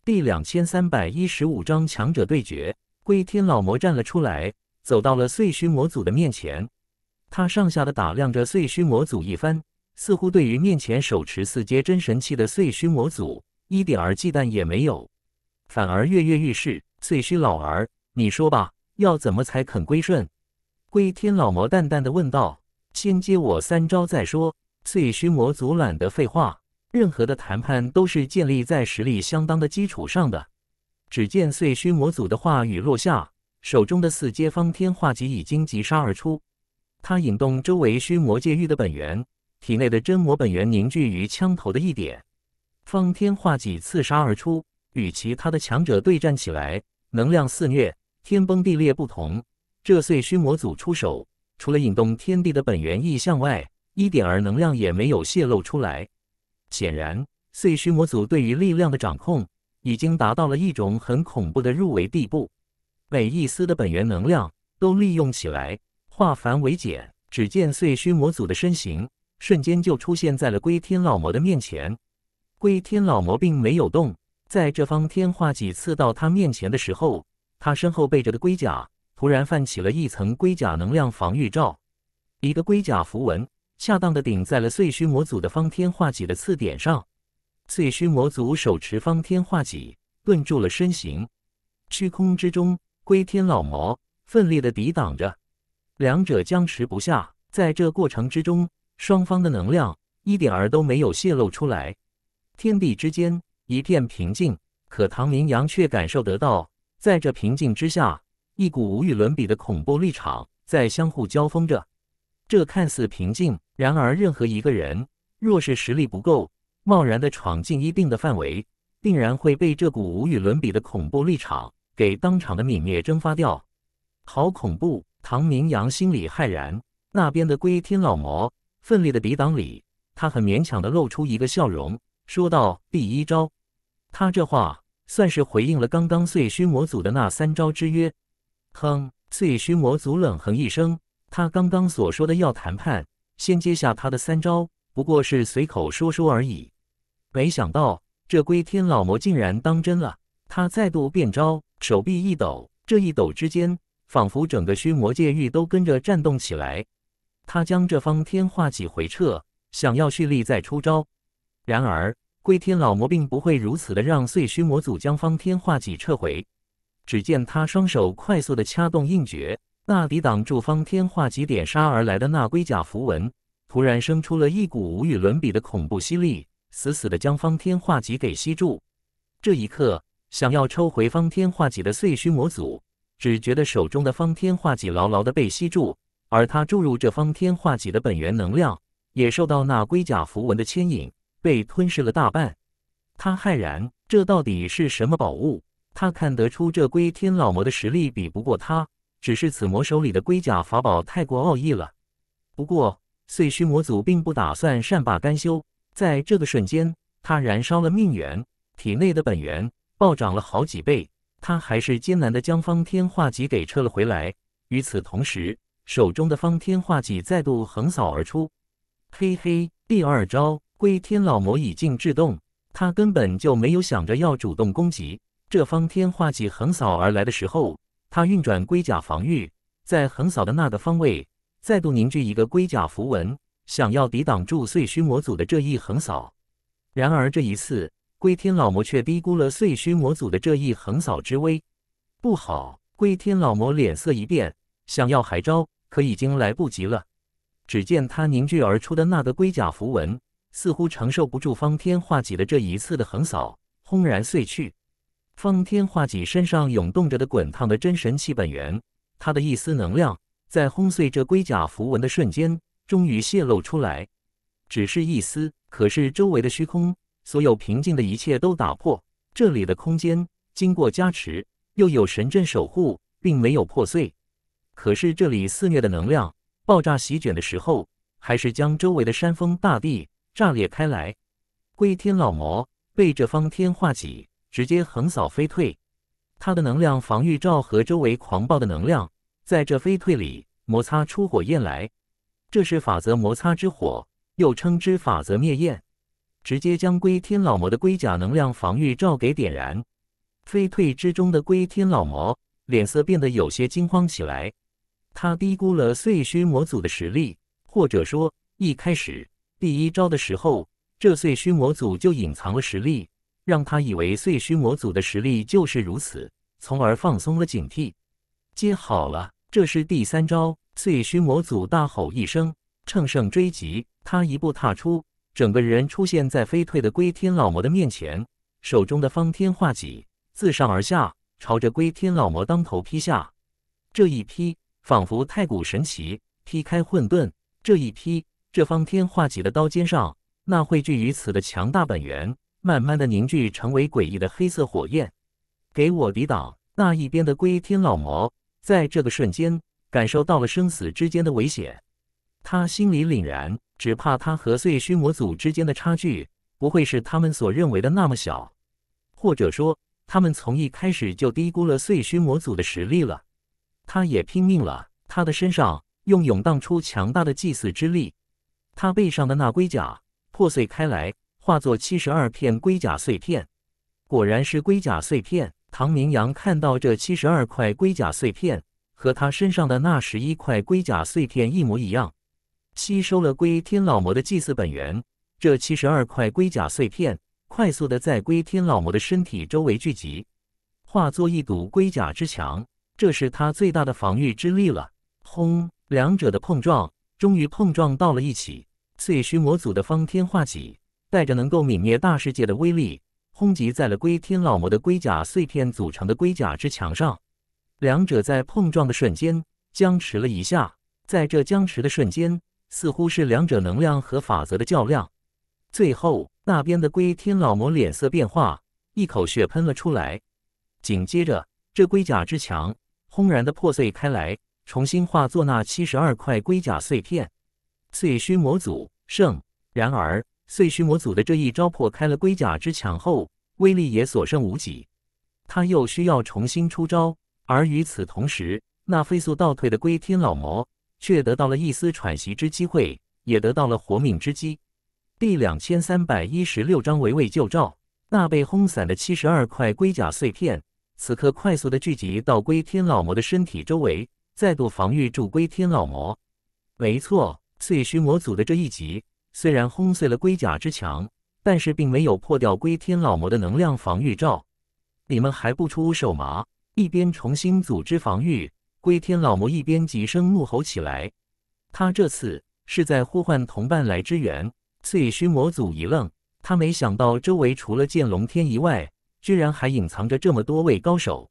第两千三百一十五章强者对决。龟天老魔站了出来，走到了碎虚魔祖的面前，他上下的打量着碎虚魔祖一番，似乎对于面前手持四阶真神器的碎虚魔祖。一点儿忌惮也没有，反而跃跃欲试。碎虚老儿，你说吧，要怎么才肯归顺？归天老魔淡淡的问道：“先接我三招再说。”碎虚魔祖懒得废话，任何的谈判都是建立在实力相当的基础上的。只见碎虚魔祖的话语落下，手中的四阶方天画戟已经疾杀而出，他引动周围虚魔界域的本源，体内的真魔本源凝聚于枪头的一点。方天画戟刺杀而出，与其他的强者对战起来，能量肆虐，天崩地裂。不同，这碎虚魔祖出手，除了引动天地的本源意象外，一点儿能量也没有泄露出来。显然，碎虚魔祖对于力量的掌控，已经达到了一种很恐怖的入围地步，每一丝的本源能量都利用起来，化繁为简。只见碎虚魔祖的身形，瞬间就出现在了归天老魔的面前。归天老魔并没有动，在这方天画戟刺到他面前的时候，他身后背着的龟甲突然泛起了一层龟甲能量防御罩，一个龟甲符文恰当的顶在了碎虚魔祖的方天画戟的刺点上。碎虚魔祖手持方天画戟顿住了身形，虚空之中，归天老魔奋力的抵挡着，两者僵持不下。在这过程之中，双方的能量一点儿都没有泄露出来。天地之间一片平静，可唐明阳却感受得到，在这平静之下，一股无与伦比的恐怖立场在相互交锋着。这看似平静，然而任何一个人若是实力不够，贸然的闯进一定的范围，定然会被这股无与伦比的恐怖立场给当场的泯灭、蒸发掉。好恐怖！唐明阳心里骇然。那边的龟天老魔奋力的抵挡里，他很勉强的露出一个笑容。说到第一招，他这话算是回应了刚刚碎虚魔祖的那三招之约。哼！碎虚魔祖冷哼一声，他刚刚所说的要谈判，先接下他的三招，不过是随口说说而已。没想到这归天老魔竟然当真了。他再度变招，手臂一抖，这一抖之间，仿佛整个虚魔界域都跟着颤动起来。他将这方天画戟回撤，想要蓄力再出招。然而，龟天老魔并不会如此的让碎虚魔祖将方天画戟撤回。只见他双手快速的掐动印诀，那抵挡住方天画戟点杀而来的那龟甲符文，突然生出了一股无与伦比的恐怖吸力，死死的将方天画戟给吸住。这一刻，想要抽回方天画戟的碎虚魔祖，只觉得手中的方天画戟牢牢的被吸住，而他注入这方天画戟的本源能量，也受到那龟甲符文的牵引。被吞噬了大半，他骇然：这到底是什么宝物？他看得出这龟天老魔的实力比不过他，只是此魔手里的龟甲法宝太过奥义了。不过碎虚魔祖并不打算善罢甘休，在这个瞬间，他燃烧了命元，体内的本源暴涨了好几倍，他还是艰难的将方天画戟给撤了回来。与此同时，手中的方天画戟再度横扫而出，嘿嘿，第二招。归天老魔以静制动，他根本就没有想着要主动攻击。这方天画戟横扫而来的时候，他运转龟甲防御，在横扫的那个方位再度凝聚一个龟甲符文，想要抵挡住碎虚魔祖的这一横扫。然而这一次，归天老魔却低估了碎虚魔祖的这一横扫之威。不好！归天老魔脸色一变，想要还招，可已经来不及了。只见他凝聚而出的那个龟甲符文。似乎承受不住方天画戟的这一次的横扫，轰然碎去。方天画戟身上涌动着的滚烫的真神气本源，它的一丝能量在轰碎这龟甲符文的瞬间，终于泄露出来。只是一丝，可是周围的虚空，所有平静的一切都打破。这里的空间经过加持，又有神阵守护，并没有破碎。可是这里肆虐的能量爆炸席卷的时候，还是将周围的山峰、大地。炸裂开来，龟天老魔被这方天画戟直接横扫飞退，他的能量防御罩和周围狂暴的能量在这飞退里摩擦出火焰来，这是法则摩擦之火，又称之法则灭焰，直接将龟天老魔的龟甲能量防御罩给点燃。飞退之中的龟天老魔脸色变得有些惊慌起来，他低估了碎虚魔祖的实力，或者说一开始。第一招的时候，这碎虚魔祖就隐藏了实力，让他以为碎虚魔祖的实力就是如此，从而放松了警惕。接好了，这是第三招。碎虚魔祖大吼一声，乘胜追击，他一步踏出，整个人出现在飞退的归天老魔的面前，手中的方天画戟自上而下，朝着归天老魔当头劈下。这一劈仿佛太古神奇，劈开混沌。这一劈。这方天画戟的刀尖上，那汇聚于此的强大本源，慢慢的凝聚成为诡异的黑色火焰。给我抵挡！那一边的归天老魔在这个瞬间感受到了生死之间的危险，他心里凛然，只怕他和碎虚魔祖之间的差距不会是他们所认为的那么小，或者说他们从一开始就低估了碎虚魔祖的实力了。他也拼命了，他的身上用涌荡出强大的祭祀之力。他背上的那龟甲破碎开来，化作七十二片龟甲碎片，果然是龟甲碎片。唐明阳看到这七十二块龟甲碎片和他身上的那十一块龟甲碎片一模一样，吸收了龟天老魔的祭祀本源，这七十二块龟甲碎片快速的在龟天老魔的身体周围聚集，化作一堵龟甲之墙，这是他最大的防御之力了。轰！两者的碰撞。终于碰撞到了一起，碎虚魔祖的方天画戟带着能够泯灭大世界的威力，轰击在了龟天老魔的龟甲碎片组成的龟甲之墙上。两者在碰撞的瞬间僵持了一下，在这僵持的瞬间，似乎是两者能量和法则的较量。最后，那边的龟天老魔脸色变化，一口血喷了出来，紧接着，这龟甲之墙轰然的破碎开来。重新化作那七十二块龟甲碎片，碎虚魔祖胜。然而，碎虚魔祖的这一招破开了龟甲之墙后，威力也所剩无几。他又需要重新出招，而与此同时，那飞速倒退的龟天老魔却得到了一丝喘息之机会，也得到了活命之机。第两千三百一十六章围魏救赵。那被轰散的七十二块龟甲碎片，此刻快速的聚集到龟天老魔的身体周围。再度防御住龟天老魔，没错，碎虚魔祖的这一击虽然轰碎了龟甲之墙，但是并没有破掉龟天老魔的能量防御罩。你们还不出手吗？一边重新组织防御，龟天老魔一边急声怒吼起来。他这次是在呼唤同伴来支援。碎虚魔祖一愣，他没想到周围除了剑龙天以外，居然还隐藏着这么多位高手。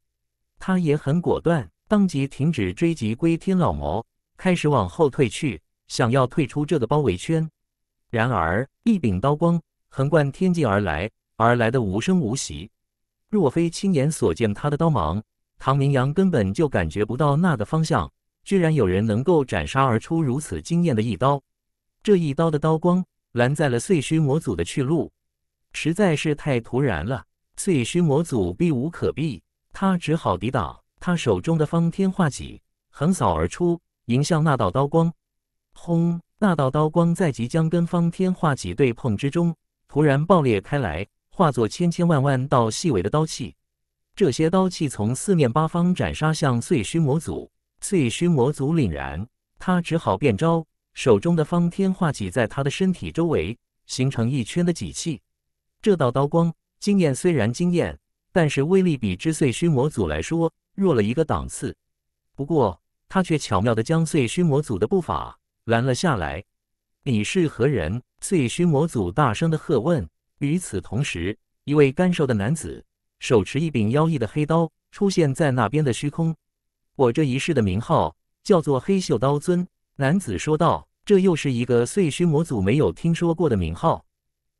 他也很果断。当即停止追击，归天老魔开始往后退去，想要退出这个包围圈。然而，一柄刀光横贯天际而来，而来的无声无息。若非亲眼所见，他的刀芒，唐明阳根本就感觉不到那个方向。居然有人能够斩杀而出如此惊艳的一刀！这一刀的刀光拦在了碎虚魔祖的去路，实在是太突然了。碎虚魔祖避无可避，他只好抵挡。他手中的方天画戟横扫而出，迎向那道刀光。轰！那道刀光在即将跟方天画戟对碰之中，突然爆裂开来，化作千千万万道细微的刀气。这些刀气从四面八方斩杀向碎虚魔祖。碎虚魔祖凛然，他只好变招，手中的方天画戟在他的身体周围形成一圈的戟气。这道刀光惊艳虽然惊艳，但是威力比之碎虚魔祖来说。弱了一个档次，不过他却巧妙的将碎虚魔祖的步伐拦了下来。你是何人？碎虚魔祖大声的喝问。与此同时，一位干瘦的男子手持一柄妖异的黑刀，出现在那边的虚空。我这一世的名号叫做黑袖刀尊。男子说道。这又是一个碎虚魔祖没有听说过的名号。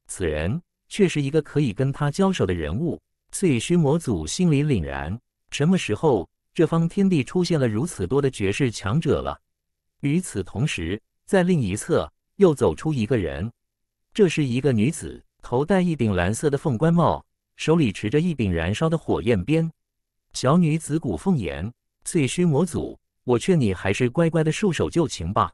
此人却是一个可以跟他交手的人物。碎虚魔祖心里凛然。什么时候这方天地出现了如此多的绝世强者了？与此同时，在另一侧又走出一个人，这是一个女子，头戴一顶蓝色的凤冠帽，手里持着一柄燃烧的火焰鞭。小女子古凤言：“碎虚魔祖，我劝你还是乖乖的束手就擒吧。”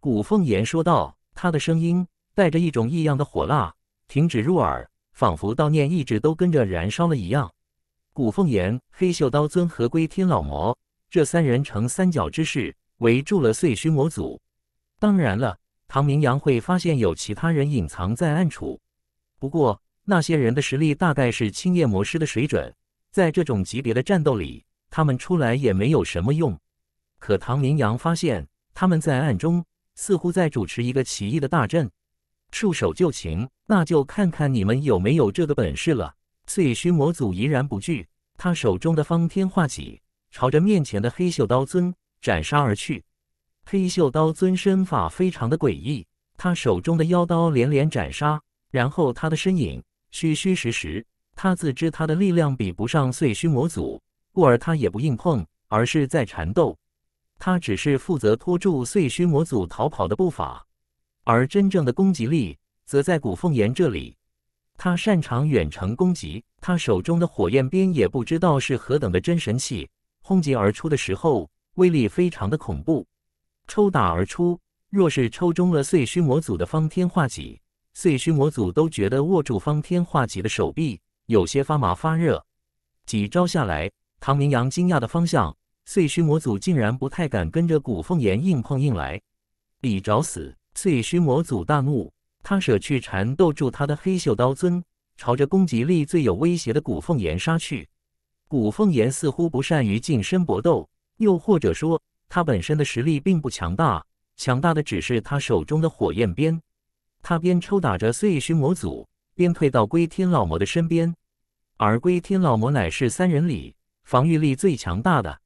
古凤言说道，她的声音带着一种异样的火辣，停止入耳，仿佛悼念一直都跟着燃烧了一样。古凤岩、黑袖刀尊和归天老魔这三人呈三角之势，围住了碎虚魔祖。当然了，唐明阳会发现有其他人隐藏在暗处。不过，那些人的实力大概是青叶魔师的水准，在这种级别的战斗里，他们出来也没有什么用。可唐明阳发现，他们在暗中似乎在主持一个奇异的大阵。束手就擒，那就看看你们有没有这个本事了。碎虚魔祖怡然不惧，他手中的方天画戟朝着面前的黑袖刀尊斩杀而去。黑袖刀尊身法非常的诡异，他手中的妖刀连连斩杀，然后他的身影虚虚实实。他自知他的力量比不上碎虚魔祖，故而他也不硬碰，而是在缠斗。他只是负责拖住碎虚魔祖逃跑的步伐，而真正的攻击力则在古凤岩这里。他擅长远程攻击，他手中的火焰鞭也不知道是何等的真神器，轰击而出的时候威力非常的恐怖，抽打而出，若是抽中了碎虚魔祖的方天画戟，碎虚魔祖都觉得握住方天画戟的手臂有些发麻发热。几招下来，唐明阳惊讶的方向，碎虚魔祖竟然不太敢跟着古凤岩硬碰硬来，李找死！碎虚魔祖大怒。他舍去缠，斗住他的黑袖刀尊，朝着攻击力最有威胁的古凤岩杀去。古凤岩似乎不善于近身搏斗，又或者说他本身的实力并不强大，强大的只是他手中的火焰鞭。他边抽打着碎虚魔祖，边退到归天老魔的身边。而归天老魔乃是三人里防御力最强大的，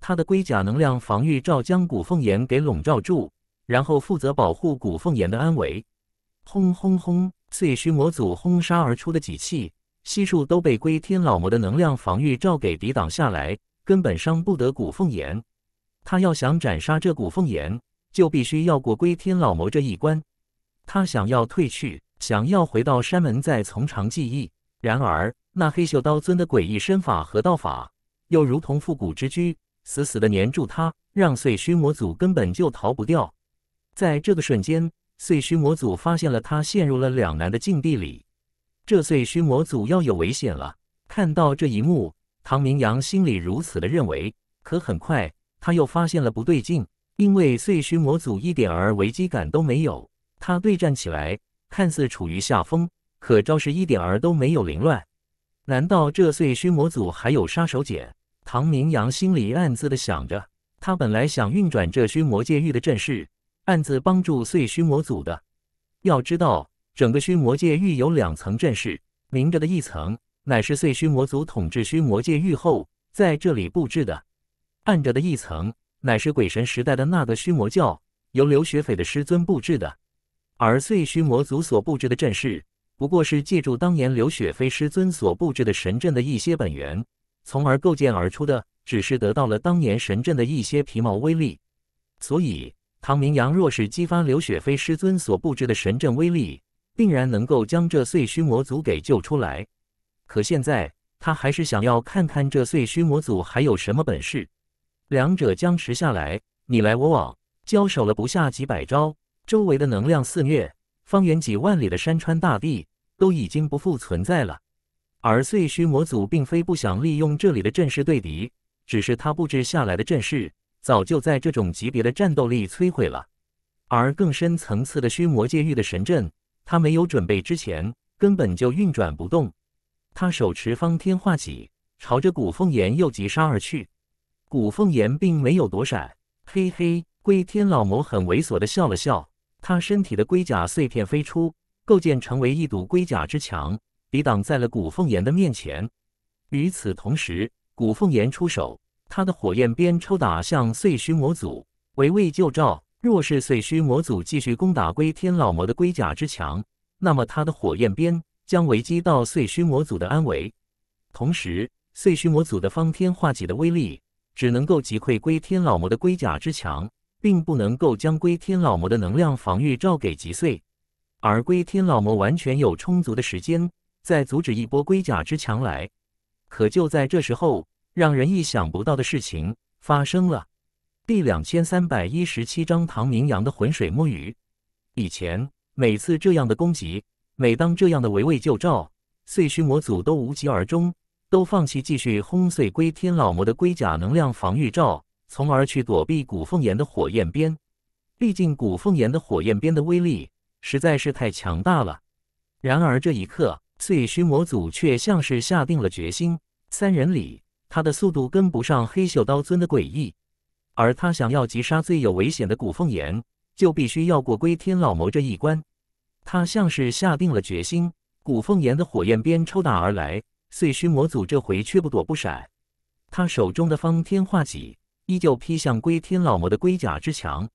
他的龟甲能量防御罩将古凤岩给笼罩住，然后负责保护古凤岩的安危。轰轰轰！碎尸魔祖轰杀而出的几气，悉数都被归天老魔的能量防御罩给抵挡下来，根本伤不得古凤岩。他要想斩杀这古凤岩，就必须要过归天老魔这一关。他想要退去，想要回到山门再从长计议。然而，那黑袖刀尊的诡异身法和道法，又如同复古之疽，死死的粘住他，让碎尸魔祖根本就逃不掉。在这个瞬间。碎虚魔祖发现了他，陷入了两难的境地里。这碎虚魔祖要有危险了。看到这一幕，唐明阳心里如此的认为。可很快他又发现了不对劲，因为碎虚魔祖一点儿危机感都没有。他对战起来，看似处于下风，可招式一点儿都没有凌乱。难道这碎虚魔祖还有杀手锏？唐明阳心里暗自的想着。他本来想运转这虚魔界域的阵势。暗自帮助碎虚魔族的，要知道整个虚魔界域有两层阵势，明着的一层乃是碎虚魔族统治虚魔界域后在这里布置的，暗着的一层乃是鬼神时代的那个虚魔教由刘雪斐的师尊布置的，而碎虚魔族所布置的阵势不过是借助当年刘雪飞师尊所布置的神阵的一些本源，从而构建而出的，只是得到了当年神阵的一些皮毛威力，所以。唐明阳若是激发刘雪飞师尊所布置的神阵威力，定然能够将这碎虚魔祖给救出来。可现在他还是想要看看这碎虚魔祖还有什么本事。两者僵持下来，你来我往，交手了不下几百招，周围的能量肆虐，方圆几万里的山川大地都已经不复存在了。而碎虚魔祖并非不想利用这里的阵势对敌，只是他布置下来的阵势。早就在这种级别的战斗力摧毁了，而更深层次的虚魔界域的神阵，他没有准备之前根本就运转不动。他手持方天画戟，朝着古凤岩又急杀而去。古凤岩并没有躲闪，嘿嘿，龟天老魔很猥琐的笑了笑。他身体的龟甲碎片飞出，构建成为一堵龟甲之墙，抵挡在了古凤岩的面前。与此同时，古凤岩出手。他的火焰鞭抽打向碎虚魔祖，围魏救赵。若是碎虚魔祖继续攻打归天老魔的龟甲之墙，那么他的火焰鞭将危及到碎虚魔祖的安危。同时，碎虚魔祖的方天画戟的威力只能够击溃归天老魔的龟甲之墙，并不能够将归天老魔的能量防御罩给击碎。而归天老魔完全有充足的时间再阻止一波龟甲之墙来。可就在这时候。让人意想不到的事情发生了。第两千三百一十七章唐明阳的浑水摸鱼。以前每次这样的攻击，每当这样的围魏救赵，碎虚魔祖都无疾而终，都放弃继续轰碎归天老魔的龟甲能量防御罩，从而去躲避古凤岩的火焰鞭。毕竟古凤岩的火焰鞭的威力实在是太强大了。然而这一刻，碎虚魔祖却像是下定了决心，三人里。他的速度跟不上黑袖刀尊的诡异，而他想要击杀最有危险的古凤岩，就必须要过归天老魔这一关。他像是下定了决心。古凤岩的火焰鞭抽打而来，碎虚魔祖这回却不躲不闪。他手中的方天画戟依旧劈向归天老魔的龟甲之墙。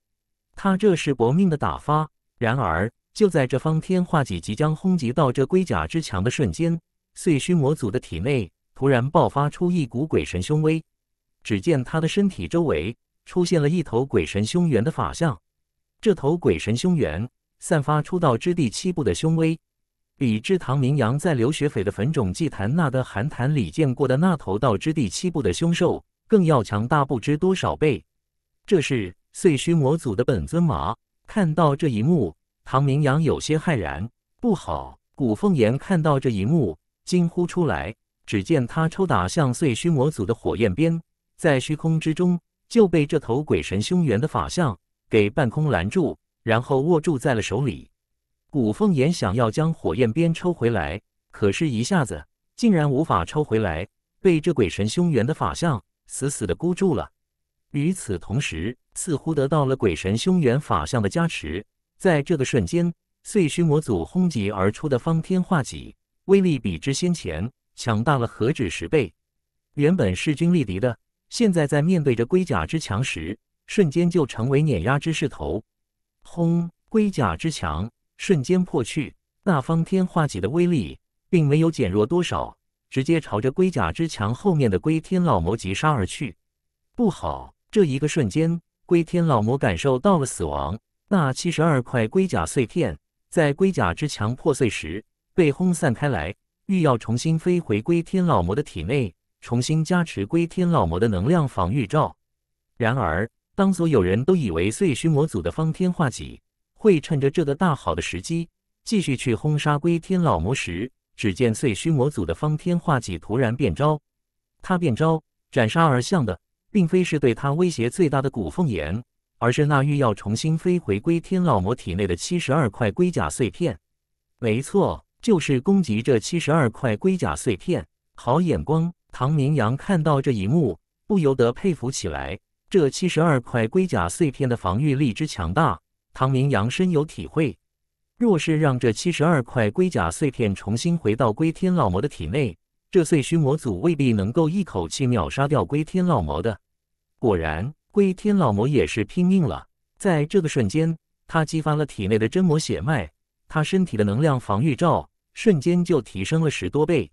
他这是搏命的打发。然而，就在这方天画戟即将轰击到这龟甲之墙的瞬间，碎虚魔祖的体内。突然爆发出一股鬼神凶威，只见他的身体周围出现了一头鬼神凶猿的法相，这头鬼神凶猿散发出道之第七部的凶威，比之唐明阳在刘学匪的坟冢祭坛那的寒潭里见过的那头道之第七部的凶兽更要强大不知多少倍。这是碎虚魔祖的本尊吗？看到这一幕，唐明阳有些骇然，不好！古凤岩看到这一幕，惊呼出来。只见他抽打向碎虚魔祖的火焰鞭，在虚空之中就被这头鬼神凶猿的法相给半空拦住，然后握住在了手里。古凤炎想要将火焰鞭抽回来，可是，一下子竟然无法抽回来，被这鬼神凶猿的法相死死的箍住了。与此同时，似乎得到了鬼神凶猿法相的加持，在这个瞬间，碎虚魔祖轰击而出的方天画戟威力比之先前。强大了何止十倍？原本势均力敌的，现在在面对着龟甲之墙时，瞬间就成为碾压之势。头轰龟甲之墙瞬间破去。那方天画戟的威力并没有减弱多少，直接朝着龟甲之墙后面的龟天老魔急杀而去。不好，这一个瞬间，龟天老魔感受到了死亡。那七十二块龟甲碎片在龟甲之墙破碎时被轰散开来。欲要重新飞回归天老魔的体内，重新加持归天老魔的能量防御罩。然而，当所有人都以为碎虚魔祖的方天画戟会趁着这个大好的时机，继续去轰杀归天老魔时，只见碎虚魔祖的方天画戟突然变招。他变招斩杀而向的，并非是对他威胁最大的古凤炎，而是那欲要重新飞回归天老魔体内的七十二块龟甲碎片。没错。就是攻击这七十二块龟甲碎片，好眼光！唐明阳看到这一幕，不由得佩服起来。这七十二块龟甲碎片的防御力之强大，唐明阳深有体会。若是让这七十二块龟甲碎片重新回到龟天老魔的体内，这碎虚魔祖未必能够一口气秒杀掉龟天老魔的。果然，龟天老魔也是拼命了。在这个瞬间，他激发了体内的真魔血脉，他身体的能量防御罩。瞬间就提升了十多倍，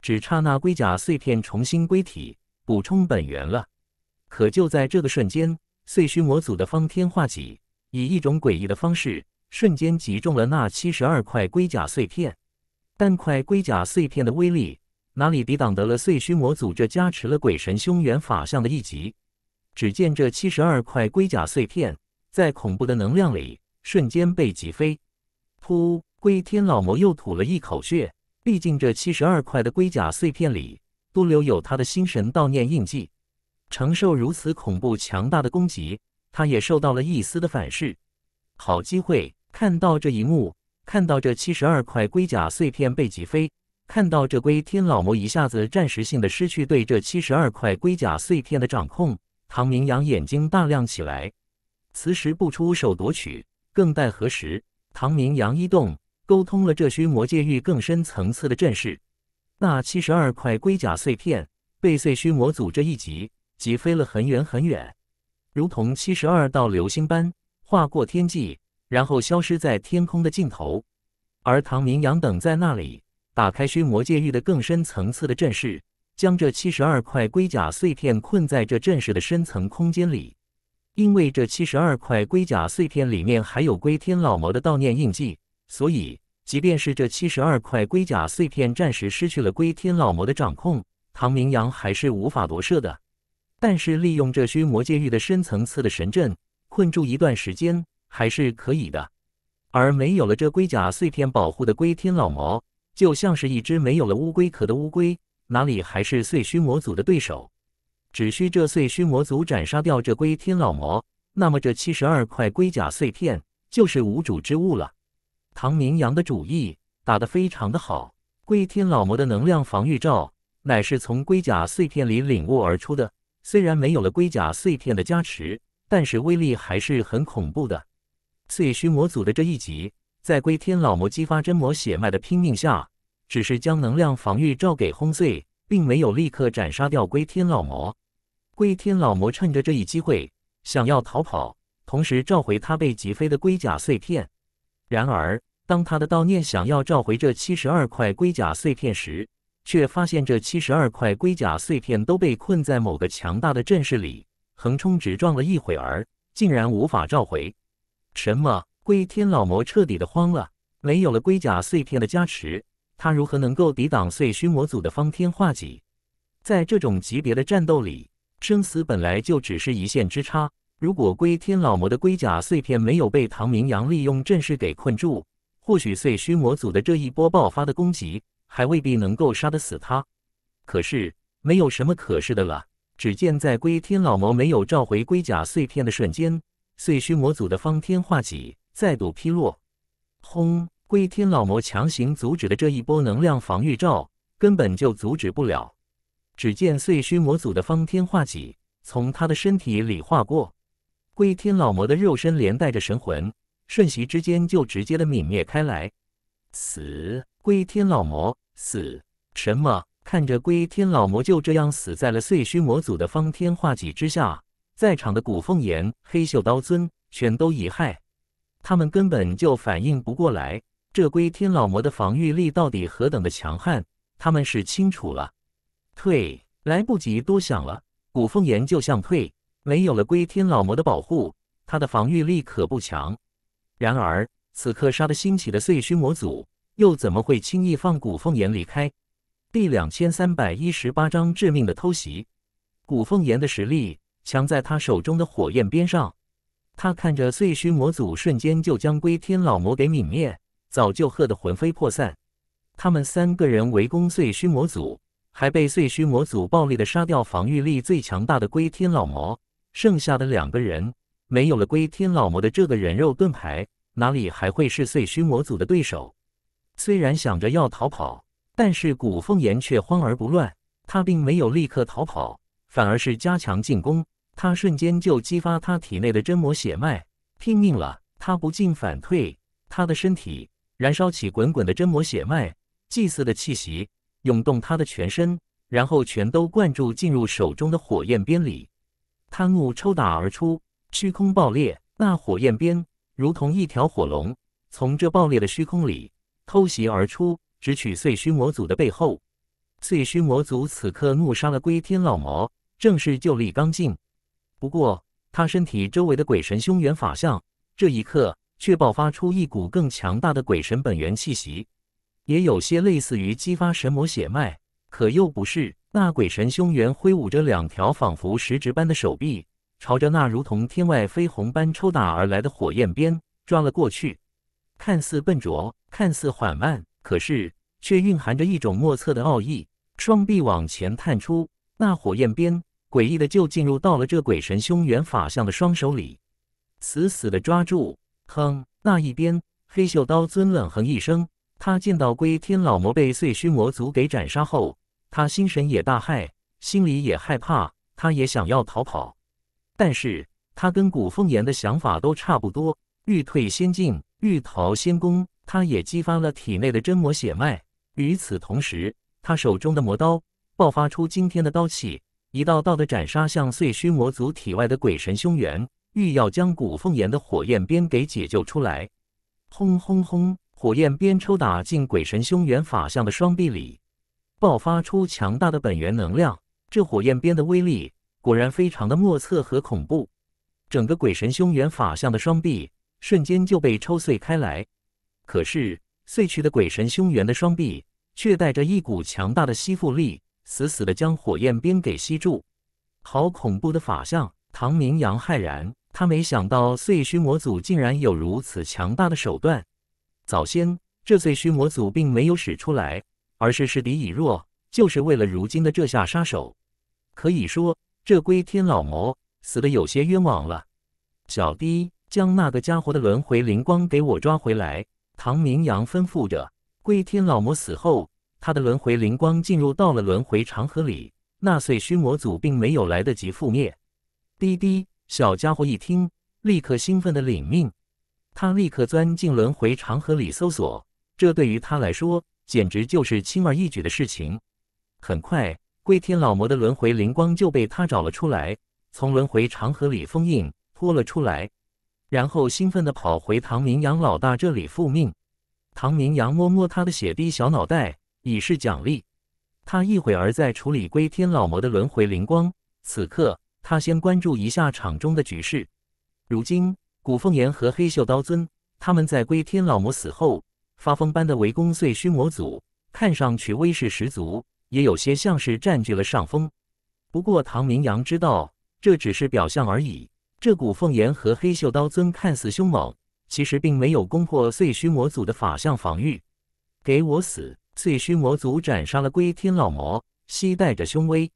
只刹那，龟甲碎片重新归体，补充本源了。可就在这个瞬间，碎虚魔祖的方天画戟以一种诡异的方式，瞬间击中了那七十二块龟甲碎片。但块龟甲碎片的威力哪里抵挡得了碎虚魔祖这加持了鬼神凶元法相的一击？只见这七十二块龟甲碎片在恐怖的能量里瞬间被击飞，噗。龟天老魔又吐了一口血，毕竟这七十二块的龟甲碎片里都留有他的心神悼念印记，承受如此恐怖强大的攻击，他也受到了一丝的反噬。好机会！看到这一幕，看到这七十二块龟甲碎片被击飞，看到这龟天老魔一下子暂时性的失去对这七十二块龟甲碎片的掌控，唐明阳眼睛大亮起来。此时不出手夺取，更待何时？唐明阳一动。沟通了这虚魔界域更深层次的阵势，那七十二块龟甲碎片被碎虚魔组这一击击飞了很远很远，如同七十二道流星般划过天际，然后消失在天空的尽头。而唐明阳等在那里，打开虚魔界域的更深层次的阵势，将这七十二块龟甲碎片困在这阵势的深层空间里，因为这七十二块龟甲碎片里面还有归天老魔的悼念印记。所以，即便是这七十二块龟甲碎片暂时失去了龟天老魔的掌控，唐明阳还是无法夺舍的。但是，利用这虚魔界域的深层次的神阵困住一段时间还是可以的。而没有了这龟甲碎片保护的龟天老魔，就像是一只没有了乌龟壳的乌龟，哪里还是碎虚魔族的对手？只需这碎虚魔族斩杀掉这龟天老魔，那么这七十二块龟甲碎片就是无主之物了。唐明阳的主意打得非常的好。归天老魔的能量防御罩乃是从龟甲碎片里领悟而出的，虽然没有了龟甲碎片的加持，但是威力还是很恐怖的。碎虚魔祖的这一击，在归天老魔激发真魔血脉的拼命下，只是将能量防御罩给轰碎，并没有立刻斩杀掉归天老魔。归天老魔趁着这一机会想要逃跑，同时召回他被击飞的龟甲碎片。然而，当他的悼念想要召回这七十二块龟甲碎片时，却发现这七十二块龟甲碎片都被困在某个强大的阵势里，横冲直撞了一会儿，竟然无法召回。什么？龟天老魔彻底的慌了，没有了龟甲碎片的加持，他如何能够抵挡碎虚魔祖的方天画戟？在这种级别的战斗里，生死本来就只是一线之差。如果龟天老魔的龟甲碎片没有被唐明阳利用阵势给困住，或许碎虚魔祖的这一波爆发的攻击还未必能够杀得死他。可是没有什么可是的了。只见在龟天老魔没有召回龟甲碎片的瞬间，碎虚魔祖的方天画戟再度劈落，轰！龟天老魔强行阻止的这一波能量防御罩根本就阻止不了。只见碎虚魔祖的方天画戟从他的身体里划过。归天老魔的肉身连带着神魂，瞬息之间就直接的泯灭开来。死！归天老魔死！什么？看着归天老魔就这样死在了碎虚魔祖的方天画戟之下，在场的古凤岩、黑袖刀尊全都一骇，他们根本就反应不过来，这归天老魔的防御力到底何等的强悍，他们是清楚了。退！来不及多想了，古凤岩就像退。没有了归天老魔的保护，他的防御力可不强。然而此刻杀的兴起的碎虚魔祖又怎么会轻易放古凤岩离开？第两千三百一十八章致命的偷袭。古凤岩的实力强在他手中的火焰边上，他看着碎虚魔祖瞬间就将归天老魔给泯灭，早就喝得魂飞魄散。他们三个人围攻碎虚魔祖，还被碎虚魔祖暴力的杀掉防御力最强大的归天老魔。剩下的两个人没有了归天老魔的这个人肉盾牌，哪里还会是碎虚魔祖的对手？虽然想着要逃跑，但是古凤岩却慌而不乱。他并没有立刻逃跑，反而是加强进攻。他瞬间就激发他体内的真魔血脉，拼命了。他不进反退，他的身体燃烧起滚滚的真魔血脉，祭祀的气息涌动他的全身，然后全都灌注进入手中的火焰鞭里。贪怒抽打而出，虚空爆裂。那火焰鞭如同一条火龙，从这爆裂的虚空里偷袭而出，直取碎虚魔祖的背后。碎虚魔祖此刻怒杀了归天老魔，正是旧力刚劲。不过他身体周围的鬼神凶元法相，这一刻却爆发出一股更强大的鬼神本源气息，也有些类似于激发神魔血脉。可又不是，那鬼神凶猿挥舞着两条仿佛十指般的手臂，朝着那如同天外飞鸿般抽打而来的火焰鞭抓了过去。看似笨拙，看似缓慢，可是却蕴含着一种莫测的奥义。双臂往前探出，那火焰鞭诡异的就进入到了这鬼神凶猿法相的双手里，死死的抓住。哼，那一边黑袖刀尊冷哼一声，他见到归天老魔被碎尸魔族给斩杀后。他心神也大骇，心里也害怕，他也想要逃跑，但是他跟古凤炎的想法都差不多，欲退先进，欲逃先攻。他也激发了体内的真魔血脉，与此同时，他手中的魔刀爆发出惊天的刀气，一道道的斩杀向碎虚魔族体外的鬼神凶猿，欲要将古凤炎的火焰鞭给解救出来。轰轰轰！火焰鞭抽打进鬼神凶猿法相的双臂里。爆发出强大的本源能量，这火焰鞭的威力果然非常的莫测和恐怖。整个鬼神凶元法相的双臂瞬间就被抽碎开来，可是碎去的鬼神凶元的双臂却带着一股强大的吸附力，死死的将火焰鞭给吸住。好恐怖的法相！唐明阳骇然，他没想到碎虚魔祖竟然有如此强大的手段。早先这碎虚魔祖并没有使出来。而是势敌已弱，就是为了如今的这下杀手。可以说，这归天老魔死的有些冤枉了。小弟，将那个家伙的轮回灵光给我抓回来。”唐明阳吩咐着。归天老魔死后，他的轮回灵光进入到了轮回长河里，纳粹虚魔祖并没有来得及覆灭。滴滴，小家伙一听，立刻兴奋的领命，他立刻钻进轮回长河里搜索。这对于他来说。简直就是轻而易举的事情。很快，归天老魔的轮回灵光就被他找了出来，从轮回长河里封印拖了出来，然后兴奋地跑回唐明阳老大这里复命。唐明阳摸摸他的血滴小脑袋，以示奖励。他一会儿再处理归天老魔的轮回灵光，此刻他先关注一下场中的局势。如今，古凤岩和黑袖刀尊他们在归天老魔死后。发疯般的围攻碎虚魔祖，看上去威势十足，也有些像是占据了上风。不过唐明阳知道，这只是表象而已。这股凤炎和黑袖刀尊看似凶猛，其实并没有攻破碎虚魔祖的法相防御。给我死！碎虚魔祖斩杀了归天老魔，吸带着凶威，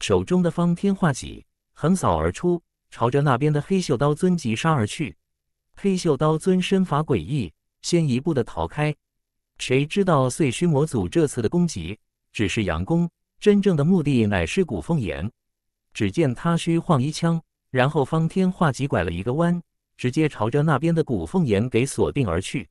手中的方天画戟横扫而出，朝着那边的黑袖刀尊疾杀而去。黑袖刀尊身法诡异。先一步的逃开，谁知道碎虚魔祖这次的攻击只是佯攻，真正的目的乃是古凤岩。只见他虚晃一枪，然后方天画戟拐了一个弯，直接朝着那边的古凤岩给锁定而去。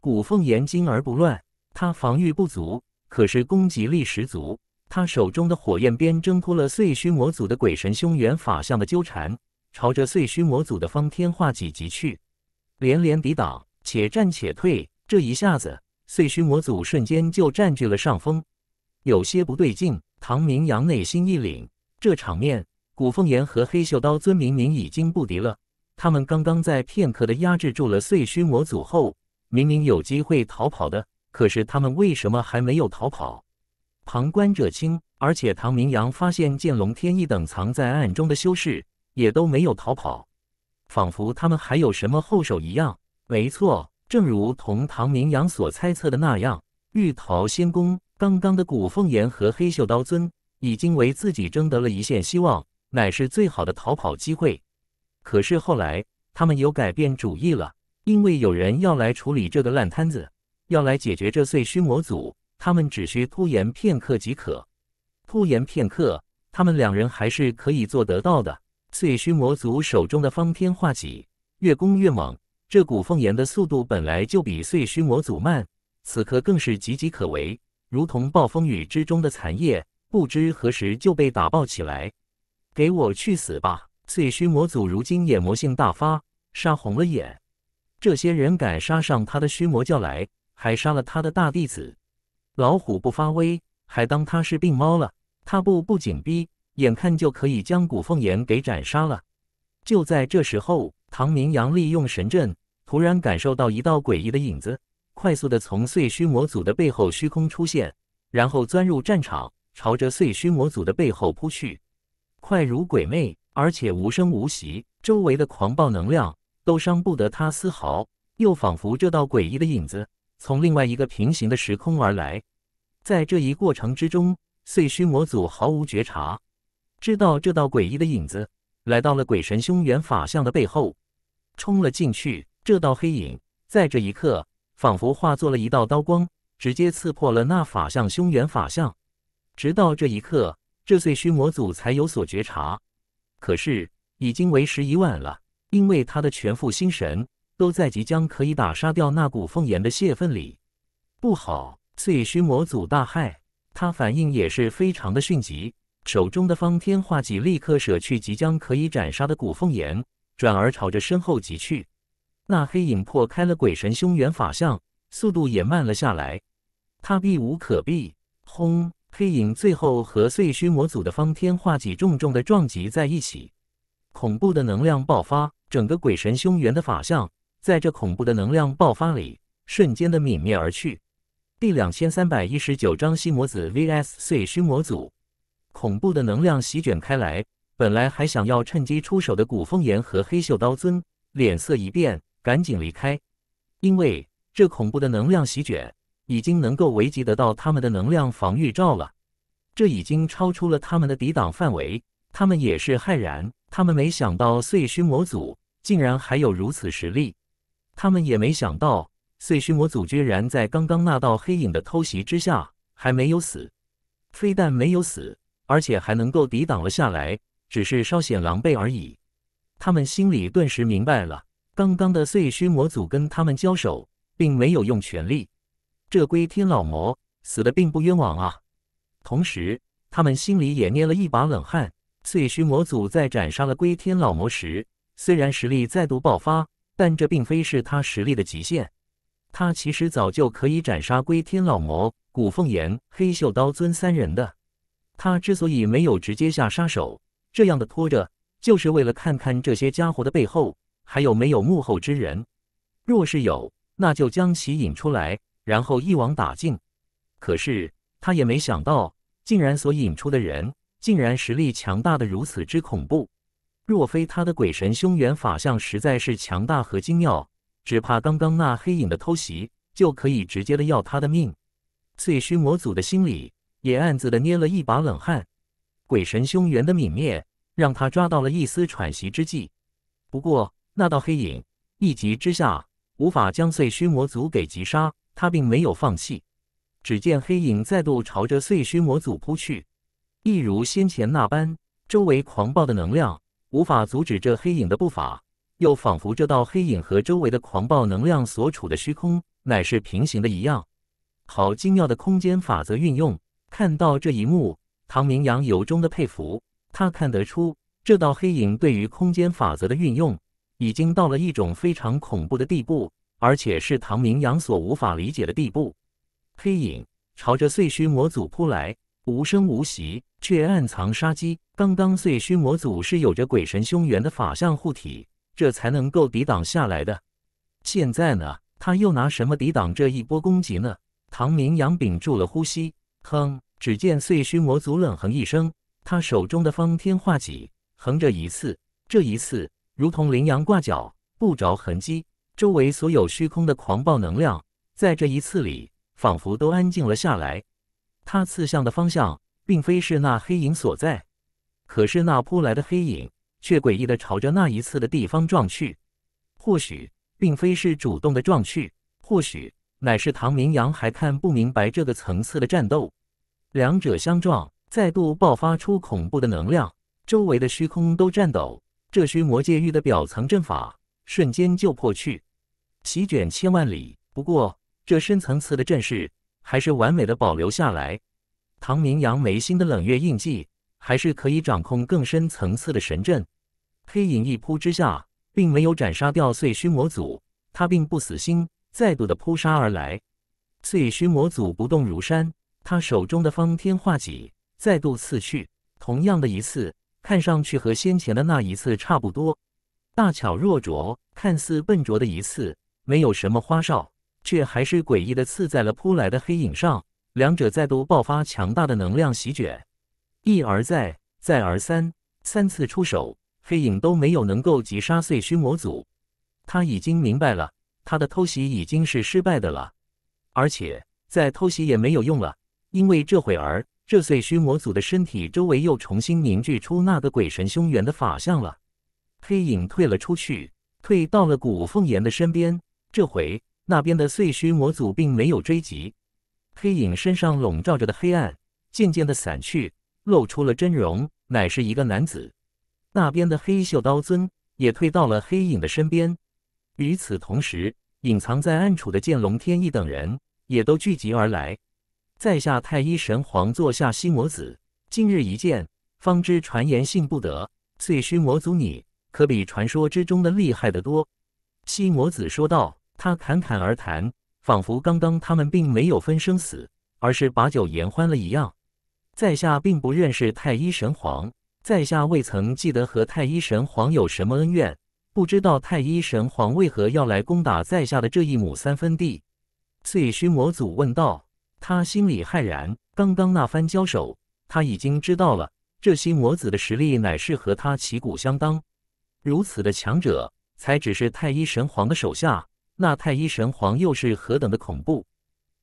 古凤岩惊而不乱，他防御不足，可是攻击力十足。他手中的火焰鞭挣脱了碎虚魔祖的鬼神凶元法相的纠缠，朝着碎虚魔祖的方天画戟疾去，连连抵挡。且战且退，这一下子，碎虚魔祖瞬间就占据了上风。有些不对劲，唐明阳内心一凛。这场面，古凤岩和黑袖刀尊明明已经不敌了，他们刚刚在片刻的压制住了碎虚魔祖后，明明有机会逃跑的，可是他们为什么还没有逃跑？旁观者清，而且唐明阳发现剑龙天一等藏在暗中的修士也都没有逃跑，仿佛他们还有什么后手一样。没错，正如同唐明阳所猜测的那样，玉桃仙宫刚刚的古凤岩和黑袖刀尊已经为自己争得了一线希望，乃是最好的逃跑机会。可是后来他们又改变主意了，因为有人要来处理这个烂摊子，要来解决这碎虚魔族，他们只需拖延片刻即可。拖延片刻，他们两人还是可以做得到的。碎虚魔族手中的方天画戟越攻越猛。这古凤岩的速度本来就比碎虚魔祖慢，此刻更是岌岌可危，如同暴风雨之中的残叶，不知何时就被打爆起来。给我去死吧！碎虚魔祖如今也魔性大发，杀红了眼。这些人敢杀上他的虚魔教来，还杀了他的大弟子。老虎不发威，还当他是病猫了。踏步不紧逼，眼看就可以将古凤岩给斩杀了。就在这时候。唐明阳利用神阵，突然感受到一道诡异的影子，快速的从碎虚魔祖的背后虚空出现，然后钻入战场，朝着碎虚魔祖的背后扑去，快如鬼魅，而且无声无息，周围的狂暴能量都伤不得他丝毫。又仿佛这道诡异的影子从另外一个平行的时空而来，在这一过程之中，碎虚魔祖毫无觉察，知道这道诡异的影子。来到了鬼神凶元法相的背后，冲了进去。这道黑影在这一刻仿佛化作了一道刀光，直接刺破了那法相凶元法相。直到这一刻，这碎虚魔祖才有所觉察，可是已经为时已晚了，因为他的全副心神都在即将可以打杀掉那股凤炎的泄愤里。不好！碎虚魔祖大骇，他反应也是非常的迅疾。手中的方天画戟立刻舍去即将可以斩杀的古凤岩，转而朝着身后疾去。那黑影破开了鬼神凶元法相，速度也慢了下来。他避无可避，轰！黑影最后和碎虚魔祖的方天画戟重重的撞击在一起，恐怖的能量爆发，整个鬼神凶元的法相在这恐怖的能量爆发里瞬间的泯灭而去。第两千三百一十九章：西魔子 vs 碎虚魔祖。恐怖的能量席卷开来，本来还想要趁机出手的古风岩和黑袖刀尊脸色一变，赶紧离开，因为这恐怖的能量席卷已经能够危及得到他们的能量防御罩了，这已经超出了他们的抵挡范围。他们也是骇然，他们没想到碎虚魔祖竟然还有如此实力，他们也没想到碎虚魔祖居然在刚刚那道黑影的偷袭之下还没有死，非但没有死。而且还能够抵挡了下来，只是稍显狼狈而已。他们心里顿时明白了，刚刚的碎尸魔祖跟他们交手，并没有用全力。这归天老魔死的并不冤枉啊！同时，他们心里也捏了一把冷汗。碎尸魔祖在斩杀了归天老魔时，虽然实力再度爆发，但这并非是他实力的极限。他其实早就可以斩杀归天老魔、古凤岩、黑袖刀尊三人的。他之所以没有直接下杀手，这样的拖着，就是为了看看这些家伙的背后还有没有幕后之人。若是有，那就将其引出来，然后一网打尽。可是他也没想到，竟然所引出的人竟然实力强大的如此之恐怖。若非他的鬼神凶元法相实在是强大和精妙，只怕刚刚那黑影的偷袭就可以直接的要他的命。碎尸魔祖的心里。也暗自的捏了一把冷汗，鬼神凶元的泯灭让他抓到了一丝喘息之际。不过那道黑影一急之下无法将碎虚魔祖给击杀，他并没有放弃。只见黑影再度朝着碎虚魔祖扑去，一如先前那般，周围狂暴的能量无法阻止这黑影的步伐，又仿佛这道黑影和周围的狂暴能量所处的虚空乃是平行的一样。好精妙的空间法则运用！看到这一幕，唐明阳由衷的佩服。他看得出，这道黑影对于空间法则的运用，已经到了一种非常恐怖的地步，而且是唐明阳所无法理解的地步。黑影朝着碎虚魔祖扑来，无声无息，却暗藏杀机。刚刚碎虚魔祖是有着鬼神凶元的法相护体，这才能够抵挡下来的。现在呢，他又拿什么抵挡这一波攻击呢？唐明阳屏住了呼吸。哼！只见碎虚魔族冷哼一声，他手中的方天画戟横着一刺，这一次如同羚羊挂角，不着痕迹。周围所有虚空的狂暴能量，在这一次里仿佛都安静了下来。他刺向的方向并非是那黑影所在，可是那扑来的黑影却诡异的朝着那一次的地方撞去。或许并非是主动的撞去，或许乃是唐明阳还看不明白这个层次的战斗。两者相撞，再度爆发出恐怖的能量，周围的虚空都颤抖。这虚魔界域的表层阵法瞬间就破去，席卷千万里。不过，这深层次的阵势还是完美的保留下来。唐明阳眉心的冷月印记还是可以掌控更深层次的神阵。黑影一扑之下，并没有斩杀掉碎虚魔祖，他并不死心，再度的扑杀而来。碎虚魔祖不动如山。他手中的方天画戟再度刺去，同样的一刺，看上去和先前的那一次差不多，大巧若拙，看似笨拙的一刺，没有什么花哨，却还是诡异的刺在了扑来的黑影上。两者再度爆发强大的能量席卷，一而再，再而三，三次出手，黑影都没有能够击杀碎虚魔祖。他已经明白了，他的偷袭已经是失败的了，而且再偷袭也没有用了。因为这会儿，这碎虚魔祖的身体周围又重新凝聚出那个鬼神凶元的法相了。黑影退了出去，退到了古凤岩的身边。这回那边的碎虚魔祖并没有追击。黑影身上笼罩着的黑暗渐渐的散去，露出了真容，乃是一个男子。那边的黑袖刀尊也退到了黑影的身边。与此同时，隐藏在暗处的剑龙天翼等人也都聚集而来。在下太一神皇座下西魔子，今日一见，方知传言信不得。翠虚魔祖，你可比传说之中的厉害得多。”西魔子说道，他侃侃而谈，仿佛刚刚他们并没有分生死，而是把酒言欢了一样。在下并不认识太一神皇，在下未曾记得和太一神皇有什么恩怨，不知道太一神皇为何要来攻打在下的这一亩三分地。”翠虚魔祖问道。他心里骇然，刚刚那番交手，他已经知道了这西魔子的实力乃是和他旗鼓相当。如此的强者，才只是太一神皇的手下。那太一神皇又是何等的恐怖？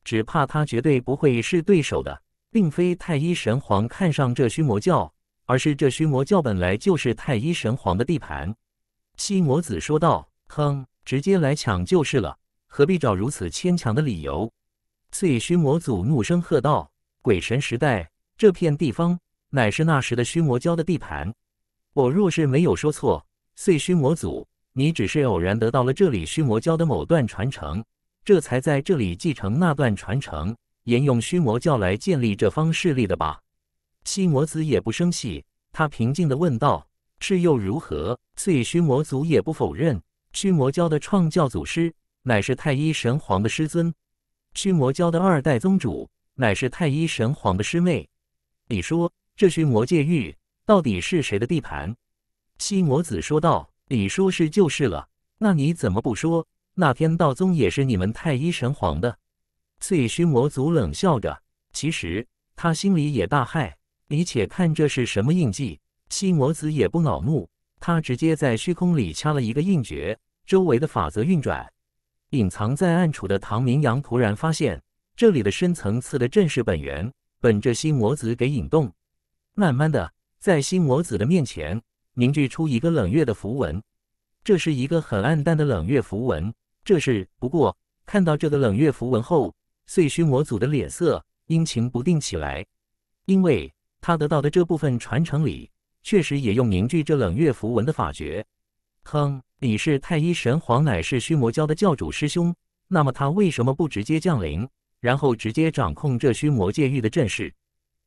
只怕他绝对不会是对手的，并非太一神皇看上这虚魔教，而是这虚魔教本来就是太一神皇的地盘。西魔子说道：“哼，直接来抢就是了，何必找如此牵强的理由？”碎虚魔祖怒声喝道：“鬼神时代这片地方，乃是那时的虚魔教的地盘。我若是没有说错，碎虚魔祖，你只是偶然得到了这里虚魔教的某段传承，这才在这里继承那段传承，沿用虚魔教来建立这方势力的吧？”西魔子也不生气，他平静地问道：“是又如何？”碎虚魔祖也不否认，虚魔教的创教祖师，乃是太一神皇的师尊。驱魔教的二代宗主乃是太一神皇的师妹。你说这驱魔界域到底是谁的地盘？西魔子说道：“你说是就是了，那你怎么不说？那天道宗也是你们太一神皇的。”翠虚魔祖冷笑着，其实他心里也大骇。你且看这是什么印记？西魔子也不恼怒，他直接在虚空里掐了一个印诀，周围的法则运转。隐藏在暗处的唐明阳突然发现，这里的深层次的正是本源，本着心魔子给引动。慢慢的，在心魔子的面前凝聚出一个冷月的符文。这是一个很暗淡的冷月符文。这是不过看到这个冷月符文后，碎虚魔祖的脸色阴晴不定起来，因为他得到的这部分传承里，确实也用凝聚这冷月符文的法诀。哼，你是太一神皇，乃是虚魔教的教主师兄，那么他为什么不直接降临，然后直接掌控这虚魔界域的阵势？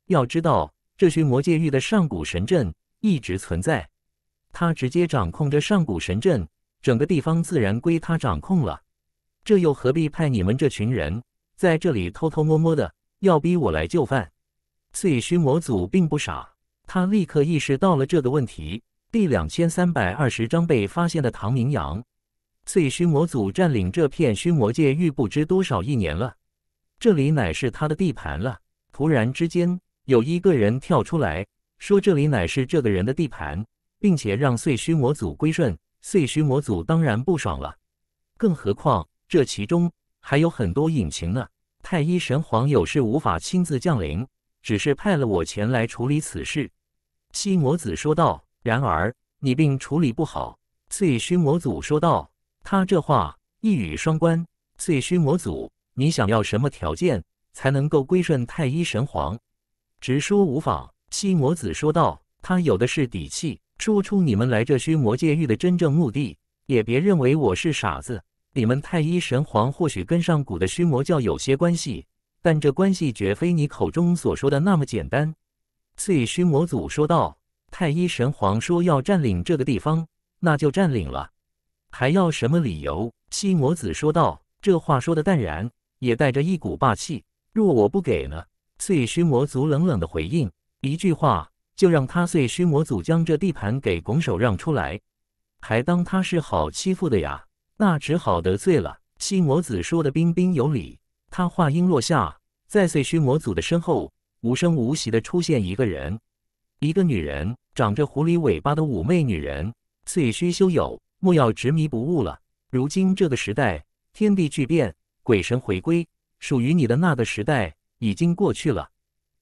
要知道，这虚魔界域的上古神阵一直存在，他直接掌控着上古神阵，整个地方自然归他掌控了。这又何必派你们这群人在这里偷偷摸摸的，要逼我来就范？所以虚魔祖并不傻，他立刻意识到了这个问题。第两千三百二十章被发现的唐明阳，碎虚魔祖占领这片虚魔界域不知多少亿年了，这里乃是他的地盘了。突然之间有一个人跳出来说这里乃是这个人的地盘，并且让碎虚魔祖归顺。碎虚魔祖当然不爽了，更何况这其中还有很多隐情呢。太一神皇有事无法亲自降临，只是派了我前来处理此事。”西魔子说道。然而你并处理不好，碎虚魔祖说道。他这话一语双关。碎虚魔祖，你想要什么条件才能够归顺太一神皇？直说无妨。西魔子说道。他有的是底气，说出你们来这虚魔界域的真正目的。也别认为我是傻子。你们太一神皇或许跟上古的虚魔教有些关系，但这关系绝非你口中所说的那么简单。碎虚魔祖说道。太一神皇说要占领这个地方，那就占领了，还要什么理由？西魔子说道，这话说的淡然，也带着一股霸气。若我不给呢？碎虚魔祖冷冷的回应，一句话就让他碎虚魔祖将这地盘给拱手让出来，还当他是好欺负的呀？那只好得罪了。西魔子说的彬彬有礼，他话音落下，在碎虚魔祖的身后无声无息的出现一个人。一个女人长着狐狸尾巴的妩媚女人，最须休有，莫要执迷不悟了。如今这个时代，天地巨变，鬼神回归，属于你的那个时代已经过去了。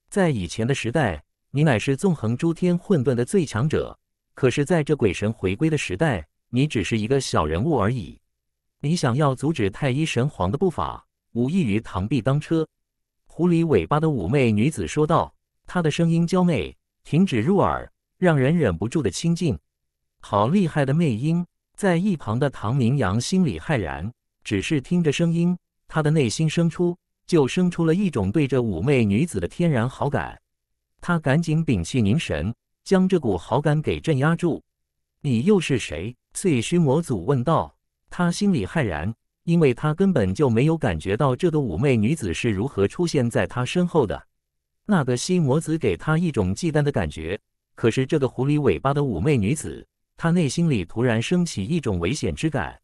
在以前的时代，你乃是纵横诸天混沌的最强者，可是，在这鬼神回归的时代，你只是一个小人物而已。你想要阻止太一神皇的步伐，无异于螳臂当车。狐狸尾巴的妩媚女子说道，她的声音娇媚。停止入耳，让人忍不住的清近。好厉害的魅音，在一旁的唐明阳心里骇然。只是听着声音，他的内心生出，就生出了一种对这妩媚女子的天然好感。他赶紧屏气凝神，将这股好感给镇压住。你又是谁？翠虚魔祖问道。他心里骇然，因为他根本就没有感觉到这个妩媚女子是如何出现在他身后的。那个西魔子给他一种忌惮的感觉，可是这个狐狸尾巴的妩媚女子，她内心里突然升起一种危险之感。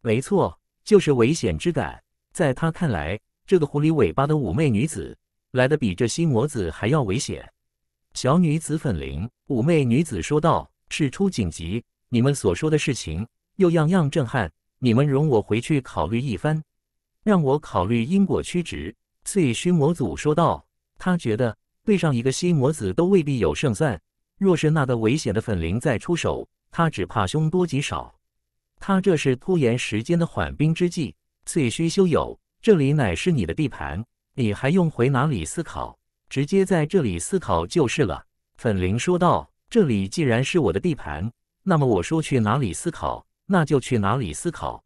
没错，就是危险之感。在他看来，这个狐狸尾巴的妩媚女子来的比这西魔子还要危险。小女子粉灵，妩媚女子说道：“事出紧急，你们所说的事情又样样震撼，你们容我回去考虑一番，让我考虑因果曲直。”翠虚魔祖说道。他觉得对上一个心魔子都未必有胜算，若是那个危险的粉灵再出手，他只怕凶多吉少。他这是拖延时间的缓兵之计。醉需修友，这里乃是你的地盘，你还用回哪里思考？直接在这里思考就是了。粉灵说道：“这里既然是我的地盘，那么我说去哪里思考，那就去哪里思考。”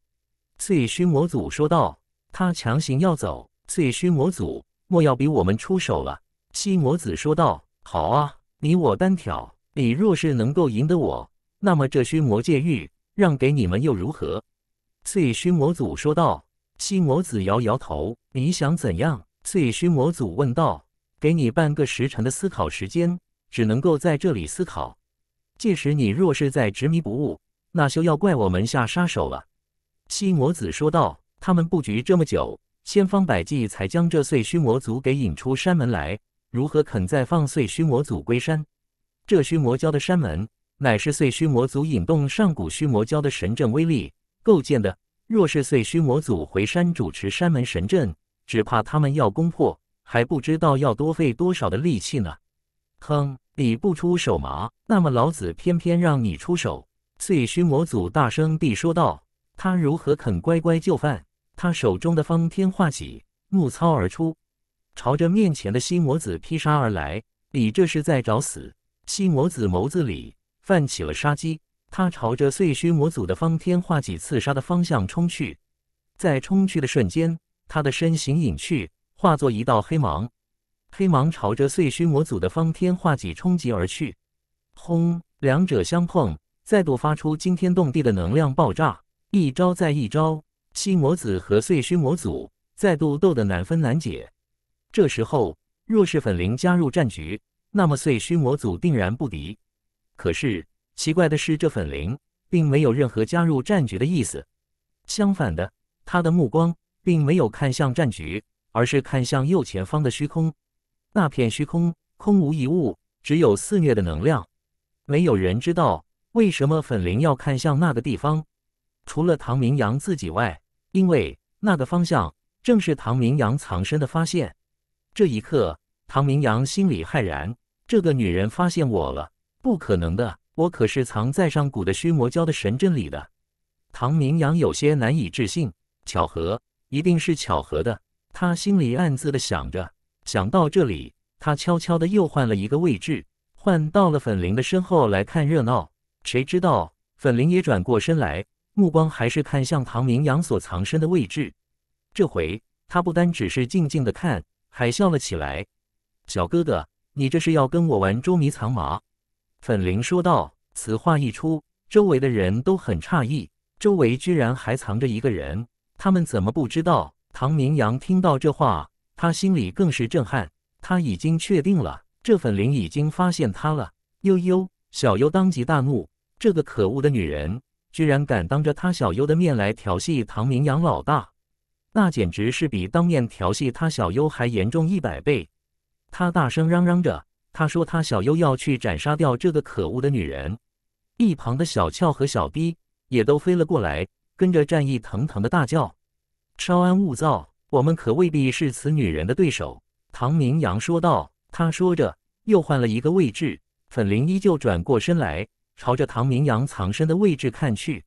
碎虚魔祖说道：“他强行要走。”碎虚魔祖。莫要比我们出手了。”西魔子说道。“好啊，你我单挑，你若是能够赢得我，那么这虚魔界域让给你们又如何？”碎虚魔祖说道。西魔子摇摇头。“你想怎样？”碎虚魔祖问道。“给你半个时辰的思考时间，只能够在这里思考。届时你若是再执迷不悟，那休要怪我们下杀手了。”西魔子说道。“他们布局这么久。”千方百计才将这碎虚魔族给引出山门来，如何肯再放碎虚魔族归山？这虚魔教的山门乃是碎虚魔族引动上古虚魔教的神阵威力构建的，若是碎虚魔族回山主持山门神阵，只怕他们要攻破，还不知道要多费多少的力气呢！哼，你不出手麻，那么老子偏偏让你出手！”碎虚魔族大声地说道，他如何肯乖乖就范？他手中的方天画戟怒操而出，朝着面前的西魔子劈杀而来。你这是在找死！西魔子眸子里泛起了杀机，他朝着碎虚魔祖的方天画戟刺杀的方向冲去。在冲去的瞬间，他的身形隐去，化作一道黑芒。黑芒朝着碎虚魔祖的方天画戟冲击而去。轰！两者相碰，再度发出惊天动地的能量爆炸。一招再一招。七魔子和碎虚魔祖再度斗得难分难解。这时候，若是粉灵加入战局，那么碎虚魔祖定然不敌。可是奇怪的是，这粉灵并没有任何加入战局的意思。相反的，他的目光并没有看向战局，而是看向右前方的虚空。那片虚空空无一物，只有肆虐的能量。没有人知道为什么粉灵要看向那个地方。除了唐明阳自己外，因为那个方向正是唐明阳藏身的发现。这一刻，唐明阳心里骇然：这个女人发现我了！不可能的，我可是藏在上古的虚魔教的神阵里的。唐明阳有些难以置信，巧合，一定是巧合的。他心里暗自的想着。想到这里，他悄悄的又换了一个位置，换到了粉灵的身后来看热闹。谁知道，粉灵也转过身来。目光还是看向唐明阳所藏身的位置，这回他不单只是静静的看，还笑了起来。“小哥哥，你这是要跟我玩捉迷藏吗？”粉灵说道。此话一出，周围的人都很诧异，周围居然还藏着一个人，他们怎么不知道？唐明阳听到这话，他心里更是震撼，他已经确定了，这粉灵已经发现他了。悠悠，小优当即大怒：“这个可恶的女人！”居然敢当着他小优的面来调戏唐明阳老大，那简直是比当面调戏他小优还严重一百倍！他大声嚷嚷着，他说他小优要去斩杀掉这个可恶的女人。一旁的小俏和小逼也都飞了过来，跟着战意腾腾的大叫：“稍安勿躁，我们可未必是此女人的对手。”唐明阳说道。他说着，又换了一个位置，粉灵依旧转过身来。朝着唐明阳藏身的位置看去，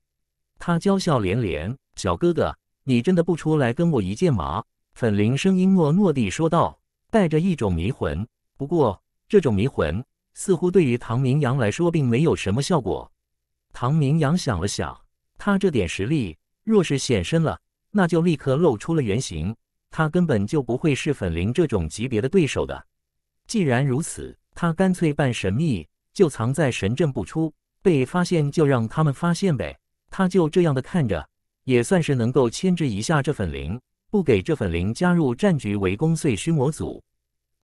他娇笑连连：“小哥哥，你真的不出来跟我一剑吗？”粉灵声音糯糯地说道，带着一种迷魂。不过，这种迷魂似乎对于唐明阳来说并没有什么效果。唐明阳想了想，他这点实力，若是现身了，那就立刻露出了原形，他根本就不会是粉灵这种级别的对手的。既然如此，他干脆扮神秘。就藏在神阵不出，被发现就让他们发现呗。他就这样的看着，也算是能够牵制一下这粉灵，不给这粉灵加入战局围攻碎虚魔组。